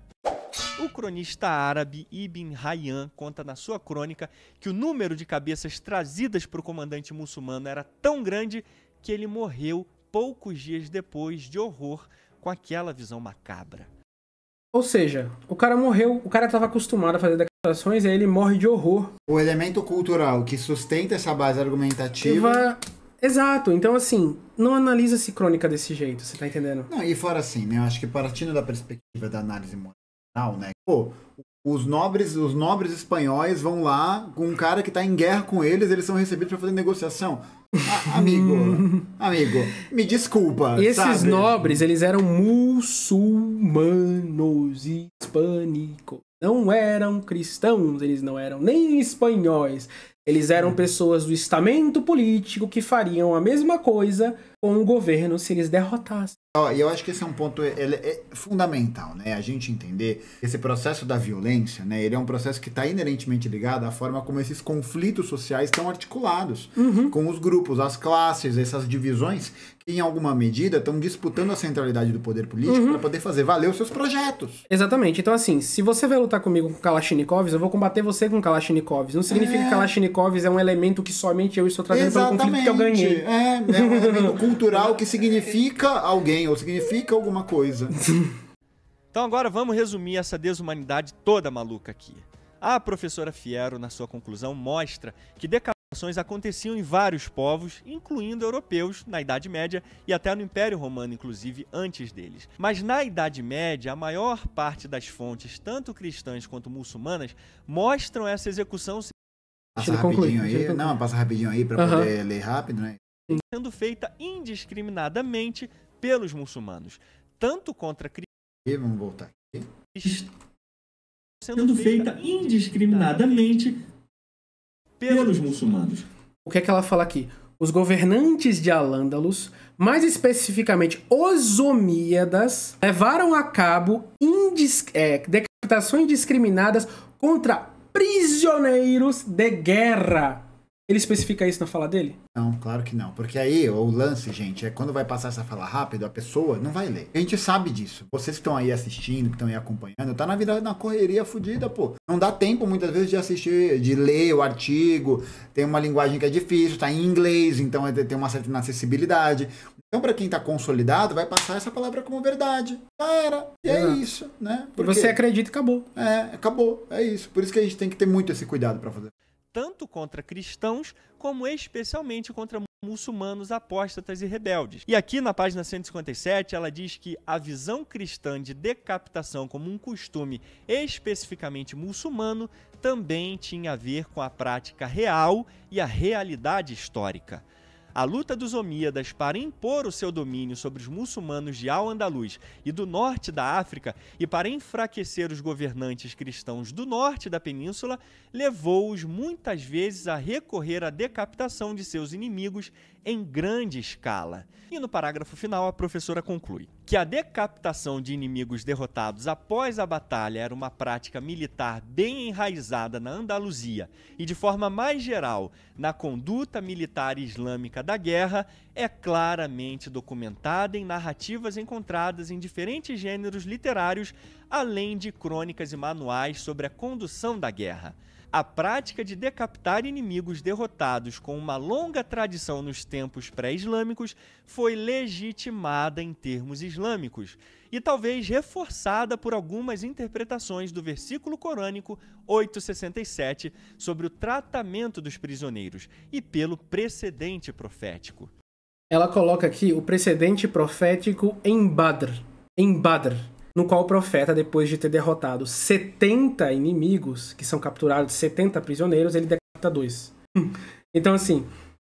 S3: O cronista árabe Ibn Hayyan conta na sua crônica que o número de cabeças trazidas para o comandante muçulmano era tão grande que ele morreu poucos dias depois de horror com aquela visão macabra.
S2: Ou seja, o cara morreu, o cara estava acostumado a fazer declarações. e aí ele morre de horror. O elemento cultural que sustenta essa base argumentativa. Exato,
S1: então assim, não analisa-se crônica desse jeito, você tá entendendo? Não, e fora assim, né? Eu acho que partindo da perspectiva da análise moral, né? Pô, o os nobres, os nobres espanhóis vão lá com um cara que está em guerra com eles, eles são recebidos para fazer negociação. amigo, amigo, me
S2: desculpa.
S1: Esses sabe? nobres,
S2: eles eram muçulmanos hispânicos. Não eram cristãos, eles não eram nem espanhóis. Eles eram pessoas do estamento político que fariam a mesma coisa com o governo se eles derrotassem. E eu acho que esse é um ponto é fundamental,
S1: né? A gente entender esse processo da violência, né? Ele é um processo que está inerentemente ligado à forma como esses conflitos sociais estão articulados uhum. com os grupos, as classes, essas
S2: divisões que, em alguma medida, estão disputando a centralidade do poder político uhum. para poder fazer valer os seus projetos. Exatamente. Então, assim, se você vai lutar comigo com Kalashnikovs, eu vou combater você com Kalashnikovs. Não significa é... que Kalashnikovs é um elemento que somente eu estou trazendo Exatamente. o conflito que eu ganhei. É,
S1: é
S3: um elemento cultural que significa alguém ou significa alguma coisa. Então agora vamos resumir essa desumanidade toda maluca aqui. A professora Fiero, na sua conclusão, mostra que decapitações aconteciam em vários povos, incluindo europeus, na Idade Média e até no Império Romano, inclusive, antes deles. Mas na Idade Média, a maior parte das fontes, tanto cristãs quanto muçulmanas, mostram essa execução Passa rapidinho aí. Não, passa rapidinho aí para uhum. poder ler rápido, né? sendo feita indiscriminadamente pelos muçulmanos, tanto contra cristãos. Vamos voltar aqui. Sendo feita indiscriminadamente
S2: pelos muçulmanos. O que é que ela fala aqui? Os governantes de Alândalos, mais especificamente os Omíadas, levaram a cabo indis é, decapitações discriminadas contra prisioneiros de guerra ele especifica isso na fala dele? Não, claro que não. Porque aí o
S1: lance, gente, é quando vai passar essa fala rápido, a pessoa não vai ler. A gente sabe disso. Vocês que estão aí assistindo, que estão aí acompanhando, tá na vida na correria fodida, pô. Não dá tempo muitas vezes de assistir, de ler o artigo. Tem uma linguagem que é difícil, tá em inglês, então é, tem uma certa inacessibilidade. Então, para quem tá consolidado, vai passar essa palavra como verdade. Já era. E é, é isso,
S3: né? Porque... Você acredita
S1: e acabou. É, acabou. É isso. Por isso que a gente tem que ter muito esse cuidado para
S3: fazer tanto contra cristãos, como especialmente contra muçulmanos apóstatas e rebeldes. E aqui na página 157 ela diz que a visão cristã de decapitação como um costume especificamente muçulmano também tinha a ver com a prática real e a realidade histórica. A luta dos Omíadas para impor o seu domínio sobre os muçulmanos de Al-Andalus e do norte da África e para enfraquecer os governantes cristãos do norte da península levou-os muitas vezes a recorrer à decapitação de seus inimigos em grande escala. E no parágrafo final, a professora conclui que a decapitação de inimigos derrotados após a batalha era uma prática militar bem enraizada na Andaluzia e, de forma mais geral, na conduta militar islâmica da guerra, é claramente documentada em narrativas encontradas em diferentes gêneros literários, além de crônicas e manuais sobre a condução da guerra a prática de decapitar inimigos derrotados com uma longa tradição nos tempos pré-islâmicos foi legitimada em termos islâmicos e talvez reforçada por algumas interpretações do versículo corânico 867 sobre o tratamento dos prisioneiros e pelo precedente profético.
S2: Ela coloca aqui o precedente profético em Badr. Em Badr no qual o profeta, depois de ter derrotado 70 inimigos, que são capturados 70 prisioneiros, ele decapita dois. Hum. Então, assim,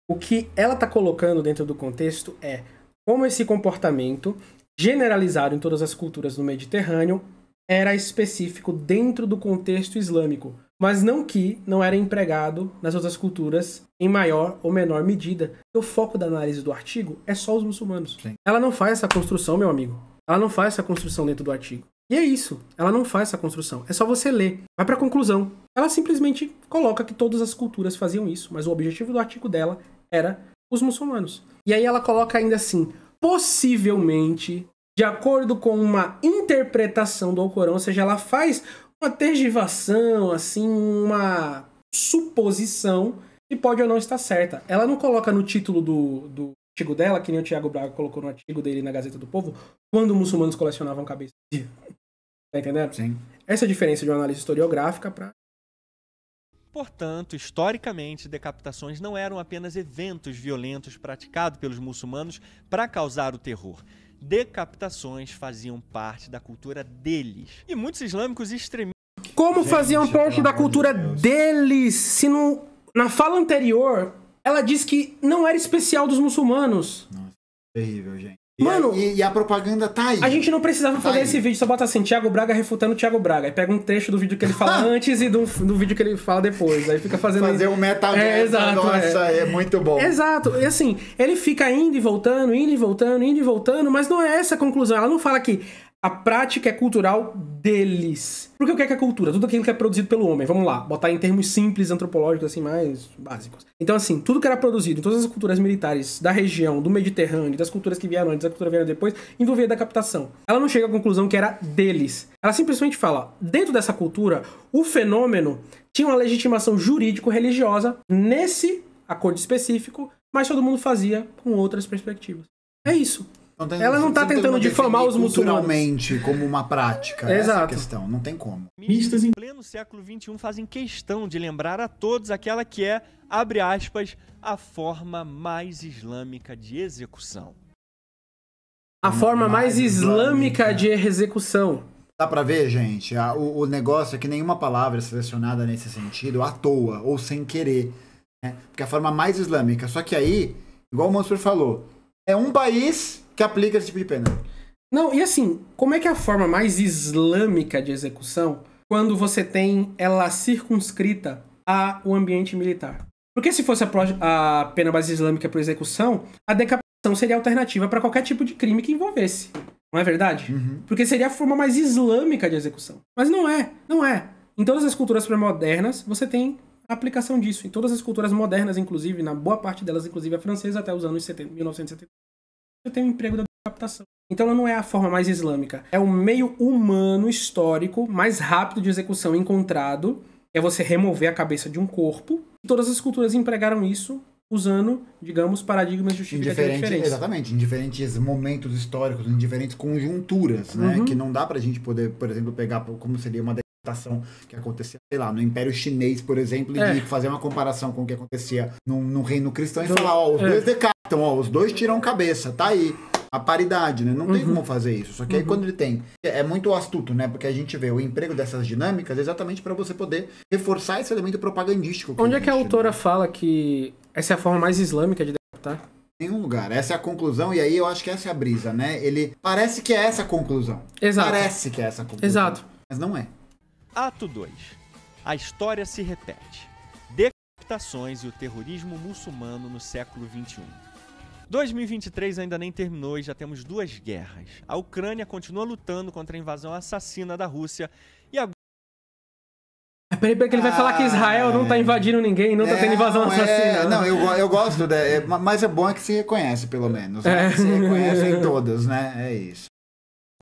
S2: o que ela está colocando dentro do contexto é como esse comportamento, generalizado em todas as culturas do Mediterrâneo, era específico dentro do contexto islâmico, mas não que não era empregado nas outras culturas em maior ou menor medida. O foco da análise do artigo é só os muçulmanos. Sim. Ela não faz essa construção, meu amigo. Ela não faz essa construção dentro do artigo. E é isso, ela não faz essa construção. É só você ler. Vai para a conclusão. Ela simplesmente coloca que todas as culturas faziam isso, mas o objetivo do artigo dela era os muçulmanos. E aí ela coloca ainda assim: possivelmente, de acordo com uma interpretação do Alcorão, ou seja, ela faz uma tergivação, assim, uma suposição que pode ou não estar certa. Ela não coloca no título do, do artigo dela, que nem o Tiago Braga colocou no artigo dele na Gazeta do Povo, quando muçulmanos colecionavam cabeça
S4: de
S2: Tá entendendo? Sim. Essa é a diferença de uma análise historiográfica para
S3: Portanto, historicamente, decapitações não eram apenas eventos violentos praticados pelos muçulmanos para causar o terror. Decapitações faziam parte da cultura deles. E muitos islâmicos extremistas. Como faziam parte da
S2: cultura deles? Se no, na fala anterior ela disse que não era especial dos muçulmanos. Nossa, terrível, gente. E Mano, a, e, e, a propaganda tá aí. A gente não precisava tá fazer aí. esse vídeo, só bota assim, Thiago Braga refutando Thiago Braga. Aí pega um trecho do vídeo que ele fala antes e do, do vídeo que ele fala depois. Aí fica fazendo. fazer um meta é, exato, nossa, é. é. muito bom. Exato. E assim, ele fica indo e voltando, indo e voltando, indo e voltando, mas não é essa a conclusão. Ela não fala que, a prática é cultural deles. Porque o que é, que é cultura? Tudo aquilo que é produzido pelo homem. Vamos lá, botar em termos simples, antropológicos, assim, mais básicos. Então, assim, tudo que era produzido em todas as culturas militares da região, do Mediterrâneo, das culturas que vieram antes, das culturas que vieram depois, envolvia da captação. Ela não chega à conclusão que era deles. Ela simplesmente fala, dentro dessa cultura, o fenômeno tinha uma legitimação jurídico-religiosa nesse acordo específico, mas todo mundo fazia com outras
S3: perspectivas. É isso. Não tem, ela não está tentando difamar os
S1: muçulmanos. como uma prática. É exato. Essa questão, não tem como.
S3: Mistas em pleno século XXI fazem questão de lembrar a todos aquela que é, abre aspas, a forma mais islâmica de execução.
S2: A hum, forma mais, mais islâmica, islâmica de execução.
S1: Dá pra ver, gente? o, o negócio é que nenhuma palavra é selecionada nesse sentido à toa ou sem querer. Né? Porque a forma mais islâmica. Só que aí, igual o Mansur falou,
S2: é um país que aplica esse tipo de pena. Não, e assim, como é que é a forma mais islâmica de execução quando você tem ela circunscrita ao ambiente militar? Porque se fosse a, a pena base islâmica para execução, a decapitação seria alternativa para qualquer tipo de crime que envolvesse. Não é verdade? Uhum. Porque seria a forma mais islâmica de execução. Mas não é, não é. Em todas as culturas pré-modernas, você tem a aplicação disso. Em todas as culturas modernas, inclusive, na boa parte delas, inclusive a francesa, até os anos 70, 1970 tem um emprego da decapitação. Então ela não é a forma mais islâmica. É o meio humano histórico mais rápido de execução encontrado. É você remover a cabeça de um corpo. E todas as culturas empregaram isso usando, digamos, paradigmas justificativos diferentes. Exatamente,
S1: em diferentes momentos históricos,
S2: em diferentes conjunturas, né? Uhum. Que não dá pra gente
S1: poder, por exemplo, pegar como seria uma decapitação que acontecia, sei lá, no Império Chinês, por exemplo, e é. fazer uma comparação com o que acontecia no, no reino cristão e falar, ó, os é. dois então, ó, os dois tiram cabeça, tá aí. A paridade, né? Não uhum. tem como fazer isso. Só que aí uhum. quando ele tem. É muito astuto, né? Porque a gente vê o emprego dessas dinâmicas exatamente para você poder reforçar esse elemento propagandístico.
S2: Onde existe, é que a né? autora né? fala que essa é a forma mais islâmica de decapitar? nenhum lugar. Essa
S1: é a conclusão, e aí eu acho que essa é a brisa, né? Ele parece que é essa a conclusão. Exato. Parece que é essa
S2: a conclusão. Exato.
S3: Mas não é. Ato 2. A história se repete. Decapitações e o terrorismo muçulmano no século XXI. 2023 ainda nem terminou e já temos duas guerras. A Ucrânia continua lutando contra a invasão assassina da Rússia e agora.
S4: É, peraí,
S1: peraí, que ele
S3: vai ah, falar que ah, Israel não tá é. invadindo ninguém, não é, tá tendo é, invasão não, assassina. É, não, eu, eu gosto, mas é bom é que se reconhece, pelo menos. Né? É. Né? Se reconhecem todos, né? É isso.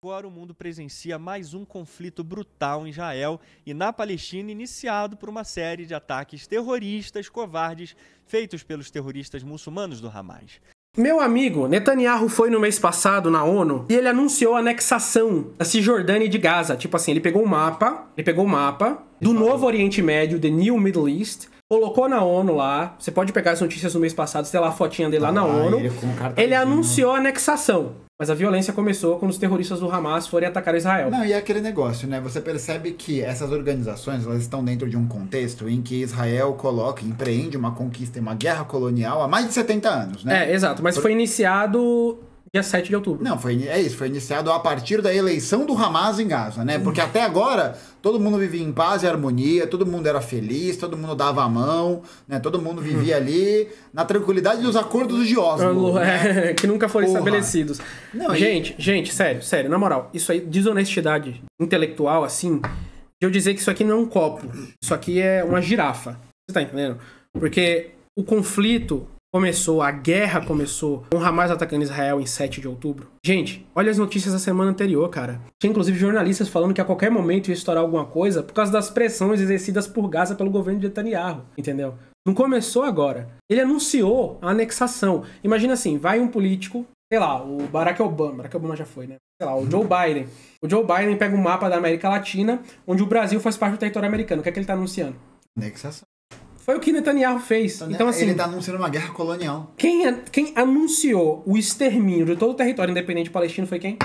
S3: Agora o mundo presencia mais um conflito brutal em Israel e na Palestina, iniciado por uma série de ataques terroristas covardes feitos pelos terroristas muçulmanos do Hamas.
S2: Meu amigo, Netanyahu foi no mês passado na ONU e ele anunciou a anexação da Cisjordânia e de Gaza. Tipo assim, ele pegou o um mapa, ele pegou o um mapa do novo Oriente Médio, The New Middle East, colocou na ONU lá. Você pode pegar as notícias do mês passado, tem lá a fotinha dele lá ah, na ONU. Ele, ele anunciou a anexação. Mas a violência começou quando os terroristas do Hamas forem atacar Israel. Não, e é aquele
S1: negócio, né? Você percebe que essas organizações elas estão dentro de um contexto em que Israel coloca, empreende uma conquista e uma guerra colonial há mais de 70 anos, né? É, exato. Mas Por... foi iniciado dia 7 de outubro. Não, foi, é isso, foi iniciado a partir da eleição do Hamas em Gaza, né? Porque uhum. até agora todo mundo vivia em paz e harmonia, todo mundo era feliz, todo mundo dava a
S2: mão, né? Todo mundo uhum. vivia
S1: ali na tranquilidade dos acordos de Oslo. Né? É, né? que nunca foram Porra. estabelecidos.
S2: Não, gente, e... gente, sério, sério, na moral, isso aí, desonestidade intelectual, assim, de eu dizer que isso aqui não é um copo, isso aqui é uma girafa. Você tá entendendo? Porque o conflito começou, a guerra começou, com Hamas atacando Israel em 7 de outubro. Gente, olha as notícias da semana anterior, cara. Tinha inclusive jornalistas falando que a qualquer momento ia estourar alguma coisa por causa das pressões exercidas por Gaza pelo governo de Netanyahu, entendeu? Não começou agora. Ele anunciou a anexação. Imagina assim, vai um político, sei lá, o Barack Obama, Barack Obama já foi, né? Sei lá, o Joe Biden. O Joe Biden pega um mapa da América Latina, onde o Brasil faz parte do território americano. O que é que ele tá anunciando? Anexação. Foi o que Netanyahu fez. Então, então né, assim, ele está anunciando uma guerra colonial. Quem, quem anunciou o extermínio de todo o território independente palestino foi quem?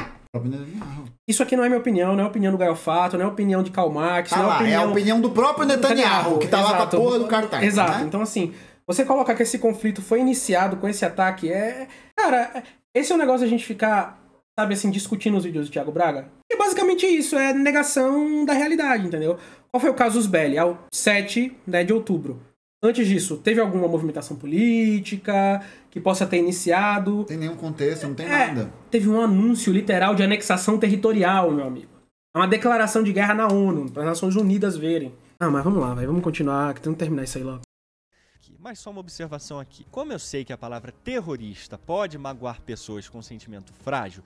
S2: Isso aqui não é minha opinião, não é opinião do Fato, não é opinião de Karl Marx, tá não é, lá, opinião... é a opinião do próprio Netanyahu, que está lá com a porra do cartaz. Exato. Né? Então, assim, você colocar que esse conflito foi iniciado com esse ataque é. Cara, é, esse é um negócio a gente ficar, sabe assim, discutindo os vídeos do Thiago Braga. E basicamente isso, é negação da realidade, entendeu? Qual foi o caso dos Belli? Ao 7 né, de outubro. Antes disso, teve alguma movimentação política que possa ter iniciado? Tem nenhum contexto, não tem é, nada. Teve um anúncio literal de anexação territorial, meu amigo. É uma declaração de guerra na ONU, para as Nações Unidas verem. Ah, mas vamos lá, vamos continuar, que temos que terminar isso aí
S3: logo. Mas só uma observação aqui. Como eu sei que a palavra terrorista pode magoar pessoas com sentimento frágil,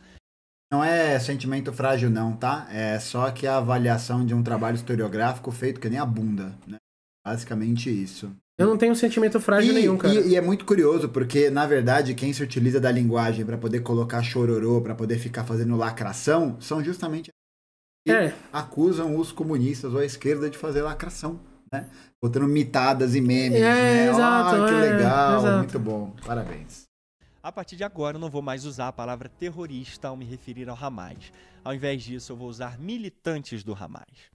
S1: não é sentimento frágil, não, tá? É só que a avaliação de um trabalho historiográfico feito que nem a bunda, né? Basicamente isso. Eu não tenho sentimento frágil e, nenhum, cara. E, e, é muito curioso, porque, na verdade, quem se utiliza da linguagem para poder colocar chororô, para poder ficar fazendo lacração, são justamente que é. acusam os comunistas ou a esquerda de fazer lacração, né? Botando mitadas e memes, é, né? Exato, ah, que é, legal, é, muito bom. Parabéns.
S3: A partir de agora eu não vou mais usar a palavra terrorista ao me referir ao Hamas. Ao invés disso, eu vou usar militantes do Hamas.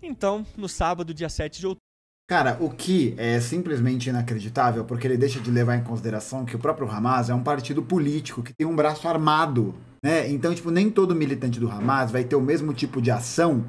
S3: Então, no sábado, dia 7 de outubro,
S1: Cara, o que é simplesmente inacreditável, porque ele deixa de levar em consideração que o próprio Hamas é um partido político que tem um braço armado, né? Então, tipo, nem todo militante do Hamas vai ter o mesmo tipo de ação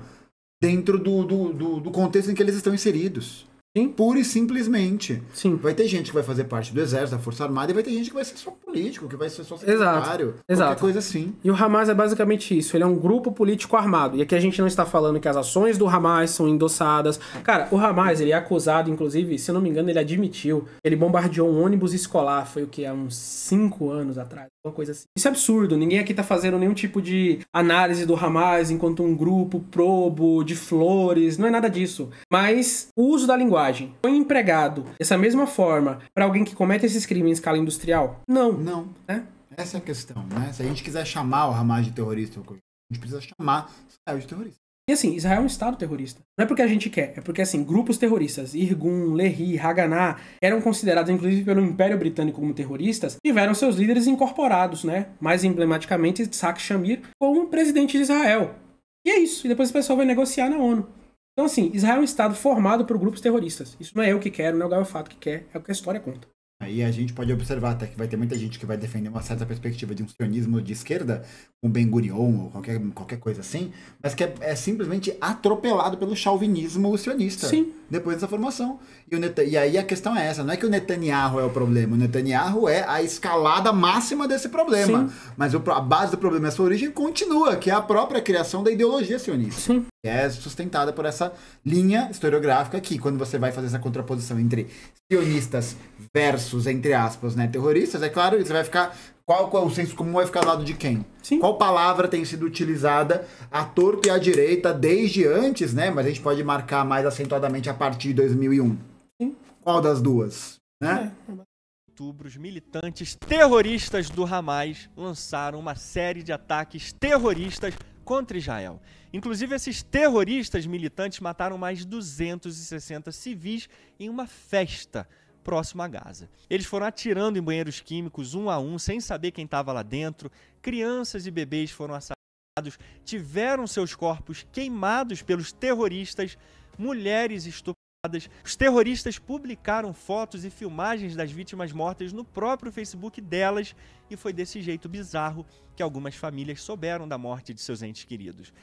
S1: dentro do, do, do, do contexto em que eles estão inseridos. Sim. Pura e
S2: simplesmente. Sim. Vai ter gente que vai fazer parte do exército, da Força Armada, e vai ter gente que
S1: vai ser só político, que vai ser só secretário. Exato. Exato.
S2: coisa assim. E o Hamas é basicamente isso. Ele é um grupo político armado. E aqui a gente não está falando que as ações do Hamas são endossadas. Cara, o Hamas, ele é acusado, inclusive, se eu não me engano, ele admitiu. Ele bombardeou um ônibus escolar, foi o que? Há uns cinco anos atrás. Uma coisa assim. Isso é absurdo. Ninguém aqui está fazendo nenhum tipo de análise do Hamas enquanto um grupo probo de flores. Não é nada disso. Mas o uso da linguagem linguagem foi empregado dessa mesma forma para alguém que comete esses crimes em escala industrial? Não. Não. É Essa é a questão, né? Se a gente quiser chamar o Hamas de terrorista, a gente precisa chamar Israel de terrorista. E assim, Israel é um Estado terrorista. Não é porque a gente quer, é porque assim, grupos terroristas, Irgun, Lehi, Haganah, eram considerados, inclusive pelo Império Britânico, como terroristas, tiveram seus líderes incorporados, né? Mais emblematicamente, Isaac Shamir, como presidente de Israel. E é isso. E depois o pessoal vai negociar na ONU. Então, assim, Israel é um Estado formado por grupos terroristas. Isso não é eu que quero, não é o Galo Fato que quer, é o que a história conta.
S1: Aí a gente pode observar até que vai ter muita gente que vai defender uma certa perspectiva de um sionismo de esquerda, um Ben Gurion ou qualquer, qualquer coisa assim, mas que é, é simplesmente atropelado pelo chauvinismo sionista Sim. depois dessa formação. E, Net... e, aí a questão é essa, não é que o Netanyahu é o problema, o Netanyahu é a escalada máxima desse problema, Sim. mas o... a base do problema, é a sua origem continua, que é a própria criação da ideologia sionista. Sim é sustentada por essa linha historiográfica que quando você vai fazer essa contraposição entre sionistas versus falsos, entre aspas, né, terroristas, é claro, você vai ficar. Qual, qual o senso comum vai é ficar do lado de quem? Sim. Qual palavra tem sido utilizada à torta e à direita desde antes, né? Mas a gente pode marcar mais acentuadamente a partir de 2001. Sim. Qual das duas? Né?
S3: É, é os militantes terroristas do Hamas lançaram uma série de ataques terroristas contra Israel. Inclusive, esses terroristas militantes mataram mais 260 civis em uma festa próximo a Gaza. Eles foram atirando em banheiros químicos um a um, sem saber quem estava lá dentro. Crianças e bebês foram assassinados, tiveram seus corpos queimados pelos terroristas, mulheres estupradas. Os terroristas publicaram fotos e filmagens das vítimas mortas no próprio Facebook delas, e foi desse jeito bizarro que algumas famílias souberam da morte de seus entes queridos.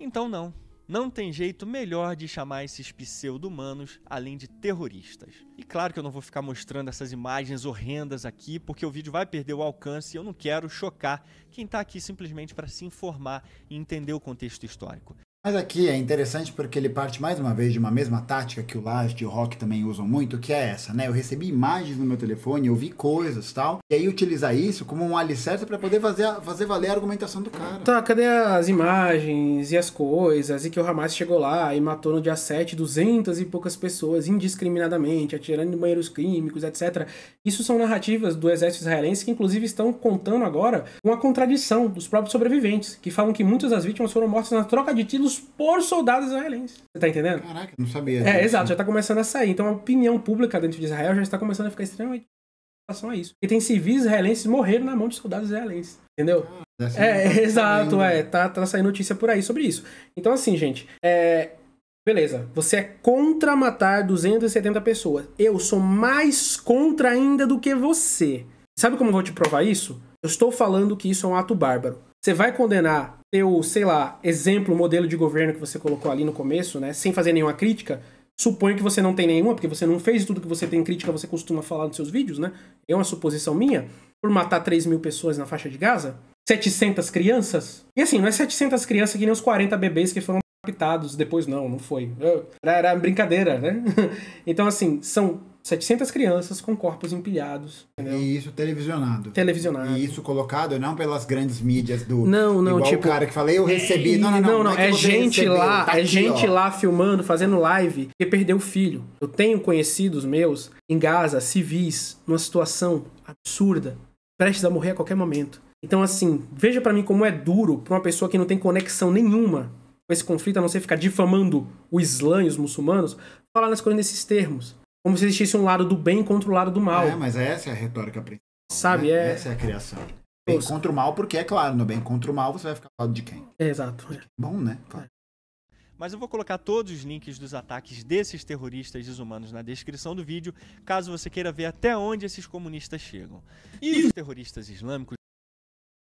S3: Então, não, não tem jeito melhor de chamar esses pseudo-humanos além de terroristas. E claro que eu não vou ficar mostrando essas imagens horrendas aqui, porque o vídeo vai perder o alcance e eu não quero chocar quem está aqui simplesmente para se informar e entender o contexto histórico. Mas
S1: aqui é interessante porque ele parte mais uma vez de uma mesma tática que o Last e o Rock também usam muito, que é essa, né? Eu recebi imagens no meu telefone, eu vi coisas tal, e aí utilizar isso como um alicerce para poder fazer, a, fazer valer a argumentação do cara.
S2: Tá, cadê as imagens e as coisas? E que o Hamas chegou lá e matou no dia 7 duzentas e poucas pessoas indiscriminadamente, atirando em banheiros químicos, etc. Isso são narrativas do exército israelense que, inclusive, estão contando agora uma contradição dos próprios sobreviventes, que falam que muitas das vítimas foram mortas na troca de tiros por soldados israelenses. Você tá entendendo?
S1: Caraca, não sabia. É, disso.
S2: exato, já tá começando a sair. Então a opinião pública dentro de Israel já está começando a ficar extremamente em relação a isso. Porque tem civis israelenses morreram na mão de soldados israelenses. Entendeu? Ah, é, é exato, ainda. é. Né? Tá, tá saindo notícia por aí sobre isso. Então, assim, gente, é, Beleza, você é contra matar 270 pessoas. Eu sou mais contra ainda do que você. Sabe como eu vou te provar isso? Eu estou falando que isso é um ato bárbaro. Você vai condenar teu, sei lá, exemplo, modelo de governo que você colocou ali no começo, né, sem fazer nenhuma crítica, suponho que você não tem nenhuma, porque você não fez tudo que você tem crítica, você costuma falar nos seus vídeos, né? É uma suposição minha. Por matar 3 mil pessoas na faixa de Gaza, 700 crianças. E assim, não é 700 crianças que nem os 40 bebês que foram captados depois, não, não foi. Era, era brincadeira, né? então, assim, são 700 crianças com corpos empilhados. Entendeu? E isso televisionado. Televisionado. E isso colocado não pelas grandes mídias do. Não, não, igual tipo. o cara que falei, eu recebi. Não, não, não. Não, não, não é, é gente lá, tá é aqui, gente ó. lá filmando, fazendo live que perdeu o filho. Eu tenho conhecidos meus em Gaza, civis, numa situação absurda, prestes a morrer a qualquer momento. Então, assim, veja para mim como é duro pra uma pessoa que não tem conexão nenhuma com esse conflito, a não ser ficar difamando o Islã e os muçulmanos, falar nas coisas nesses termos como se existisse um lado do bem contra o lado do mal. É, mas essa é a retórica principal. Sabe, né? é... Essa é a criação. Bem
S1: Nossa. contra o mal, porque é claro, no bem contra o mal você vai ficar do lado de quem? É, exato. É. Bom, né? Claro.
S3: Mas eu vou colocar todos os links dos ataques desses terroristas desumanos na descrição do vídeo, caso você queira ver até onde esses comunistas chegam. E os terroristas islâmicos.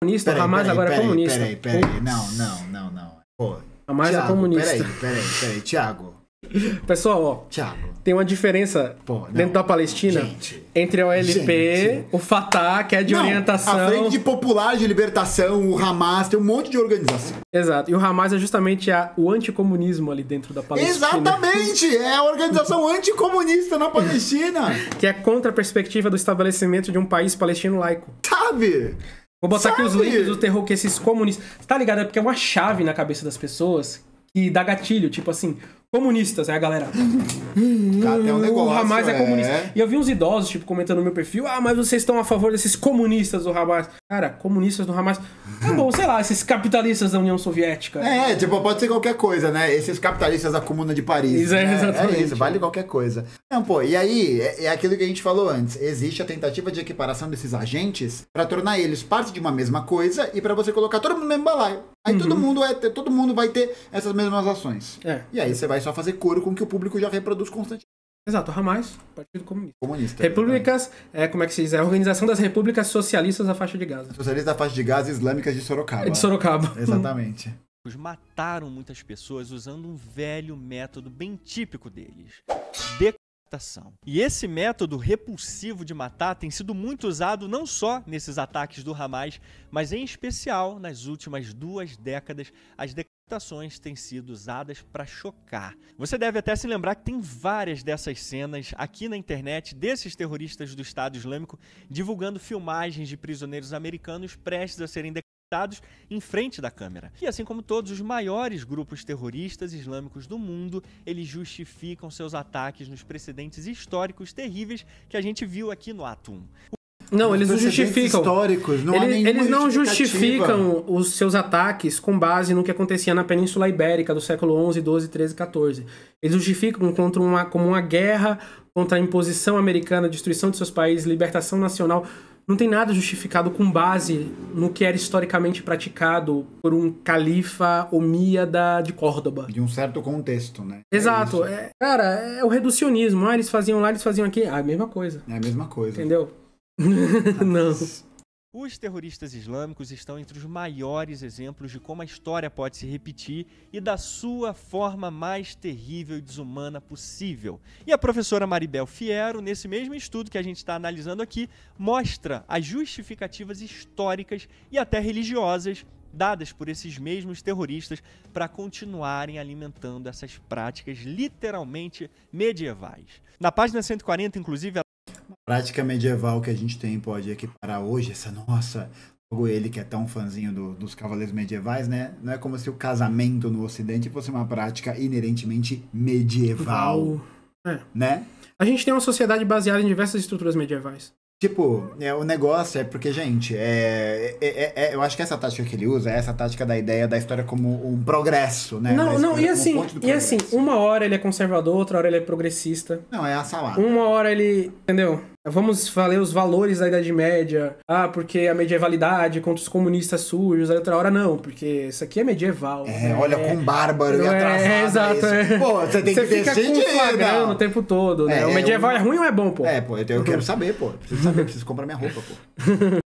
S3: Comunista, peraí, Hamas é peraí, agora peraí, é comunista. Peraí, peraí, peraí. Não,
S2: não,
S1: não, não.
S4: Pô,
S2: Hamas é Thiago, é comunista. Peraí, peraí, peraí. Tiago, Pessoal, ó, Thiago. tem uma diferença Pô, dentro da Palestina gente, entre a OLP, gente. o Fatah, que é de não, orientação. A Frente Popular de Libertação, o Hamas, tem um monte de organização. Exato, e o Hamas é justamente a, o anticomunismo ali dentro da Palestina. Exatamente! É a organização anticomunista na Palestina! que é contra a perspectiva do estabelecimento de um país palestino laico. Sabe? Vou botar Sabe? aqui os links do terror que esses comunistas. Tá ligado? É porque é uma chave na cabeça das pessoas que dá gatilho. Tipo assim, comunistas. é a galera. até um negócio, o Hamas é, é comunista. E eu vi uns idosos, tipo, comentando no meu perfil: ah, mas vocês estão a favor desses comunistas do Hamas. Cara, comunistas do Hamas. Tá bom, sei lá, esses capitalistas da União Soviética. É, tipo, pode ser qualquer coisa,
S1: né? Esses capitalistas da Comuna de Paris. Isso, né? Exatamente. É isso, vale qualquer coisa.
S2: Não, pô, e aí, é,
S1: é aquilo que a gente falou antes: existe a tentativa de equiparação desses agentes para tornar eles parte de uma mesma coisa e para você colocar todo mundo no mesmo balaio. Aí uhum. todo, mundo é, todo mundo vai ter essas mesmas ações.
S2: É. E aí você vai só fazer coro com o que o público já reproduz constantemente. Exato, Ramais, Partido Comunista. Comunista. Repúblicas, é, como é que se diz? É a Organização das Repúblicas Socialistas da Faixa de Gaza. Socialistas da Faixa de Gaza Islâmicas de Sorocaba. De Sorocaba.
S1: Exatamente.
S3: Mataram muitas pessoas usando um velho método bem típico deles. De e esse método repulsivo de matar tem sido muito usado não só nesses ataques do Hamas, mas em especial nas últimas duas décadas, as decapitações têm sido usadas para chocar. Você deve até se lembrar que tem várias dessas cenas aqui na internet desses terroristas do Estado Islâmico divulgando filmagens de prisioneiros americanos prestes a serem decapitados em frente da câmera. E assim como todos os maiores grupos terroristas islâmicos do mundo, eles justificam seus ataques nos precedentes históricos terríveis que a gente viu aqui no Atum. Não, eles não justificam. Históricos, não eles, eles não justificam
S2: os seus ataques com base no que acontecia na Península Ibérica do século XI, XII, XIII, XIV. Eles justificam contra uma, como uma guerra contra a imposição americana, destruição de seus países, libertação nacional não tem nada justificado com base no que era historicamente praticado por um califa omíada de Córdoba. De um certo contexto, né? É Exato. É é, cara, é o reducionismo. Ah, eles faziam lá, eles faziam aqui. Ah, é a mesma coisa. É a mesma coisa. Entendeu? Ah. não.
S3: Os terroristas islâmicos estão entre os maiores exemplos de como a história pode se repetir e da sua forma mais terrível e desumana possível. E a professora Maribel Fiero, nesse mesmo estudo que a gente está analisando aqui, mostra as justificativas históricas e até religiosas dadas por esses mesmos terroristas para continuarem alimentando essas práticas literalmente medievais. Na página 140, inclusive,
S1: prática medieval que a gente tem pode equiparar hoje, essa nossa, logo ele que é tão fãzinho do, dos cavaleiros medievais, né? Não é como se o casamento no Ocidente fosse uma prática inerentemente medieval. É. Né? A gente tem uma sociedade
S2: baseada em diversas estruturas medievais.
S1: Tipo, é, o negócio é porque, gente, é, é,
S2: é, é, eu acho que essa tática que ele usa é essa tática da ideia da história como um progresso, né? Não, não, assim, e assim, e assim, uma hora ele é conservador, outra hora ele é progressista. Não, é a salada. Uma hora ele. Entendeu? Vamos falar os valores da Idade Média. Ah, porque a medievalidade contra os comunistas sujos. Aí outra hora, não, porque isso aqui é medieval. É, né? olha com bárbaro e é, atrasado. É, é exato. É. Pô, você tem você que fica decidir, o tempo todo, né? É, o é medieval eu... é ruim ou é bom,
S1: pô? É, pô, eu, eu quero saber, pô. Preciso saber, preciso comprar minha roupa, pô.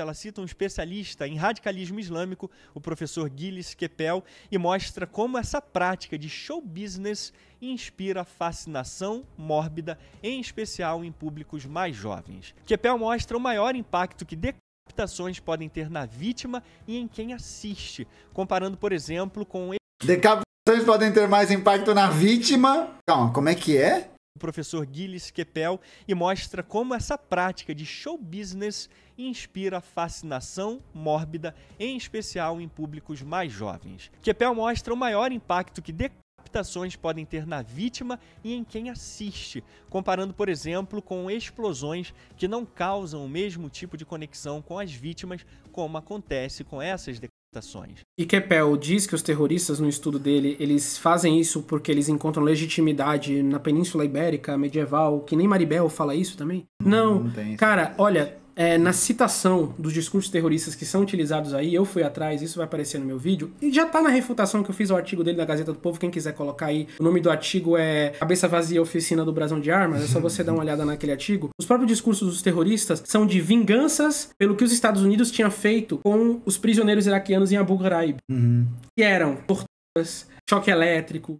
S3: ela cita um especialista em radicalismo islâmico, o professor Gilles Kepel, e mostra como essa prática de show business inspira fascinação mórbida, em especial em públicos mais jovens. Kepel mostra o maior impacto que decapitações podem ter na vítima e em quem assiste, comparando, por exemplo, com. Decapitações
S1: podem ter mais impacto na vítima. Calma, como é que é?
S3: O professor Gilles Kepel e mostra como essa prática de show business inspira fascinação mórbida, em especial em públicos mais jovens. Kepel mostra o maior impacto que decapitações podem ter na vítima e em quem assiste, comparando, por exemplo, com explosões que não causam o mesmo tipo de conexão com as vítimas, como acontece com essas decapitações.
S2: E Keppel diz que os terroristas, no estudo dele, eles fazem isso porque eles encontram legitimidade na Península Ibérica medieval, que nem Maribel fala isso também? não, não cara, olha, é, na citação dos discursos terroristas que são utilizados aí, eu fui atrás, isso vai aparecer no meu vídeo, e já tá na refutação que eu fiz o artigo dele da Gazeta do Povo, quem quiser colocar aí, o nome do artigo é Cabeça Vazia Oficina do Brasão de Armas, é só você dar uma olhada naquele artigo. Os próprios discursos dos terroristas são de vinganças pelo que os Estados Unidos tinham feito com os prisioneiros iraquianos em Abu Ghraib, uhum. que eram torturas, choque elétrico,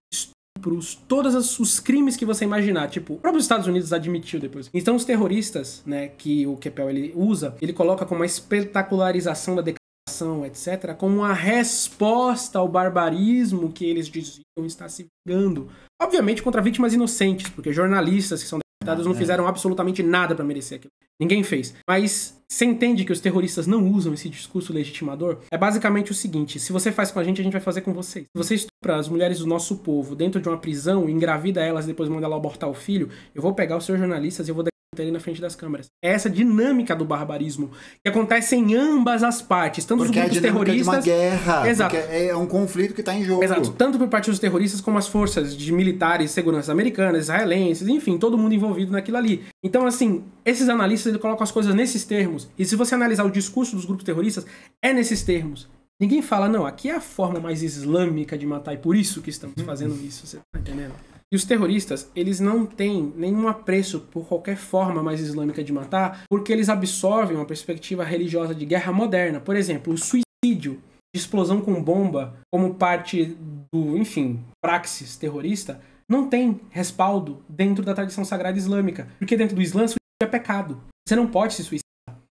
S2: estupros, todos os crimes que você imaginar. Tipo, o próprio Estados Unidos admitiu depois. Então, os terroristas, né, que o Kepel ele usa, ele coloca como uma espetacularização da declaração, etc., como uma resposta ao barbarismo que eles diziam estar se vingando. Obviamente contra vítimas inocentes, porque jornalistas que são Estados não é. fizeram absolutamente nada para merecer aquilo. Ninguém fez. Mas você entende que os terroristas não usam esse discurso legitimador? É basicamente o seguinte: se você faz com a gente, a gente vai fazer com vocês. Se você estupra as mulheres do nosso povo dentro de uma prisão, engravida elas e depois manda ela abortar o filho, eu vou pegar os seus jornalistas e eu vou ali na frente das câmeras. É essa dinâmica do barbarismo que acontece em ambas as partes, tanto porque os é grupos a terroristas. É uma guerra. Exato. É um conflito que está em jogo. Exato. Tanto por parte dos terroristas como as forças de militares, seguranças americanas, israelenses, enfim, todo mundo envolvido naquilo ali. Então, assim, esses analistas eles colocam as coisas nesses termos. E se você analisar o discurso dos grupos terroristas, é nesses termos. Ninguém fala, não, aqui é a forma mais islâmica de matar e por isso que estamos fazendo isso, você tá entendendo? E os terroristas, eles não têm nenhum apreço por qualquer forma mais islâmica de matar, porque eles absorvem uma perspectiva religiosa de guerra moderna. Por exemplo, o suicídio, explosão com bomba, como parte do, enfim, praxis terrorista, não tem respaldo dentro da tradição sagrada islâmica, porque dentro do Islã suicídio é pecado. Você não pode se suicidar.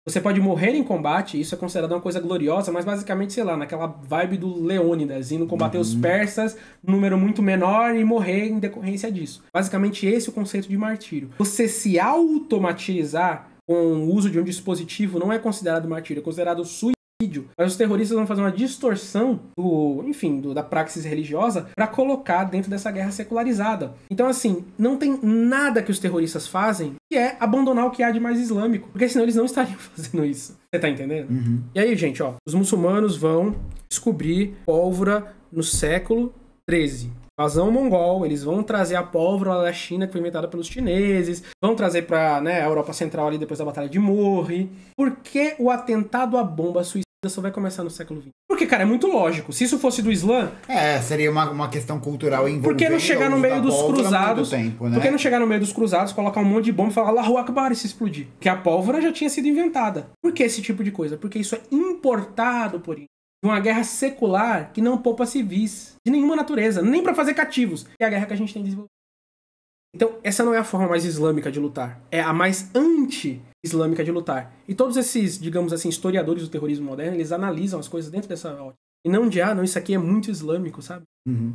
S2: Você pode morrer em combate, isso é considerado uma coisa gloriosa, mas basicamente, sei lá, naquela vibe do Leônidas, indo combater uhum. os persas, um número muito menor e morrer em decorrência disso. Basicamente, esse é o conceito de martírio. Você se automatizar com o uso de um dispositivo não é considerado martírio, é considerado suicídio mas os terroristas vão fazer uma distorção do, enfim, do, da praxis religiosa para colocar dentro dessa guerra secularizada. Então, assim, não tem nada que os terroristas fazem que é abandonar o que há de mais islâmico, porque senão eles não estariam fazendo isso. Você tá entendendo? Uhum. E aí, gente, ó, os muçulmanos vão descobrir pólvora no século 13. Vazão mongol, eles vão trazer a pólvora da China que foi inventada pelos chineses, vão trazer para né, a Europa Central ali depois da Batalha de Morre. Por que o atentado à bomba suicida só vai começar no século XX. Porque, cara, é muito lógico. Se isso fosse do Islã. É, seria uma, uma questão cultural envolvida. Por que não chegar no meio dos cruzados? Tempo, né? Por que não chegar no meio dos cruzados, colocar um monte de bomba e falar Allahu Akbar e se explodir? Que a pólvora já tinha sido inventada. Por que esse tipo de coisa? Porque isso é importado por isso. De uma guerra secular que não poupa civis de nenhuma natureza, nem para fazer cativos. Que é a guerra que a gente tem desenvolvido. Então, essa não é a forma mais islâmica de lutar, é a mais anti-islâmica de lutar. E todos esses, digamos assim, historiadores do terrorismo moderno, eles analisam as coisas dentro dessa ótica. E não de, ah, não, isso aqui é muito islâmico, sabe?
S3: Uhum.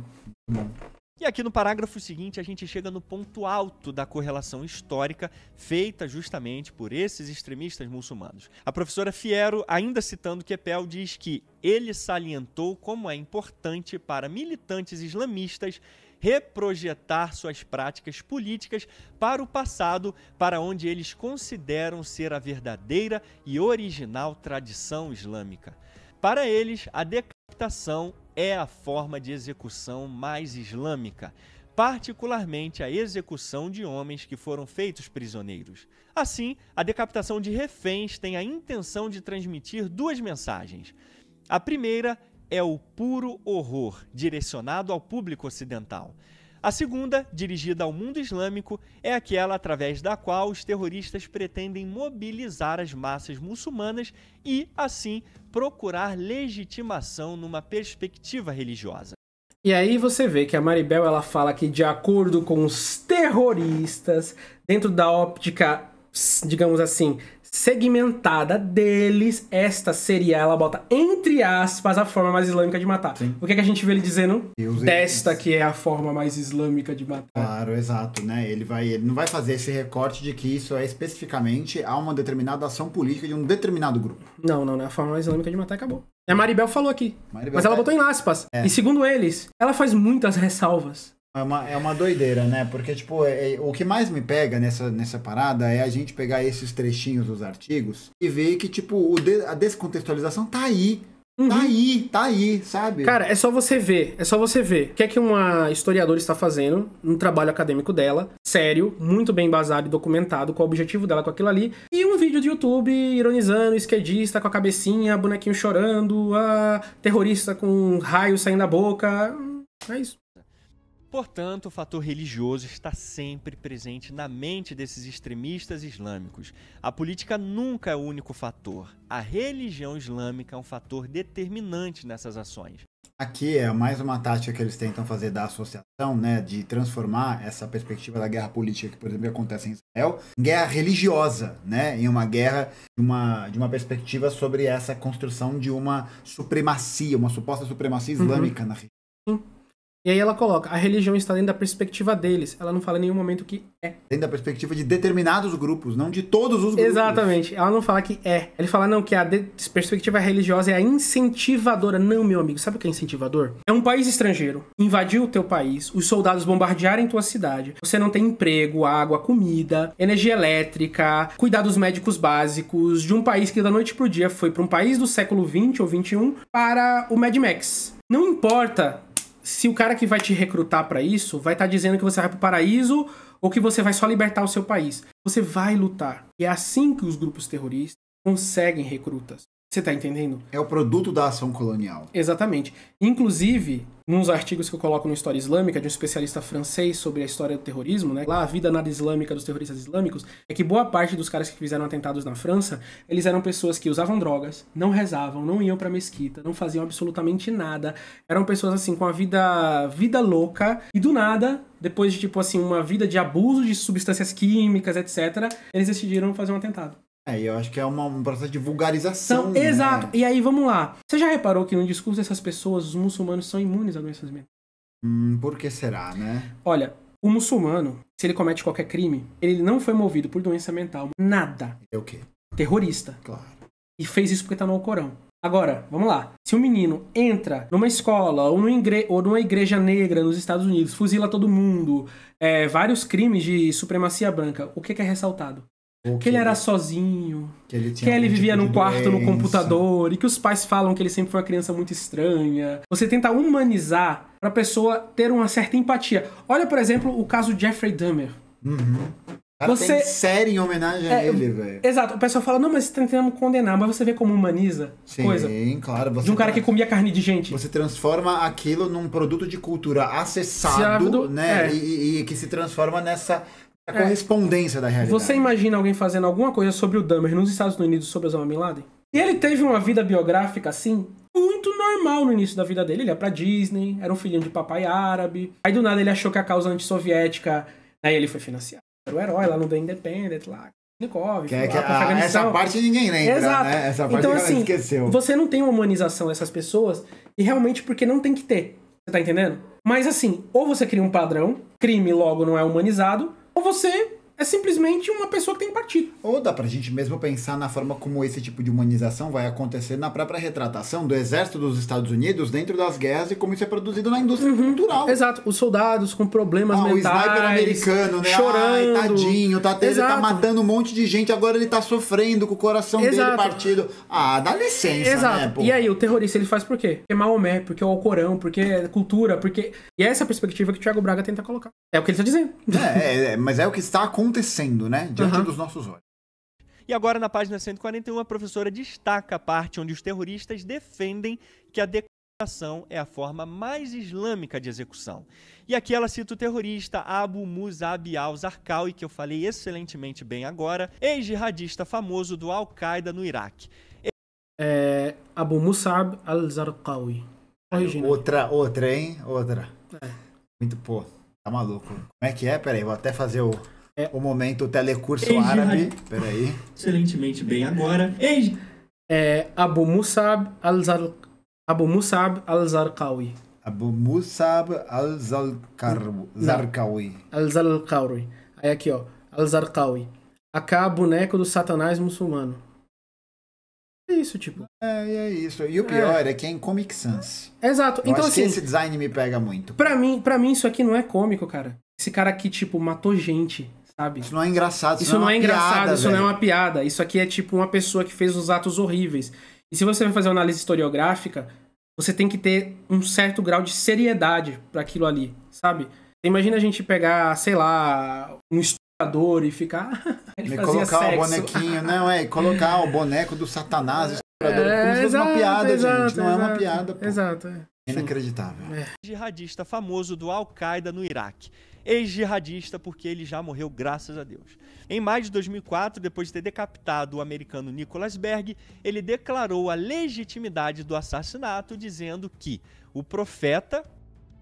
S3: E aqui no parágrafo seguinte, a gente chega no ponto alto da correlação histórica feita justamente por esses extremistas muçulmanos. A professora Fiero, ainda citando Kepel, diz que ele salientou como é importante para militantes islamistas reprojetar suas práticas políticas para o passado, para onde eles consideram ser a verdadeira e original tradição islâmica. Para eles, a decapitação é a forma de execução mais islâmica, particularmente a execução de homens que foram feitos prisioneiros. Assim, a decapitação de reféns tem a intenção de transmitir duas mensagens. A primeira é o puro horror, direcionado ao público ocidental. A segunda, dirigida ao mundo islâmico, é aquela através da qual os terroristas pretendem mobilizar as massas muçulmanas e, assim, procurar legitimação numa perspectiva religiosa.
S2: E aí você vê que a Maribel ela fala que de acordo com os terroristas, dentro da óptica, digamos assim, segmentada deles, esta seria, ela bota entre aspas a forma mais islâmica de matar. Sim. O que, é que a gente vê ele dizendo? Deus Desta Deus. que é a forma mais islâmica de matar. Claro, exato, né? Ele vai, ele não vai fazer esse recorte de que
S1: isso é especificamente a uma determinada ação política de um determinado grupo. Não, não, não é a forma mais islâmica de matar, acabou. É a Maribel falou aqui. Maribel mas ela tá- botou em aspas. É. E segundo eles, ela faz muitas ressalvas. É uma, é uma doideira, né? Porque, tipo, é, é, o que mais me pega nessa, nessa parada é a gente pegar esses trechinhos dos artigos e ver que, tipo, de, a descontextualização tá aí. Tá uhum. Tá aí, tá aí, sabe? Cara, é
S2: só você ver, é só você ver. O que é que uma historiadora está fazendo um trabalho acadêmico dela, sério, muito bem embasado e documentado, qual o objetivo dela com aquilo ali, e um vídeo de YouTube ironizando, esquerdista com a cabecinha, bonequinho chorando, a terrorista com um raio saindo da boca. Hum, é isso.
S3: Portanto, o fator religioso está sempre presente na mente desses extremistas islâmicos. A política nunca é o único fator. A religião islâmica é um fator determinante nessas ações.
S1: Aqui é mais uma tática que eles tentam fazer da associação, né, de transformar essa perspectiva da guerra política que, por exemplo, acontece em Israel, em guerra religiosa, né, em uma guerra de uma, de uma perspectiva sobre essa construção de uma supremacia, uma suposta supremacia uhum. islâmica uhum. na
S2: região. E aí ela coloca, a religião está dentro da perspectiva deles. Ela não fala em nenhum momento que é. Dentro da perspectiva de determinados grupos, não de todos os grupos. Exatamente. Ela não fala que é. Ele fala, não, que a perspectiva religiosa é a incentivadora. Não, meu amigo, sabe o que é incentivador? É um país estrangeiro. Invadiu o teu país, os soldados bombardearem tua cidade. Você não tem emprego, água, comida, energia elétrica, cuidados médicos básicos, de um país que da noite pro dia foi para um país do século 20 ou 21 para o Mad Max. Não importa se o cara que vai te recrutar para isso vai estar tá dizendo que você vai para o paraíso ou que você vai só libertar o seu país. Você vai lutar. E é assim que os grupos terroristas conseguem recrutas. Você tá entendendo? É o produto da ação colonial. Exatamente. Inclusive, nos artigos que eu coloco no História Islâmica, de um especialista francês sobre a história do terrorismo, né? Lá a vida nada islâmica dos terroristas islâmicos, é que boa parte dos caras que fizeram atentados na França, eles eram pessoas que usavam drogas, não rezavam, não iam pra mesquita, não faziam absolutamente nada. Eram pessoas assim, com a vida, vida louca, e do nada, depois de tipo assim, uma vida de abuso de substâncias químicas, etc., eles decidiram fazer um atentado. É, eu acho que é uma, um processo de vulgarização. Então, né? Exato. E aí, vamos lá. Você já reparou que no discurso dessas pessoas, os muçulmanos são imunes a doenças mentais? Hum, por que será, né? Olha, o muçulmano, se ele comete qualquer crime, ele não foi movido por doença mental. Nada. É o quê? Terrorista. Claro. E fez isso porque tá no Alcorão. Agora, vamos lá. Se um menino entra numa escola ou, igre... ou numa igreja negra nos Estados Unidos, fuzila todo mundo, é, vários crimes de supremacia branca, o que, que é ressaltado? Que, que ele era sozinho, que ele, que ele vivia tipo num quarto doença. no computador e que os pais falam que ele sempre foi uma criança muito estranha. Você tenta humanizar para a pessoa ter uma certa empatia. Olha, por exemplo, o caso Jeffrey Dahmer.
S4: Uhum. Cara, você tem
S2: série em homenagem é, a ele, velho. Exato. O pessoal fala, não, mas você tá tentando condenar, mas você vê como humaniza Sim, coisa.
S1: Sim, claro. de um cara que comia carne de gente. Você transforma aquilo num produto de cultura acessado, né? É. E,
S2: e, e que se
S1: transforma nessa é a
S2: correspondência da realidade. Você imagina alguém fazendo alguma coisa sobre o Dahmer nos Estados Unidos sobre Osama Bin Laden? E ele teve uma vida biográfica, assim, muito normal no início da vida dele. Ele ia pra Disney, era um filhinho de papai árabe. Aí do nada ele achou que a causa antissoviética. Aí né, ele foi financiado. Era o herói lá no The Independent, lá. Nikov, que, é que a, essa parte ninguém lembra, né? Exato. Né? Essa parte então, assim, esqueceu. Você não tem uma humanização dessas pessoas, e realmente porque não tem que ter. Você tá entendendo? Mas assim, ou você cria um padrão, crime logo não é humanizado, ou você é simplesmente uma pessoa
S1: que tem partido. Ou dá pra gente mesmo pensar na forma como esse tipo de humanização vai acontecer na própria retratação do exército dos Estados Unidos dentro das guerras e como isso é produzido na indústria uhum. cultural. Exato, os soldados com problemas ah, mentais. o sniper americano, né? Chorando. Ai, tadinho, tá, ele tá matando
S2: um monte de gente, agora ele tá sofrendo com o coração Exato. dele
S1: partido. Ah, dá licença, né, Exato. né? Pô? E
S2: aí, o terrorista ele faz por quê? Porque é Maomé, porque é o Alcorão, porque é cultura, porque... E é essa é a perspectiva
S3: que o Thiago Braga tenta colocar.
S1: É o que ele tá dizendo. É, é, é mas é o que está acontecendo acontecendo, né? Diante uhum. dos
S3: nossos olhos. E agora, na página 141, a professora destaca a parte onde os terroristas defendem que a decapitação é a forma mais islâmica de execução. E aqui ela cita o terrorista Abu Musab al-Zarqawi, que eu falei excelentemente bem agora, ex-jihadista famoso do Al-Qaeda no Iraque. É, Abu
S2: Musab al-Zarqawi. Outra, outra, hein? Outra. É.
S1: Muito, pô, tá maluco. Como é que é? Peraí, vou até fazer o... É. O momento telecurso Eiji árabe. Ha... Peraí.
S2: Excelentemente bem agora. Eiji. É Abu Musab al-Zarqawi. Abu Musab al-Zarqawi. Abu Musab al-Zarqawi. Al-Zarqawi. Aí aqui, ó. Al-Zarqawi. Acá, é boneco do satanás muçulmano. É isso, tipo. É, é isso.
S1: E o é. pior é, é que é em Comic Sans. Exato. Eu então, acho assim, que esse design me pega
S2: muito. Pra mim, pra mim, isso aqui não é cômico, cara. Esse cara aqui, tipo, matou gente sabe? Isso não é engraçado. Isso, é não é, engraçado, piada, isso velho. não é uma piada. Isso aqui é tipo uma pessoa que fez uns atos horríveis. E se você vai fazer uma análise historiográfica, você tem que ter um certo grau de seriedade para aquilo ali, sabe? Imagina a gente pegar, sei lá, um estuprador e ficar. ele colocar sexo. o bonequinho,
S1: não, é, colocar o boneco do Satanás, é, estuprador, é, como se fosse uma piada,
S2: exato, gente. Não é exato, é uma piada. Pô. Exato. É.
S1: Inacreditável.
S3: É. Jihadista famoso do Al-Qaeda no Iraque ex-jihadista, porque ele já morreu, graças a Deus. Em maio de 2004, depois de ter decapitado o americano Nicholas Berg, ele declarou a legitimidade do assassinato, dizendo que o profeta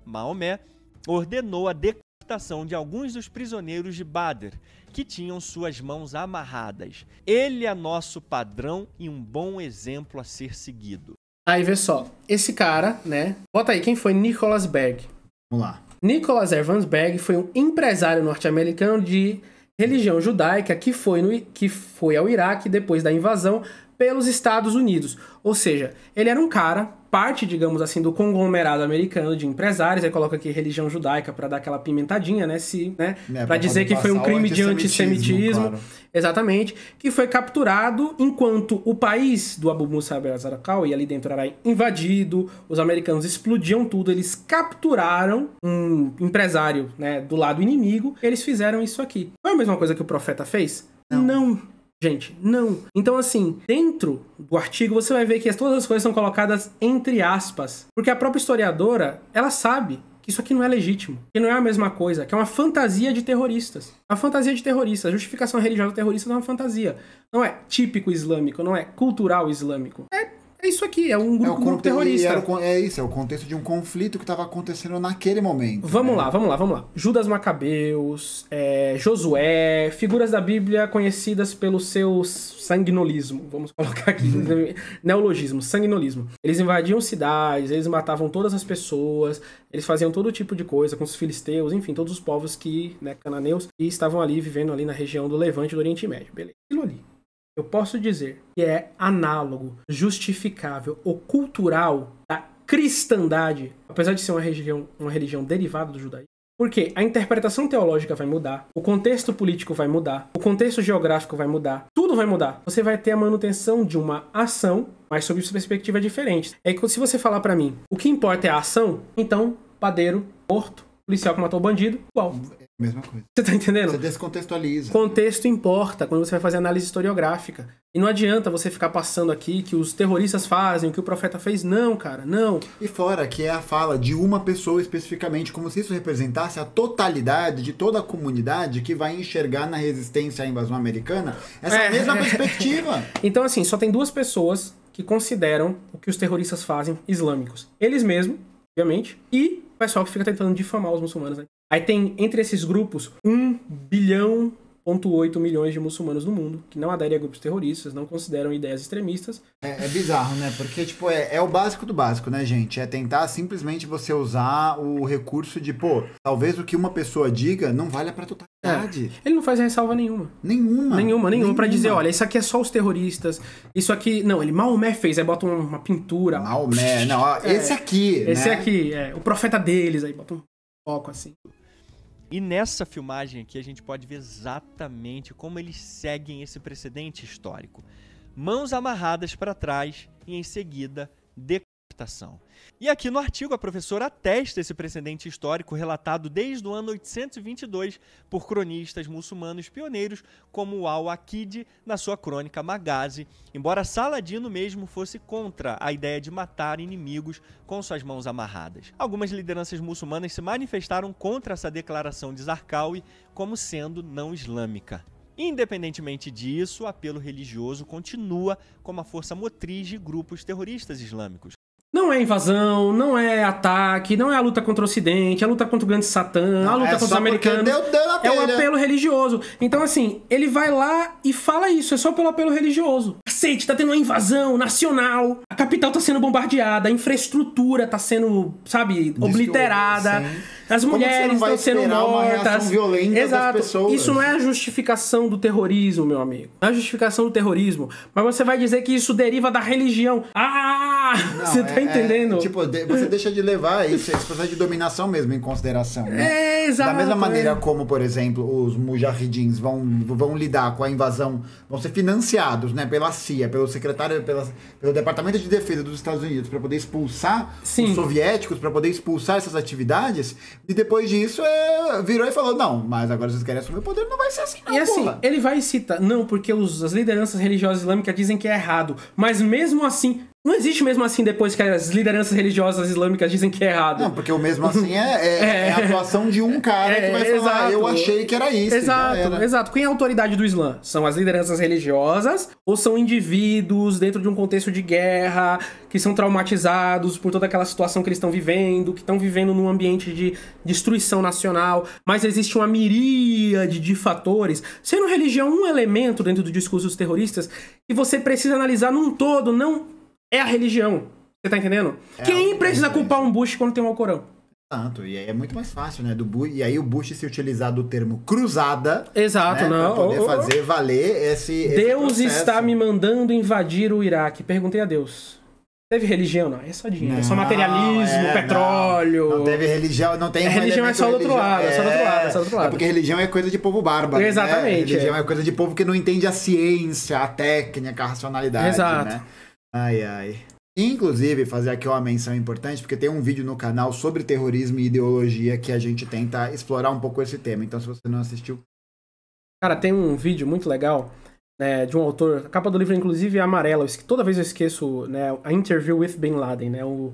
S3: Maomé ordenou a decapitação de alguns dos prisioneiros de Badr, que tinham suas mãos amarradas. Ele é nosso padrão e um bom
S2: exemplo a ser seguido. Aí vê só, esse cara, né? Bota aí quem foi Nicholas Berg. Vamos lá. Nicholas Evansberg foi um empresário norte-americano de religião judaica que foi, no, que foi ao Iraque depois da invasão pelos Estados Unidos. Ou seja, ele era um cara parte, digamos assim, do conglomerado americano de empresários, aí coloca aqui religião judaica para dar aquela pimentadinha, né, se, né, é, para dizer que foi um crime de antissemitismo, claro. exatamente, que foi capturado enquanto o país do Abu Musa al-Zarqawi ali dentro era invadido, os americanos explodiam tudo, eles capturaram um empresário, né, do lado inimigo, eles fizeram isso aqui. Foi é a mesma coisa que o profeta fez? Não. Não. Gente, não. Então, assim, dentro do artigo você vai ver que todas as coisas são colocadas entre aspas. Porque a própria historiadora, ela sabe que isso aqui não é legítimo, que não é a mesma coisa, que é uma fantasia de terroristas. Uma fantasia de terroristas. A justificação religiosa terrorista não é uma fantasia. Não é típico islâmico, não é cultural islâmico. É é isso aqui, é um grupo, é grupo terrorista. O, é isso, é o contexto de um conflito que estava acontecendo naquele momento. Vamos né? lá, vamos lá, vamos lá. Judas Macabeus, é, Josué, figuras da Bíblia conhecidas pelo seu sanguinolismo. Vamos colocar aqui, hum. né, neologismo, sanguinolismo. Eles invadiam cidades, eles matavam todas as pessoas, eles faziam todo tipo de coisa com os filisteus, enfim, todos os povos que, né, cananeus, que estavam ali vivendo ali na região do Levante do Oriente Médio. Beleza, aquilo ali. Eu posso dizer que é análogo, justificável ou cultural da cristandade, apesar de ser uma religião, uma religião derivada do judaísmo. Porque a interpretação teológica vai mudar, o contexto político vai mudar, o contexto geográfico vai mudar, tudo vai mudar. Você vai ter a manutenção de uma ação, mas sob perspectiva é diferente. É que se você falar para mim, o que importa é a ação, então padeiro morto, policial que matou o bandido, igual. Mesma coisa. Você tá entendendo? Você descontextualiza. Contexto importa quando você vai fazer análise historiográfica. E não adianta você ficar passando aqui que os terroristas fazem, o que o profeta fez. Não, cara, não. E fora que é a fala de uma pessoa especificamente, como se isso
S1: representasse a totalidade de toda a comunidade que vai enxergar na resistência à invasão americana
S2: essa é, mesma é. perspectiva. Então, assim, só tem duas pessoas que consideram o que os terroristas fazem islâmicos. Eles mesmos, obviamente, e o pessoal que fica tentando difamar os muçulmanos. aí. Né? Aí tem, entre esses grupos, 1 bilhão 1,8 milhões de muçulmanos no mundo que não aderem a grupos terroristas, não consideram ideias extremistas. É, é bizarro, né? Porque, tipo,
S1: é, é, o básico do básico, né, gente? É tentar simplesmente você usar o recurso de, pô,
S2: talvez o que uma pessoa diga não valha pra totalidade. É. Ele não faz ressalva nenhuma. Nenhuma. Nenhuma, nenhuma, pra dizer, olha, isso aqui é só os terroristas, isso aqui. Não, ele Maomé fez, aí bota uma pintura. Maomé, não, ó, é, esse aqui. Esse né? aqui, é. O profeta deles, aí bota um
S3: foco assim. E nessa filmagem aqui a gente pode ver exatamente como eles seguem esse precedente histórico. Mãos amarradas para trás e em seguida de e aqui no artigo, a professora atesta esse precedente histórico relatado desde o ano 822 por cronistas muçulmanos pioneiros como Al-Aqid na sua crônica Maghazi, embora Saladino mesmo fosse contra a ideia de matar inimigos com suas mãos amarradas. Algumas lideranças muçulmanas se manifestaram contra essa declaração de Zarqawi como sendo não islâmica. Independentemente disso, o apelo religioso continua como a força motriz de grupos terroristas islâmicos,
S2: não é invasão, não é ataque, não é a luta contra o Ocidente, é a luta contra o grande Satã, a luta é contra os americanos. Deu, deu é um apelo religioso. Então, assim, ele vai lá e fala isso, é só pelo apelo religioso. Cacete, tá tendo uma invasão nacional, a capital tá sendo bombardeada, a infraestrutura tá sendo, sabe, obliterada, as mulheres estão sendo mortas. Violenta Exato. Isso não é a justificação do terrorismo, meu amigo. Não é a justificação do terrorismo. Mas você vai dizer que isso deriva da religião. Ah, ah, não, você tá é, tá entendendo? É, tipo,
S1: de, você deixa de levar isso, esse processo de dominação mesmo em consideração. Né? É, exato. Da mesma maneira é. como, por exemplo, os mujahidins vão, vão lidar com a invasão, vão ser financiados, né, pela CIA, pelo secretário, pela, pelo Departamento de Defesa dos Estados Unidos para poder expulsar Sim. os soviéticos, para poder expulsar essas atividades. E depois
S2: disso, é, virou e falou: "Não, mas agora vocês querem assumir o
S1: poder, não vai ser assim não, E assim, porra.
S2: ele vai e cita: "Não, porque os, as lideranças religiosas islâmicas dizem que é errado". Mas mesmo assim, não existe mesmo assim depois que as lideranças religiosas islâmicas dizem que é errado. Não, porque o mesmo assim é, é, é, é a atuação de um cara que vai falar, ah, eu achei que era isso. Exato, exato. Quem é a autoridade do Islã? São as lideranças religiosas ou são indivíduos dentro de um contexto de guerra que são traumatizados por toda aquela situação que eles estão vivendo, que estão vivendo num ambiente de destruição nacional, mas existe uma miríade de fatores, sendo religião um elemento dentro do discurso dos terroristas que você precisa analisar num todo, não é a religião. Você tá entendendo? É, Quem é precisa é, culpar um Bush quando tem um Alcorão? Tanto, e aí é muito mais fácil, né? Do Bush, e aí o Bush se utilizar do termo cruzada. Exato, né? não. Pra poder oh, oh. fazer
S1: valer esse. Deus esse está
S2: me mandando invadir o Iraque. Perguntei a Deus. Teve religião? Não, é só dinheiro. Não, é só materialismo, é,
S1: petróleo.
S2: Não, não, teve religião, não tem. É, religião é só
S1: do outro lado, é só do outro lado, é só do outro é, é lado. É porque religião é coisa de povo bárbaro. Né? Exatamente. Né? Religião é. coisa de povo que não entende a ciência, a técnica, a racionalidade. Exato. Né? Ai, ai. Inclusive, fazer aqui uma menção importante, porque tem um vídeo no canal sobre terrorismo e ideologia que a gente
S2: tenta explorar um pouco esse tema. Então, se você não assistiu. Cara, tem um vídeo muito legal né, de um autor. A capa do livro, inclusive, é amarela. Toda vez eu esqueço né, a interview with Bin Laden, né? O,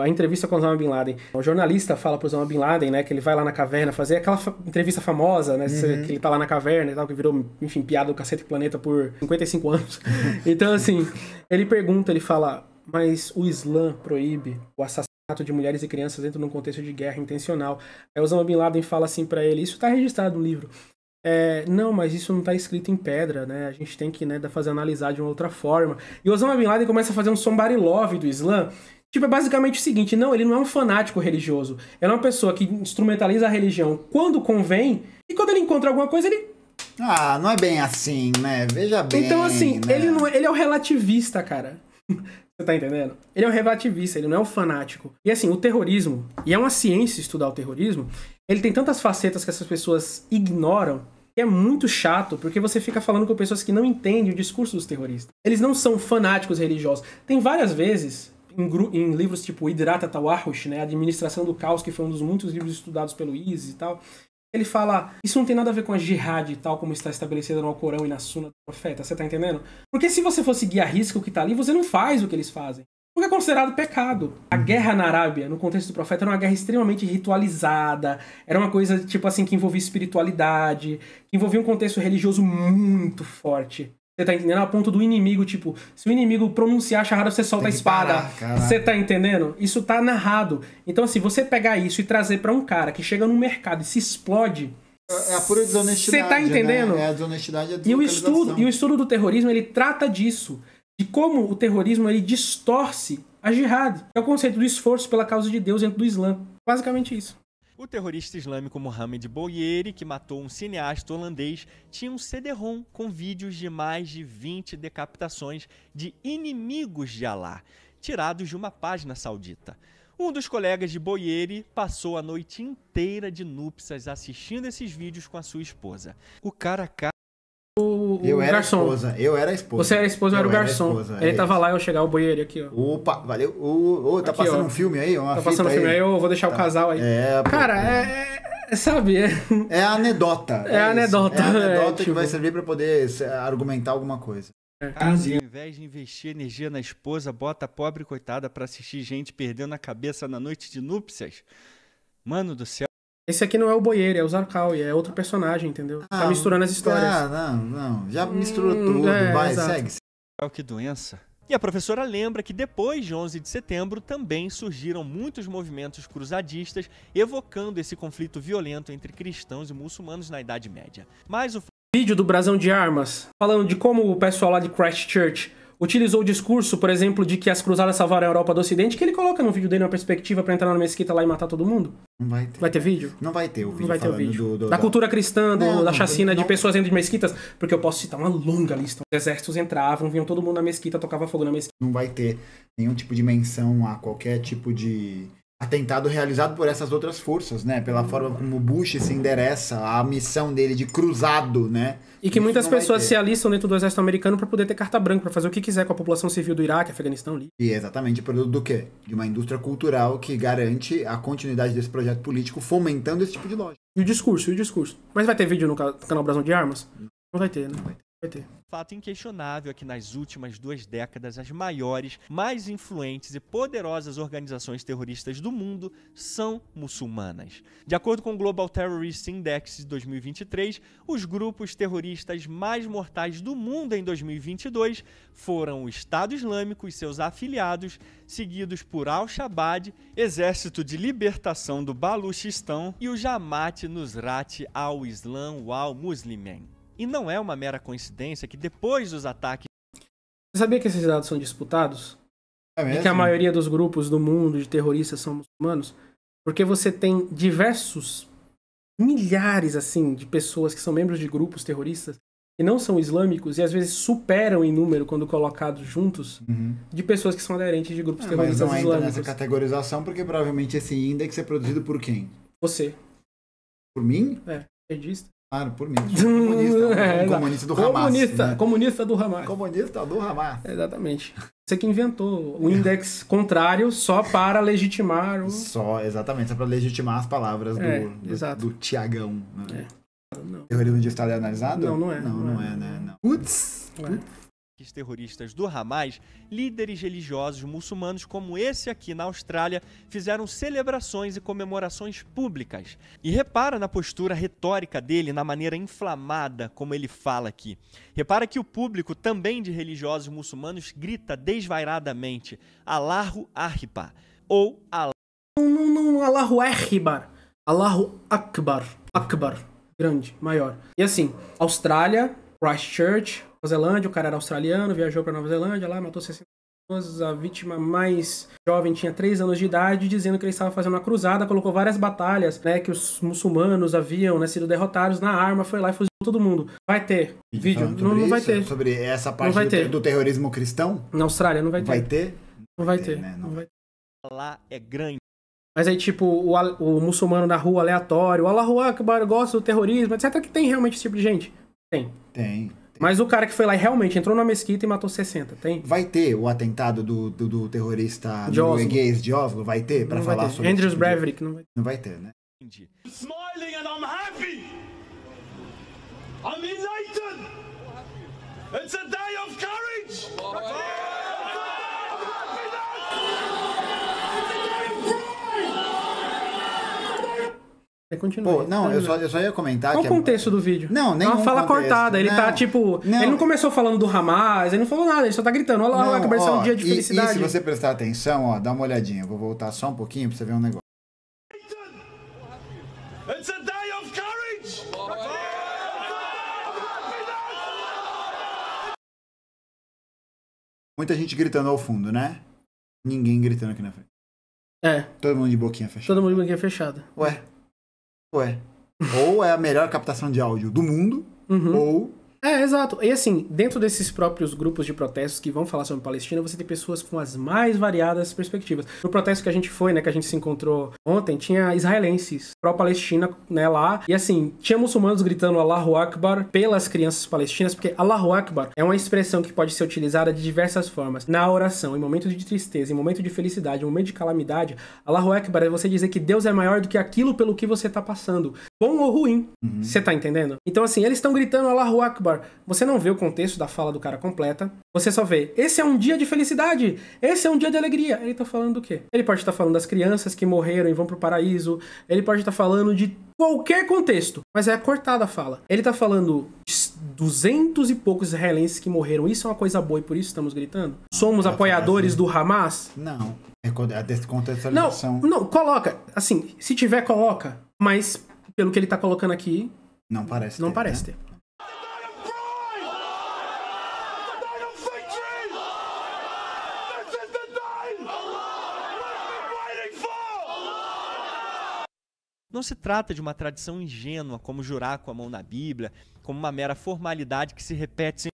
S2: a entrevista com Osama Bin Laden. O jornalista fala pro Osama Bin Laden, né, que ele vai lá na caverna fazer aquela fa entrevista famosa, né, uhum. que ele tá lá na caverna e tal, que virou, enfim, piada do cacete do planeta por 55 anos. então, assim, ele pergunta, ele fala, mas o Islã proíbe o assassinato de mulheres e crianças dentro de um contexto de guerra intencional. Aí Osama Bin Laden fala assim para ele, isso tá registrado no livro. É, não, mas isso não está escrito em pedra, né? A gente tem que né, fazer analisar de uma outra forma. E Osama Bin Laden começa a fazer um love do Islã, Tipo, é basicamente o seguinte, não, ele não é um fanático religioso. Ele é uma pessoa que instrumentaliza a religião quando convém, e quando ele encontra alguma coisa, ele ah, não é bem assim, né? Veja bem. Então, assim, né? ele, não, é, ele é o relativista, cara. Você tá entendendo? Ele é um relativista, ele não é um fanático. E assim, o terrorismo, e é uma ciência estudar o terrorismo, ele tem tantas facetas que essas pessoas ignoram que é muito chato, porque você fica falando com pessoas que não entendem o discurso dos terroristas. Eles não são fanáticos religiosos. Tem várias vezes em, em, livros tipo Hidrata Tawahush, né, Administração do Caos, que foi um dos muitos livros estudados pelo ISIS e tal, ele fala, isso não tem nada a ver com a jihad e tal, como está estabelecida no Alcorão e na Sunna do profeta, você tá entendendo? Porque se você for seguir a o que tá ali, você não faz o que eles fazem. Porque é considerado pecado. A guerra na Arábia, no contexto do profeta, era uma guerra extremamente ritualizada, era uma coisa, tipo assim, que envolvia espiritualidade, que envolvia um contexto religioso muito forte. Você tá entendendo? A ponto do inimigo, tipo, se o inimigo pronunciar charada, você solta a espada. você tá entendendo? Isso tá narrado. Então, assim, você pegar isso e trazer para um cara que chega no mercado e se explode. É, é a pura desonestidade. Você tá né? entendendo? Né?
S1: É a desonestidade e é a e o estudo
S2: E o estudo do terrorismo, ele trata disso. De como o terrorismo ele distorce a jihad. É o conceito do esforço pela causa de Deus dentro do Islã. Basicamente isso.
S3: O terrorista islâmico Mohamed Bouyeri, que matou um cineasta holandês, tinha um CD-ROM com vídeos de mais de 20 decapitações de inimigos de Alá, tirados de uma página saudita. Um dos colegas de Boieri passou a noite inteira de núpcias assistindo esses vídeos com a sua esposa. O cara eu garçom. Era esposa, eu era a esposa. Você era a esposa, eu, eu era o garçom. Esposa, ele é tava isso. lá, eu chegar o banheiro aqui, ó. Opa, valeu.
S2: Ô, oh, tá aqui, passando ó. um filme aí, uma Tá passando um filme aí, eu vou deixar tá. o casal aí. É,
S1: Cara, é, é, Sabe? É, é anedota. É, é anedota. É anedota é, que tipo... vai servir para poder
S3: argumentar alguma coisa. É. Caso, ao invés de investir energia na esposa, bota a pobre coitada para assistir gente perdendo a cabeça na noite de núpcias. Mano do céu. Esse aqui não é o Boyer, é o Zarkal, é outro personagem, entendeu? Tá ah, tá misturando as histórias. Ah, não, não. Já hum, misturou hum, tudo, é, vai, exato. segue. Que doença. E a professora lembra que depois de 11 de setembro também surgiram muitos movimentos cruzadistas evocando esse conflito violento entre cristãos e muçulmanos na Idade Média. Mas o
S2: vídeo do Brasão de Armas, falando de como o pessoal lá de Christchurch utilizou o discurso, por exemplo, de que as cruzadas salvaram a Europa do Ocidente, que ele coloca no vídeo dele uma perspectiva para entrar na mesquita lá e matar todo mundo? Não vai ter. Vai ter vídeo? Não vai ter
S1: o vídeo. Não vai ter o vídeo. Do, do, da cultura
S2: cristã, do, não, da chacina não, não, de pessoas dentro de mesquitas, porque eu posso citar uma longa lista. Os exércitos entravam, vinham todo mundo na mesquita, tocava fogo na mesquita. Não vai ter
S1: nenhum tipo de menção a qualquer tipo de atentado realizado por essas outras forças, né? Pela hum. forma como
S2: Bush se endereça à missão dele de cruzado, né? E que muitas pessoas se alistam dentro do exército americano para poder ter carta branca para fazer o que quiser com a população civil do Iraque, Afeganistão, ali. E exatamente produto
S1: do quê? De uma indústria cultural que garante a continuidade desse projeto político fomentando esse tipo
S2: de lógica. E o discurso, e o discurso. Mas vai ter vídeo no canal Brasão de Armas? Não vai ter, né? vai ter.
S3: Vai ter. Fato inquestionável é que nas últimas duas décadas, as maiores, mais influentes e poderosas organizações terroristas do mundo são muçulmanas. De acordo com o Global Terrorist Index de 2023, os grupos terroristas mais mortais do mundo em 2022 foram o Estado Islâmico e seus afiliados, seguidos por Al-Shabaab, Exército de Libertação do Baluchistão e o Jamaat Nusrat al-Islam al muslimin e não é uma mera coincidência que depois dos ataques.
S2: Você sabia que esses dados são disputados?
S3: É mesmo? E que a maioria
S2: dos grupos do mundo de terroristas são muçulmanos? Porque você tem diversos milhares assim de pessoas que são membros de grupos terroristas que não são islâmicos e às vezes superam em número quando colocados juntos uhum. de pessoas que são aderentes de grupos ah, terroristas mas não islâmicos. entra nessa categorização porque provavelmente esse índice é produzido por quem? Você. Por mim? É, esquerdista. Ah, por mim. Comunista, um é, comunista do comunista, Hamas. Comunista, né? comunista do Hamas. Comunista do Hamas. Exatamente. Você que inventou o index contrário só para legitimar o. Só, exatamente, só para legitimar as palavras é, do,
S1: do, Tiagão. Né? É. Terrorismo de Estado é analisado? Não, não é. Não, não, não é. é, né? Não.
S3: Putz! É. Putz terroristas do Hamas, líderes religiosos muçulmanos como esse aqui na Austrália fizeram celebrações e comemorações públicas. E repara na postura retórica dele, na maneira inflamada como ele fala aqui. Repara que o público também de religiosos muçulmanos grita desvairadamente: Allahu Akbar ou Allah. Não, não, não, Allahu Akbar. Allahu
S2: Akbar. Akbar. Grande, maior. E assim, Austrália, Christchurch, Nova Zelândia. O cara era australiano, viajou para Nova Zelândia, lá matou 60 pessoas. A vítima mais jovem tinha 3 anos de idade, dizendo que ele estava fazendo uma cruzada, colocou várias batalhas, né, que os muçulmanos haviam né, sido derrotados na arma, foi lá e fuzilou todo mundo. Vai ter então, vídeo? Não, não, não vai ter. Sobre essa parte do, ter. do, terrorismo cristão? Na Austrália, não vai ter. Vai ter? Não vai é, ter. Né? Não, não vai ter. Lá é grande. Mas aí, tipo, o, o muçulmano na rua aleatório, Allah Akbar, gosta do terrorismo, etc. Que tem realmente esse tipo de gente. Tem. Tem. Mas o cara que foi lá e realmente entrou na mesquita e matou 60, tem? Vai ter
S1: o atentado do, do, do terrorista de norueguês de Oslo? Vai ter? Pra não falar ter. sobre Andrews tipo Breivik, não vai ter. Não vai ter, né? Entendi.
S3: Smiling and I'm happy! I'm elated! It's a day of courage! Oh, oh.
S2: Continua. Pô, não, tá eu só,
S1: eu só, ia comentar. Qual o é contexto é... do vídeo?
S2: Não, nem. Uma fala contexto. cortada. Ele tá, não, tá tipo. Não. Ele não começou falando do Hamas, ele não falou nada, ele só tá gritando. Olha lá, olha lá, um dia de felicidade. E se você
S1: prestar atenção, ó, dá uma olhadinha. Eu vou voltar só um pouquinho pra você ver um negócio. Muita gente gritando ao fundo, né? Ninguém gritando aqui na frente. É. Todo mundo de boquinha fechada.
S2: Todo mundo de boquinha fechada. Ué, Ué. ou é a melhor captação de áudio do mundo, uhum. ou é, exato. E assim, dentro desses próprios grupos de protestos que vão falar sobre Palestina, você tem pessoas com as mais variadas perspectivas. No protesto que a gente foi, né, que a gente se encontrou ontem, tinha israelenses pró-Palestina, né, lá. E assim, tinha muçulmanos gritando Allahu Akbar pelas crianças palestinas, porque Allahu Akbar é uma expressão que pode ser utilizada de diversas formas. Na oração, em momento de tristeza, em momento de felicidade, em momento de calamidade, Allahu Akbar é você dizer que Deus é maior do que aquilo pelo que você tá passando. Bom ou ruim. Uhum. Você uhum. tá entendendo? Então assim, eles estão gritando Allahu Akbar você não vê o contexto da fala do cara completa. Você só vê, esse é um dia de felicidade, esse é um dia de alegria. Ele tá falando do quê? Ele pode estar tá falando das crianças que morreram e vão pro paraíso, ele pode estar tá falando de qualquer contexto, mas é cortada a fala. Ele tá falando duzentos e poucos israelenses que morreram, isso é uma coisa boa e por isso estamos gritando? Ah, Somos é, apoiadores é. do Hamas? Não. É a é descontextualização. Não, não, coloca. Assim, se tiver, coloca. Mas, pelo que ele tá colocando aqui. Não parece Não ter, parece né? ter.
S3: Não se trata de uma tradição ingênua, como jurar com a mão na Bíblia, como uma mera formalidade que se repete sem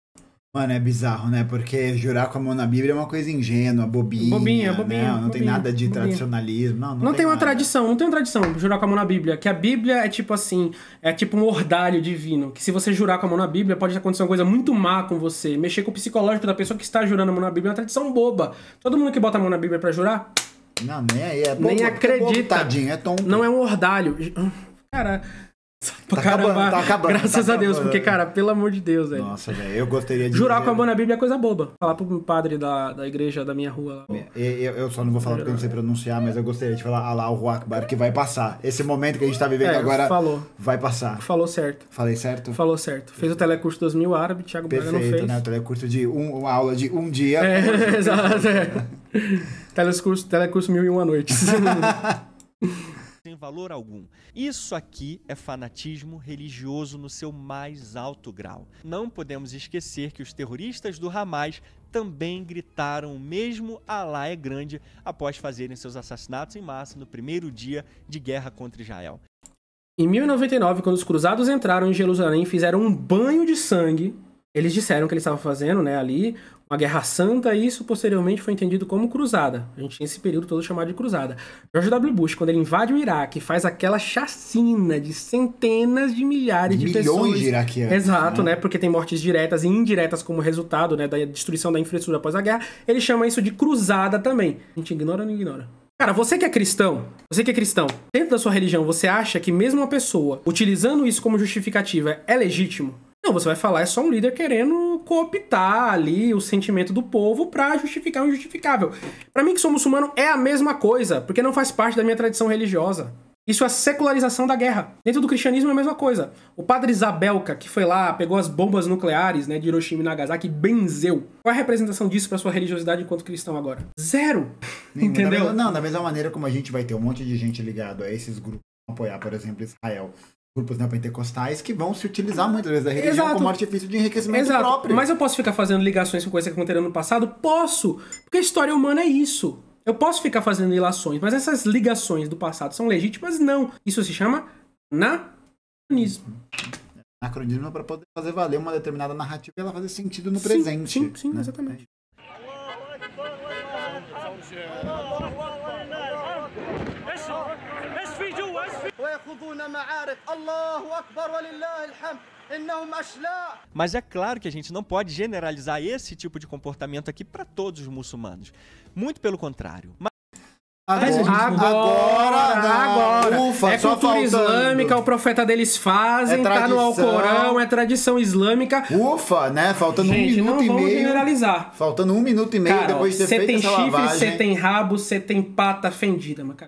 S1: Mano, é bizarro, né? Porque jurar com a mão na Bíblia é uma coisa ingênua, bobinha. Bobinha, né? bobinha. Né? Não bobinha, tem nada de bobinha. tradicionalismo.
S2: Não, não, não tem, tem uma nada. tradição, não tem uma tradição jurar com a mão na Bíblia. Que a Bíblia é tipo assim, é tipo um ordalho divino. Que se você jurar com a mão na Bíblia, pode acontecer uma coisa muito má com você. Mexer com o psicológico da pessoa que está jurando a mão na Bíblia é uma tradição boba. Todo mundo que bota a mão na Bíblia para jurar,
S1: não, nem aí. É bom, é nem acredito.
S2: É bom, tadinho, é tonto. Não é um ordalho. Cara, Tá caramba, tá acabando, tá acabando. Graças tá a Deus, porque, cara, pelo amor de Deus, velho. Nossa,
S1: velho, eu gostaria de. Jurar com a
S2: mão na Bíblia é coisa boba. Falar pro padre da, da igreja da minha rua. Eu, eu só
S1: não vou falar porque eu não sei pronunciar, mas eu gostaria de falar Alá, o Akbar, que vai passar. Esse momento que a gente tá vivendo é, agora.
S2: Falou. Vai passar. Falou certo. Falei certo? Falou certo. Fez o telecurso 2000 árabe, Thiago Perfeito, Braga não fez. né? O telecurso de um, uma aula de um dia. É, exato. É. telecurso, telecurso mil e uma noites.
S3: tem valor algum. Isso aqui é fanatismo religioso no seu mais alto grau. Não podemos esquecer que os terroristas do Hamas também gritaram o mesmo Alá é grande após fazerem seus assassinatos em massa no primeiro dia de guerra contra Israel.
S2: Em 1099, quando os cruzados entraram em Jerusalém e fizeram um banho de sangue, eles disseram que eles estavam fazendo, né, ali, uma guerra santa, e isso posteriormente foi entendido como cruzada. A gente tinha esse período todo chamado de cruzada. George W. Bush, quando ele invade o Iraque, faz aquela chacina de centenas de milhares de, milhões pessoas. Milhões de iraquianos. Exato, né? né? Porque tem mortes diretas e indiretas como resultado né, da destruição da infraestrutura após a guerra. Ele chama isso de cruzada também. A gente ignora ou não ignora? Cara, você que é cristão, você que é cristão, dentro da sua religião, você acha que mesmo uma pessoa utilizando isso como justificativa é legítimo? Não, você vai falar, é só um líder querendo cooptar ali o sentimento do povo para justificar o injustificável. Para mim, que sou muçulmano, é a mesma coisa, porque não faz parte da minha tradição religiosa. Isso é a secularização da guerra. Dentro do cristianismo é a mesma coisa. O padre Isabelka, que foi lá, pegou as bombas nucleares né, de Hiroshima e Nagasaki, benzeu. Qual é a representação disso para sua religiosidade enquanto cristão agora? Zero! Entendeu? Da mesma,
S1: não, da mesma maneira como a gente vai ter um monte de gente ligado a esses grupos apoiar, por exemplo, Israel
S2: grupos pentecostais que vão se utilizar muitas vezes da religião Exato. como
S1: artifício de enriquecimento Exato. próprio. Mas eu
S2: posso ficar fazendo ligações com coisas que aconteceram no passado? Posso! Porque a história humana é isso. Eu posso ficar fazendo ilações, mas essas ligações do passado são legítimas? Não. Isso se chama anacronismo. Uhum. Anacronismo é para poder fazer valer
S1: uma determinada narrativa e ela fazer sentido no sim, presente. Sim, sim, né? exatamente.
S3: Mas é claro que a gente não pode generalizar esse tipo de comportamento aqui para todos os muçulmanos. Muito pelo contrário. Agora, agora, agora. Ufa, é cultura faltando. islâmica,
S2: o profeta deles fazem, é tá no Alcorão, é tradição islâmica. Ufa, né? Faltando Gente, um minuto e meio. generalizar. Faltando um minuto e meio cara, depois de ter feito tem essa chifre, lavagem. Você tem rabo, você tem pata fendida, mas cara.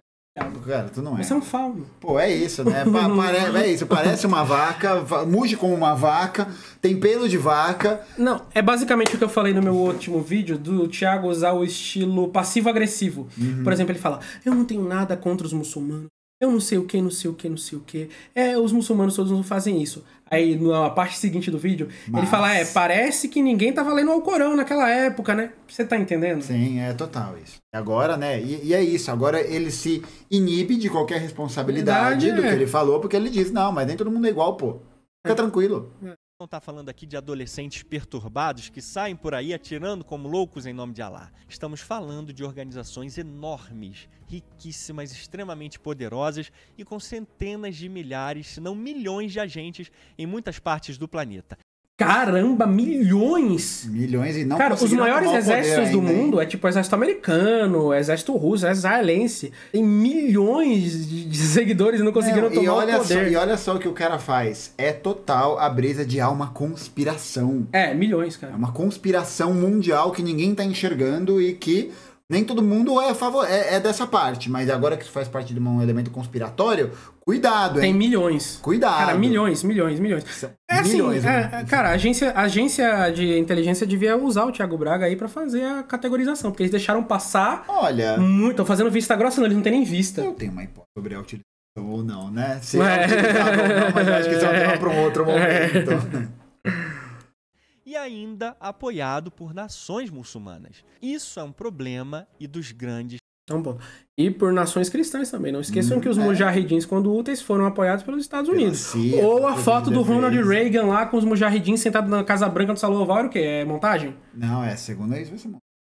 S1: Cara, tu não é. Você é um fauno. Pô, é isso, né? Pa pare... é isso, parece
S2: uma vaca, muge como uma vaca, tem pelo de vaca. Não, é basicamente o que eu falei no meu último vídeo do Thiago usar o estilo passivo-agressivo. Uhum. Por exemplo, ele fala: Eu não tenho nada contra os muçulmanos. Eu não sei o que, não sei o que, não sei o que. É, os muçulmanos todos não fazem isso. Aí na parte seguinte do vídeo, Mas... ele fala: é, parece que ninguém tava tá lendo o Alcorão naquela época, né? Você tá entendendo? Sim, é total isso. Agora, né?
S1: E, e é isso, agora ele se inibe de qualquer responsabilidade Verdade, do é. que ele falou, porque ele diz: não, mas nem todo mundo é igual, pô. Fica é. tranquilo.
S3: É não está falando aqui de adolescentes perturbados que saem por aí atirando como loucos em nome de Alá. Estamos falando de organizações enormes, riquíssimas, extremamente poderosas e com centenas de milhares, se não milhões de agentes em muitas partes do planeta. Caramba,
S2: milhões! Milhões e não Cara, os maiores exércitos do mundo hein? é tipo o exército americano, o exército russo, exército israelense. Tem milhões de seguidores e não conseguiram não, tomar e olha o poder. Só,
S1: e olha só o que o cara faz. É total a brisa de há uma conspiração. É, milhões, cara. É uma conspiração mundial que ninguém tá enxergando e que nem todo mundo é, favor, é, é, dessa parte, mas agora que isso faz parte de um elemento conspiratório, Cuidado, hein? Tem milhões.
S2: Cuidado. Cara, milhões, milhões, milhões. É assim, milhões, assim, é, né? cara, a agência, a agência de inteligência devia usar o Thiago Braga aí para fazer a categorização, porque eles deixaram passar. Olha. Muito. Tô fazendo vista grossa, não, eles não têm nem vista. Eu tenho uma hipótese sobre a utilização ou não, né? Se é, é utilizado
S4: ou não, mas acho que isso é um tema para um outro é. momento.
S3: e ainda apoiado por nações muçulmanas. Isso é um problema e dos grandes é bom E por nações cristãs também. Não esqueçam hum, que os é. mujahidins, quando úteis, foram apoiados pelos
S2: Estados Unidos. Cia, Ou a foto do Ronald vez. Reagan lá com os mujahidins sentados na Casa Branca do Salão Oval, o quê? É montagem?
S1: Não, é. Segundo eles, vai ser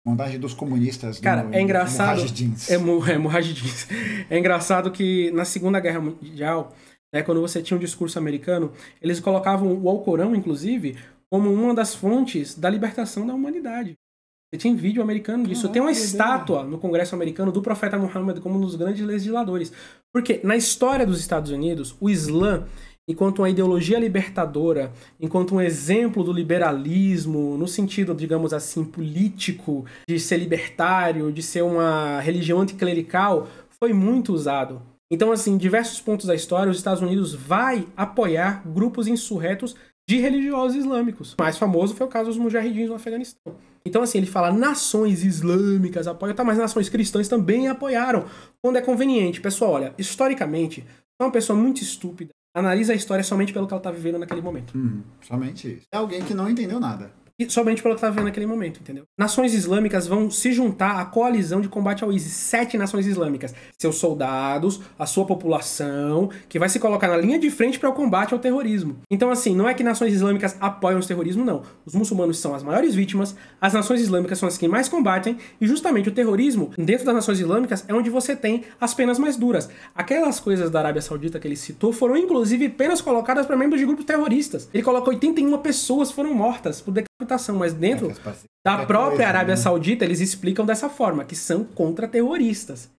S1: montagem dos comunistas. Cara, é engraçado. É,
S2: É, é É engraçado que na Segunda Guerra Mundial, né, quando você tinha um discurso americano, eles colocavam o Alcorão, inclusive, como uma das fontes da libertação da humanidade. Tem vídeo americano disso. Caraca, Tem uma estátua no Congresso americano do profeta Muhammad como um dos grandes legisladores. Porque na história dos Estados Unidos, o Islã, enquanto uma ideologia libertadora, enquanto um exemplo do liberalismo, no sentido, digamos assim, político, de ser libertário, de ser uma religião anticlerical, foi muito usado. Então, assim, em diversos pontos da história, os Estados Unidos vai apoiar grupos insurretos de religiosos islâmicos. O mais famoso foi o caso dos mujahidins no Afeganistão. Então, assim, ele fala nações islâmicas apoiam, tá, mas nações cristãs também apoiaram, quando é conveniente. Pessoal, olha, historicamente, é uma pessoa muito estúpida analisa a história somente pelo que ela está vivendo naquele momento. Hum, somente isso. É alguém que não entendeu nada somente pelo que estava tá vendo naquele momento, entendeu? Nações islâmicas vão se juntar à coalizão de combate ao ISIS. Sete nações islâmicas. Seus soldados, a sua população, que vai se colocar na linha de frente para o combate ao terrorismo. Então, assim, não é que nações islâmicas apoiam o terrorismo, não. Os muçulmanos são as maiores vítimas, as nações islâmicas são as que mais combatem, e justamente o terrorismo, dentro das nações islâmicas, é onde você tem as penas mais duras. Aquelas coisas da Arábia Saudita que ele citou foram, inclusive, penas colocadas para membros de grupos terroristas. Ele coloca 81 pessoas foram mortas por mas dentro é da é é própria Arábia né? Saudita eles explicam dessa forma, que são contra terroristas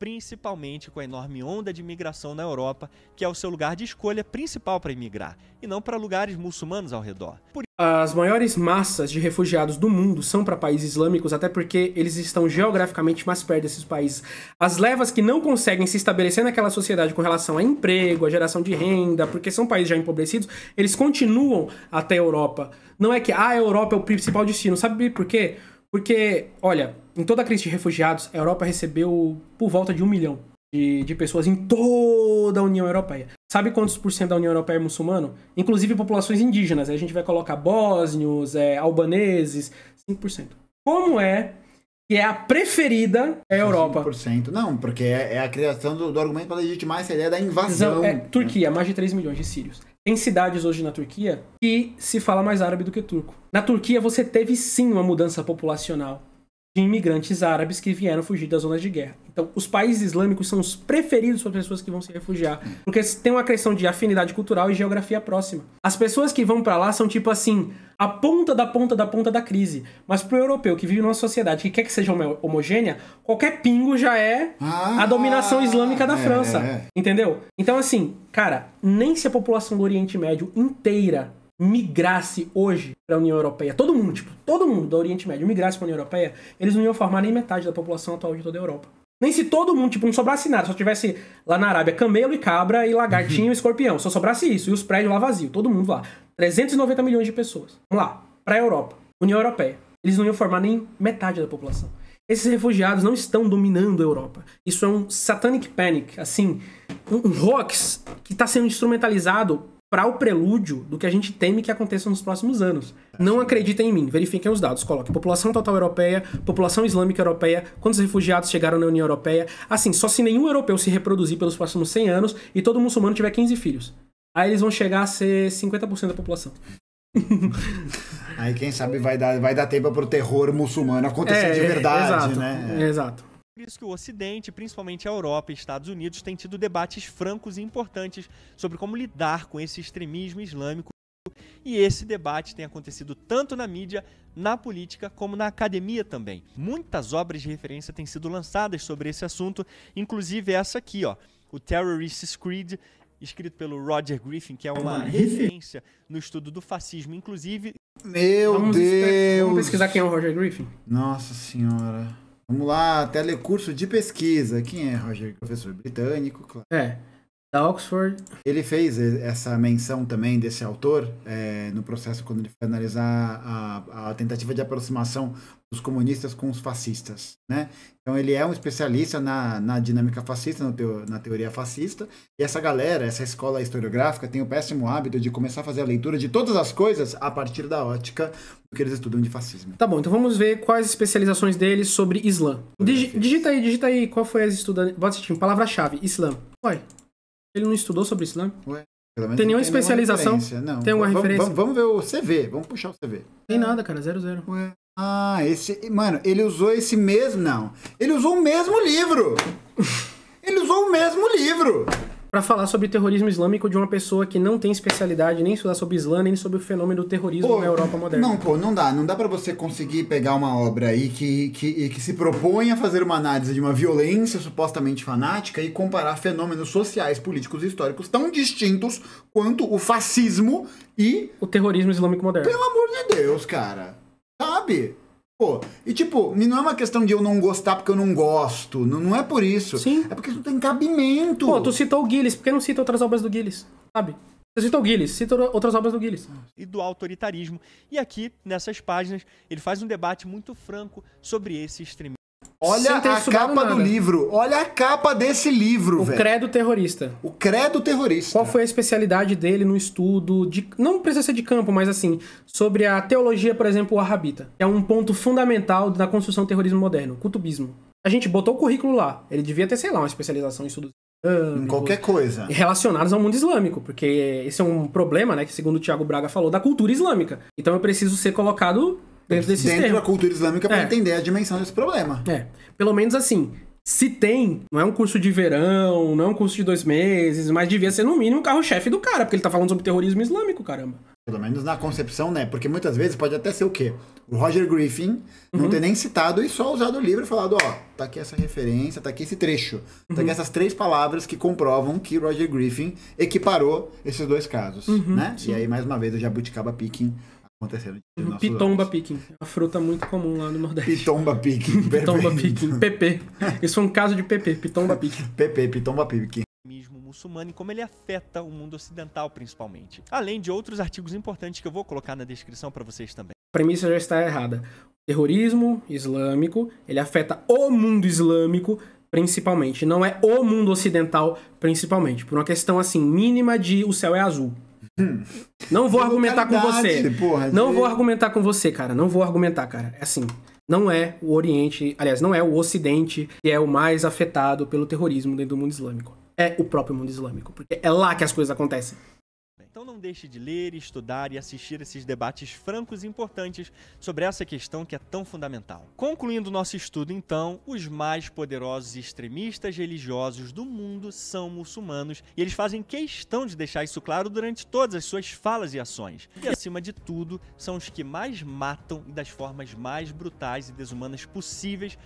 S3: principalmente com a enorme onda de imigração na Europa, que é o seu lugar de escolha principal para emigrar, e não para lugares muçulmanos ao redor. Por... As maiores
S2: massas de refugiados do mundo são para países islâmicos, até porque eles estão geograficamente mais perto desses países. As levas que não conseguem se estabelecer naquela sociedade com relação a emprego, a geração de renda, porque são países já empobrecidos, eles continuam até a Europa. Não é que ah, a Europa é o principal destino, sabe por quê? Porque, olha, em toda a crise de refugiados, a Europa recebeu por volta de um milhão de, de pessoas em toda a União Europeia. Sabe quantos por cento da União Europeia é muçulmano? Inclusive populações indígenas. Aí a gente vai colocar bósnios, é, albaneses, 5%. Como é que é a preferida é a Europa? 5%. Não, porque é, é a criação do, do argumento para legitimar essa ideia da invasão. é, Turquia, mais de 3 milhões de sírios. Tem cidades hoje na Turquia que se fala mais árabe do que turco. Na Turquia você teve sim uma mudança populacional de imigrantes árabes que vieram fugir das zonas de guerra. Então, os países islâmicos são os preferidos para pessoas que vão se refugiar, porque tem uma questão de afinidade cultural e geografia próxima. As pessoas que vão para lá são tipo assim, a ponta da ponta da ponta da crise. Mas pro europeu que vive numa sociedade que quer que seja homogênea, qualquer pingo já é ah, a dominação ah! islâmica da é, França. Entendeu? Então, assim, cara, nem se a população do Oriente Médio inteira migrasse hoje para a União Europeia, todo mundo, tipo, todo mundo do Oriente Médio migrasse para a União Europeia, eles não iam formar nem metade da população atual de toda a Europa. Nem se todo mundo, tipo, não sobrasse nada, só tivesse lá na Arábia camelo e cabra e lagartinho e escorpião, só sobrasse isso, e os prédios lá vazios, todo mundo lá. 390 milhões de pessoas. Vamos lá, para a Europa, União Europeia. Eles não iam formar nem metade da população. Esses refugiados não estão dominando a Europa. Isso é um satanic panic, assim, um, um hoax que está sendo instrumentalizado para o prelúdio do que a gente teme que aconteça nos próximos anos. Não acreditem em mim, verifiquem os dados. Coloque população total europeia, população islâmica europeia, quantos refugiados chegaram na União Europeia. Assim, só se nenhum europeu se reproduzir pelos próximos 100 anos e todo muçulmano tiver 15 filhos. Aí eles vão chegar a ser 50% da população.
S1: Aí quem sabe vai dar, vai dar tempo pro terror muçulmano acontecer é, de verdade, é, exato, né? É. Exato.
S3: Por isso que o Ocidente, principalmente a Europa e Estados Unidos, tem tido debates francos e importantes sobre como lidar com esse extremismo islâmico. E esse debate tem acontecido tanto na mídia, na política, como na academia também. Muitas obras de referência têm sido lançadas sobre esse assunto, inclusive essa aqui, ó, o Terrorist Creed, escrito pelo Roger Griffin, que é uma referência no estudo do fascismo, inclusive. Meu vamos Deus! Vamos pesquisar quem
S1: é o Roger Griffin? Nossa Senhora. Vamos lá, telecurso de pesquisa. Quem é, Roger? Professor britânico, claro. É da Oxford. Ele fez essa menção também desse autor é, no processo quando ele foi analisar a, a, tentativa de aproximação dos comunistas com os fascistas, né? Então ele é um especialista na, na dinâmica fascista, teo, na teoria fascista. E essa galera, essa escola historiográfica tem o péssimo hábito de começar a fazer a leitura de todas as coisas a partir da ótica
S2: do que eles estudam de fascismo. Tá bom, então vamos ver quais especializações dele sobre Islã. Digi digita aí, digita aí qual foi as estudantes. Bota palavra-chave, Islã. Vai. Ele não estudou sobre Islã?
S1: Né? Ué, tem nenhuma tem especialização? Não. Tem uma referência? Vamos, ver o CV, vamos puxar o CV. Tem nada, cara, zero, zero. Ué. Ah, esse. Mano, ele usou esse mesmo. Não. Ele usou o
S2: mesmo livro! ele usou o mesmo livro! para falar sobre terrorismo islâmico de uma pessoa que não tem especialidade nem estudar sobre Islã, nem sobre o fenômeno do terrorismo pô, na Europa moderna. Não, pô, não dá. Não dá para você conseguir pegar uma obra aí que, que, que se propõe a fazer uma análise
S1: de uma violência supostamente fanática e comparar fenômenos sociais, políticos e históricos tão distintos quanto o fascismo e... O terrorismo islâmico moderno. Pelo amor de Deus, cara. Sabe? Pô, e tipo, não é uma questão de eu não gostar porque eu não
S2: gosto. Não, não é por isso. Sim. É porque isso não tem cabimento. Pô, tu citou o Gilles, por que não cita outras obras do Gilles? Sabe? Tu cita o Gilles, cita outras obras do Gilles.
S3: E do autoritarismo. E aqui, nessas páginas, ele faz um debate muito franco sobre esse extremismo. Olha a capa do livro. Olha
S2: a capa desse livro, O credo terrorista. O credo terrorista. Qual foi a especialidade dele no estudo de não precisa ser de campo, mas assim, sobre a teologia, por exemplo, wahhabita. É um ponto fundamental da construção do terrorismo moderno, cutubismo. A gente botou o currículo lá. Ele devia ter, sei lá, uma especialização em estudos em qualquer coisa. Relacionados ao mundo islâmico, porque esse é um problema, né, que segundo o Tiago Braga falou, da cultura islâmica. Então eu preciso ser colocado dentro desse dentro sistema. da cultura islâmica para é. entender a dimensão desse problema. É. Pelo menos assim, se tem, não é um curso de verão, não é um curso de dois meses, mas devia ser no mínimo o carro-chefe do cara, porque ele tá falando sobre terrorismo islâmico, caramba. Pelo menos na concepção, né? Porque muitas vezes pode
S1: até ser o quê? O Roger Griffin não uhum. ter nem citado e só usado o livro e falado, ó, tá aqui essa referência, tá aqui esse trecho, uhum. tá aqui uhum. essas três palavras que comprovam que Roger Griffin equiparou esses dois casos, uhum, né? Sim. E aí, mais uma vez, o Jabuticaba Picking acontecendo.
S2: Pitomba piquim, a fruta muito comum lá no Nordeste. Pitomba piquim, pitomba piquim, PP. Isso é um caso de PP, pitomba piquim. PP, pitomba picking
S3: muçulmano e como ele afeta o mundo ocidental principalmente. Além de outros artigos importantes que eu vou colocar na descrição para vocês também. A
S2: premissa já está errada. O terrorismo islâmico, ele afeta o mundo islâmico principalmente, não é o mundo ocidental principalmente, por uma questão assim mínima de o céu é azul. Não vou argumentar com você. Porra, não vou argumentar com você, cara. Não vou argumentar, cara. É assim. Não é o Oriente, aliás, não é o Ocidente que é o mais afetado pelo terrorismo dentro do mundo islâmico. É o próprio mundo islâmico. Porque é lá que as coisas acontecem.
S3: Então não deixe de ler, estudar e assistir esses debates francos e importantes sobre essa questão que é tão fundamental. Concluindo nosso estudo, então, os mais poderosos extremistas religiosos do mundo são muçulmanos e eles fazem questão de deixar isso claro durante todas as suas falas e ações. E acima de tudo, são os que mais matam e das formas mais brutais e desumanas possíveis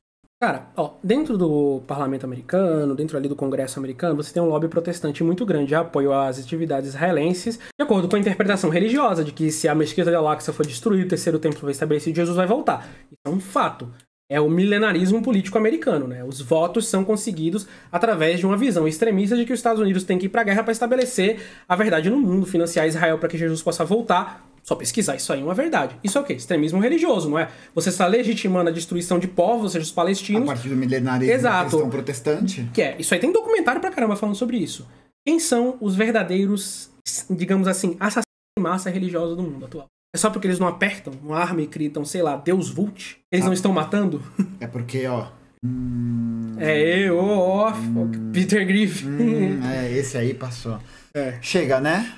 S3: Cara, ó, dentro
S2: do parlamento americano, dentro ali do Congresso americano, você tem um lobby protestante muito grande de apoio às atividades israelenses, de acordo com a interpretação religiosa de que se a mesquita de Al-Aqsa for destruída, o terceiro templo for estabelecido, Jesus vai voltar. Isso é um fato. É o milenarismo político americano, né? Os votos são conseguidos através de uma visão extremista de que os Estados Unidos têm que ir para a guerra para estabelecer a verdade no mundo, financiar Israel para que Jesus possa voltar só pesquisar isso aí é uma verdade. Isso é o quê? Extremismo religioso, não é? Você está legitimando a destruição de povos, seja os palestinos. A partir do milenarismo Exato. protestante. Que é. Isso aí tem documentário pra caramba falando sobre isso. Quem são os verdadeiros, digamos assim, assassinos de massa religiosa do mundo atual? É só porque eles não apertam uma arma e gritam, sei lá, Deus Vult? Eles ah, não estão matando? É porque, ó.
S4: Hum,
S2: é eu, ó, hum, Peter Griffin. Hum, é, esse aí passou. É.
S1: Chega, né?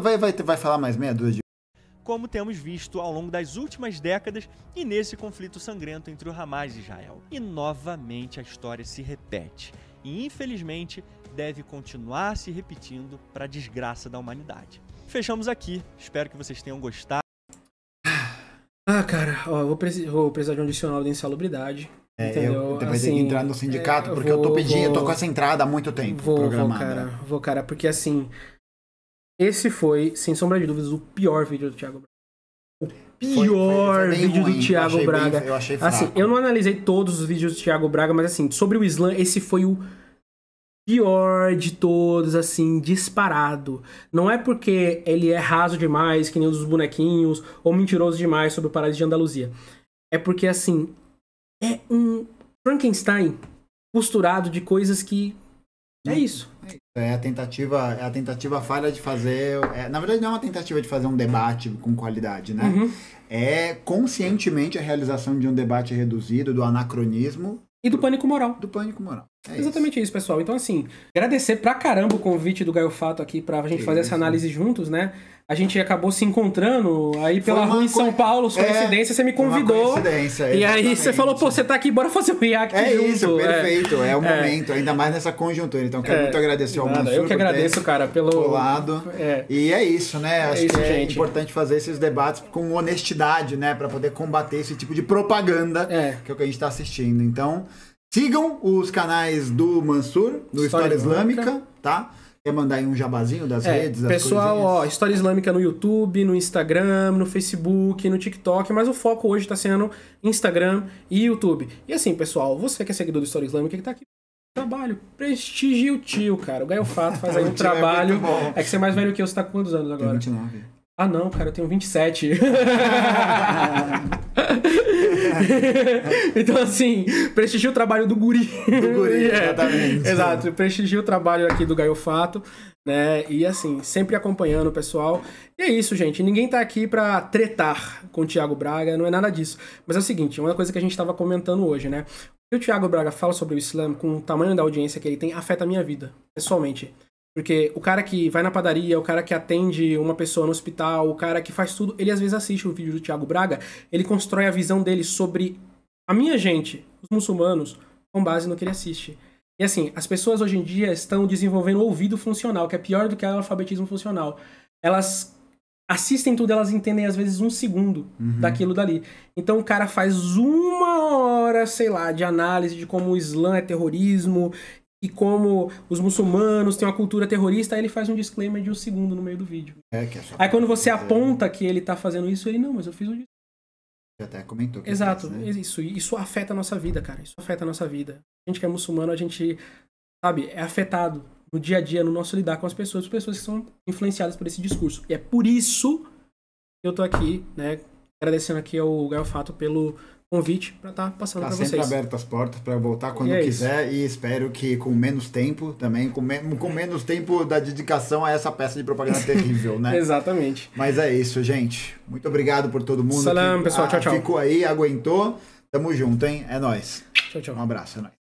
S1: vai, vai, vai falar mais meia dúzia de
S3: como temos visto ao longo das últimas décadas e nesse conflito sangrento entre o Hamas e Israel. E novamente a história se repete e infelizmente deve continuar se repetindo para a desgraça da humanidade. Fechamos aqui, espero que vocês tenham gostado. Ah, cara, ó, vou, vou precisar de um dicionário de insalubridade. É, entendeu? eu depois assim, que entrar
S2: no sindicato, é, porque vou, eu tô pedindo, vou, eu tô com essa entrada há muito tempo. Vou, vou, cara, vou, cara, porque assim, esse foi, sem sombra de dúvidas, o pior vídeo do Thiago Braga. O pior foi, foi vídeo ruim. do Thiago Braga. Bem, eu achei assim, fraco. Assim, eu não analisei todos os vídeos do Thiago Braga, mas assim, sobre o Slam, esse foi o pior de todos, assim, disparado. Não é porque ele é raso demais, que nem os bonequinhos, ou mentiroso demais sobre o Paraíso de Andaluzia. É porque, assim, é um Frankenstein costurado de coisas que. É hum. isso. É a tentativa, é a tentativa
S1: falha de fazer. É, na verdade, não é uma tentativa de fazer um debate com qualidade, né? Uhum. É conscientemente a realização de um debate reduzido, do anacronismo. E do pânico moral.
S2: Do pânico moral. É Exatamente isso. isso. pessoal. Então, assim, agradecer pra caramba o convite do Gaio Fato aqui pra gente que fazer isso. essa análise juntos, né? a gente acabou se encontrando. Aí pela rua em São Paulo, é, coincidência, você me convidou. coincidência, E aí você falou, pô, você tá aqui, bora fazer um react é junto. Isso, é. perfeito. É, é o momento, ainda mais nessa conjuntura. Então, quero é. muito agradecer ao Mansur. Eu que agradeço, cara, pelo.
S1: lado. É. E é isso, né? Acho isso, que gente. é importante fazer esses debates com honestidade, né? Pra poder combater esse tipo de propaganda que é o que a gente tá assistindo. Então, sigam os canais do Mansur, do História, História Islâmica, Islâmica, tá? Quer mandar aí um jabazinho das é, redes? Pessoal, ó,
S2: História Islâmica no YouTube, no Instagram, no Facebook, no TikTok, mas o foco hoje está sendo Instagram e YouTube. E assim, pessoal, você que é seguidor do História Islâmica que tá aqui Trabalho, prestigia o tio, cara. O Gaio Fato faz aí um é trabalho. É, é, que você é mais velho que eu, você tá com quantos anos agora? 29. Ah, não, cara, eu tenho 27. então, assim, prestigio o trabalho do guri. Do guri, é. exatamente. Exato, prestigia o trabalho aqui do Fato, né? E, assim, sempre acompanhando o pessoal. E é isso, gente. Ninguém tá aqui pra tretar com o Thiago Braga, não é nada disso. Mas é o seguinte, uma coisa que a gente tava comentando hoje, né? O que o Thiago Braga fala sobre o Islã, com o tamanho da audiência que ele tem, afeta a minha vida, pessoalmente. Porque o cara que vai na padaria, o cara que atende uma pessoa no hospital, o cara que faz tudo, ele às vezes assiste o vídeo do Thiago Braga, ele constrói a visão dele sobre a minha gente, os muçulmanos, com base no que ele assiste. E assim, as pessoas hoje em dia estão desenvolvendo o ouvido funcional, que é pior do que o alfabetismo funcional. Elas assistem tudo, elas entendem às vezes um segundo uhum. daquilo dali. Então o cara faz uma hora, sei lá, de análise de como o Islã é terrorismo e como os muçulmanos têm uma cultura terrorista, aí ele faz um disclaimer de um segundo no meio do vídeo. É, que é só aí quando você fazer... aponta que ele tá fazendo isso, ele, não, mas eu fiz um Você até comentou que Exato, isso, né? isso, isso afeta a nossa vida, cara. Isso afeta a nossa vida. A gente que é muçulmano, a gente, sabe, é afetado no dia a dia, no nosso lidar com as pessoas, as pessoas que são influenciadas por esse discurso. E é por isso que eu tô aqui, né, agradecendo aqui ao Gaio Fato pelo, convite para estar tá passando tá para vocês. Está sempre aberto as portas para voltar quando e é quiser isso.
S1: e espero que com menos tempo também, com, me com é. menos tempo da dedicação a essa peça de propaganda terrível, né? Exatamente. Mas é isso, gente. Muito obrigado por todo mundo. Salam, pessoal. Ah, tchau, tchau. Ficou aí, aguentou. Tamo junto, hein? É nóis. Tchau, tchau. Um abraço, é nóis.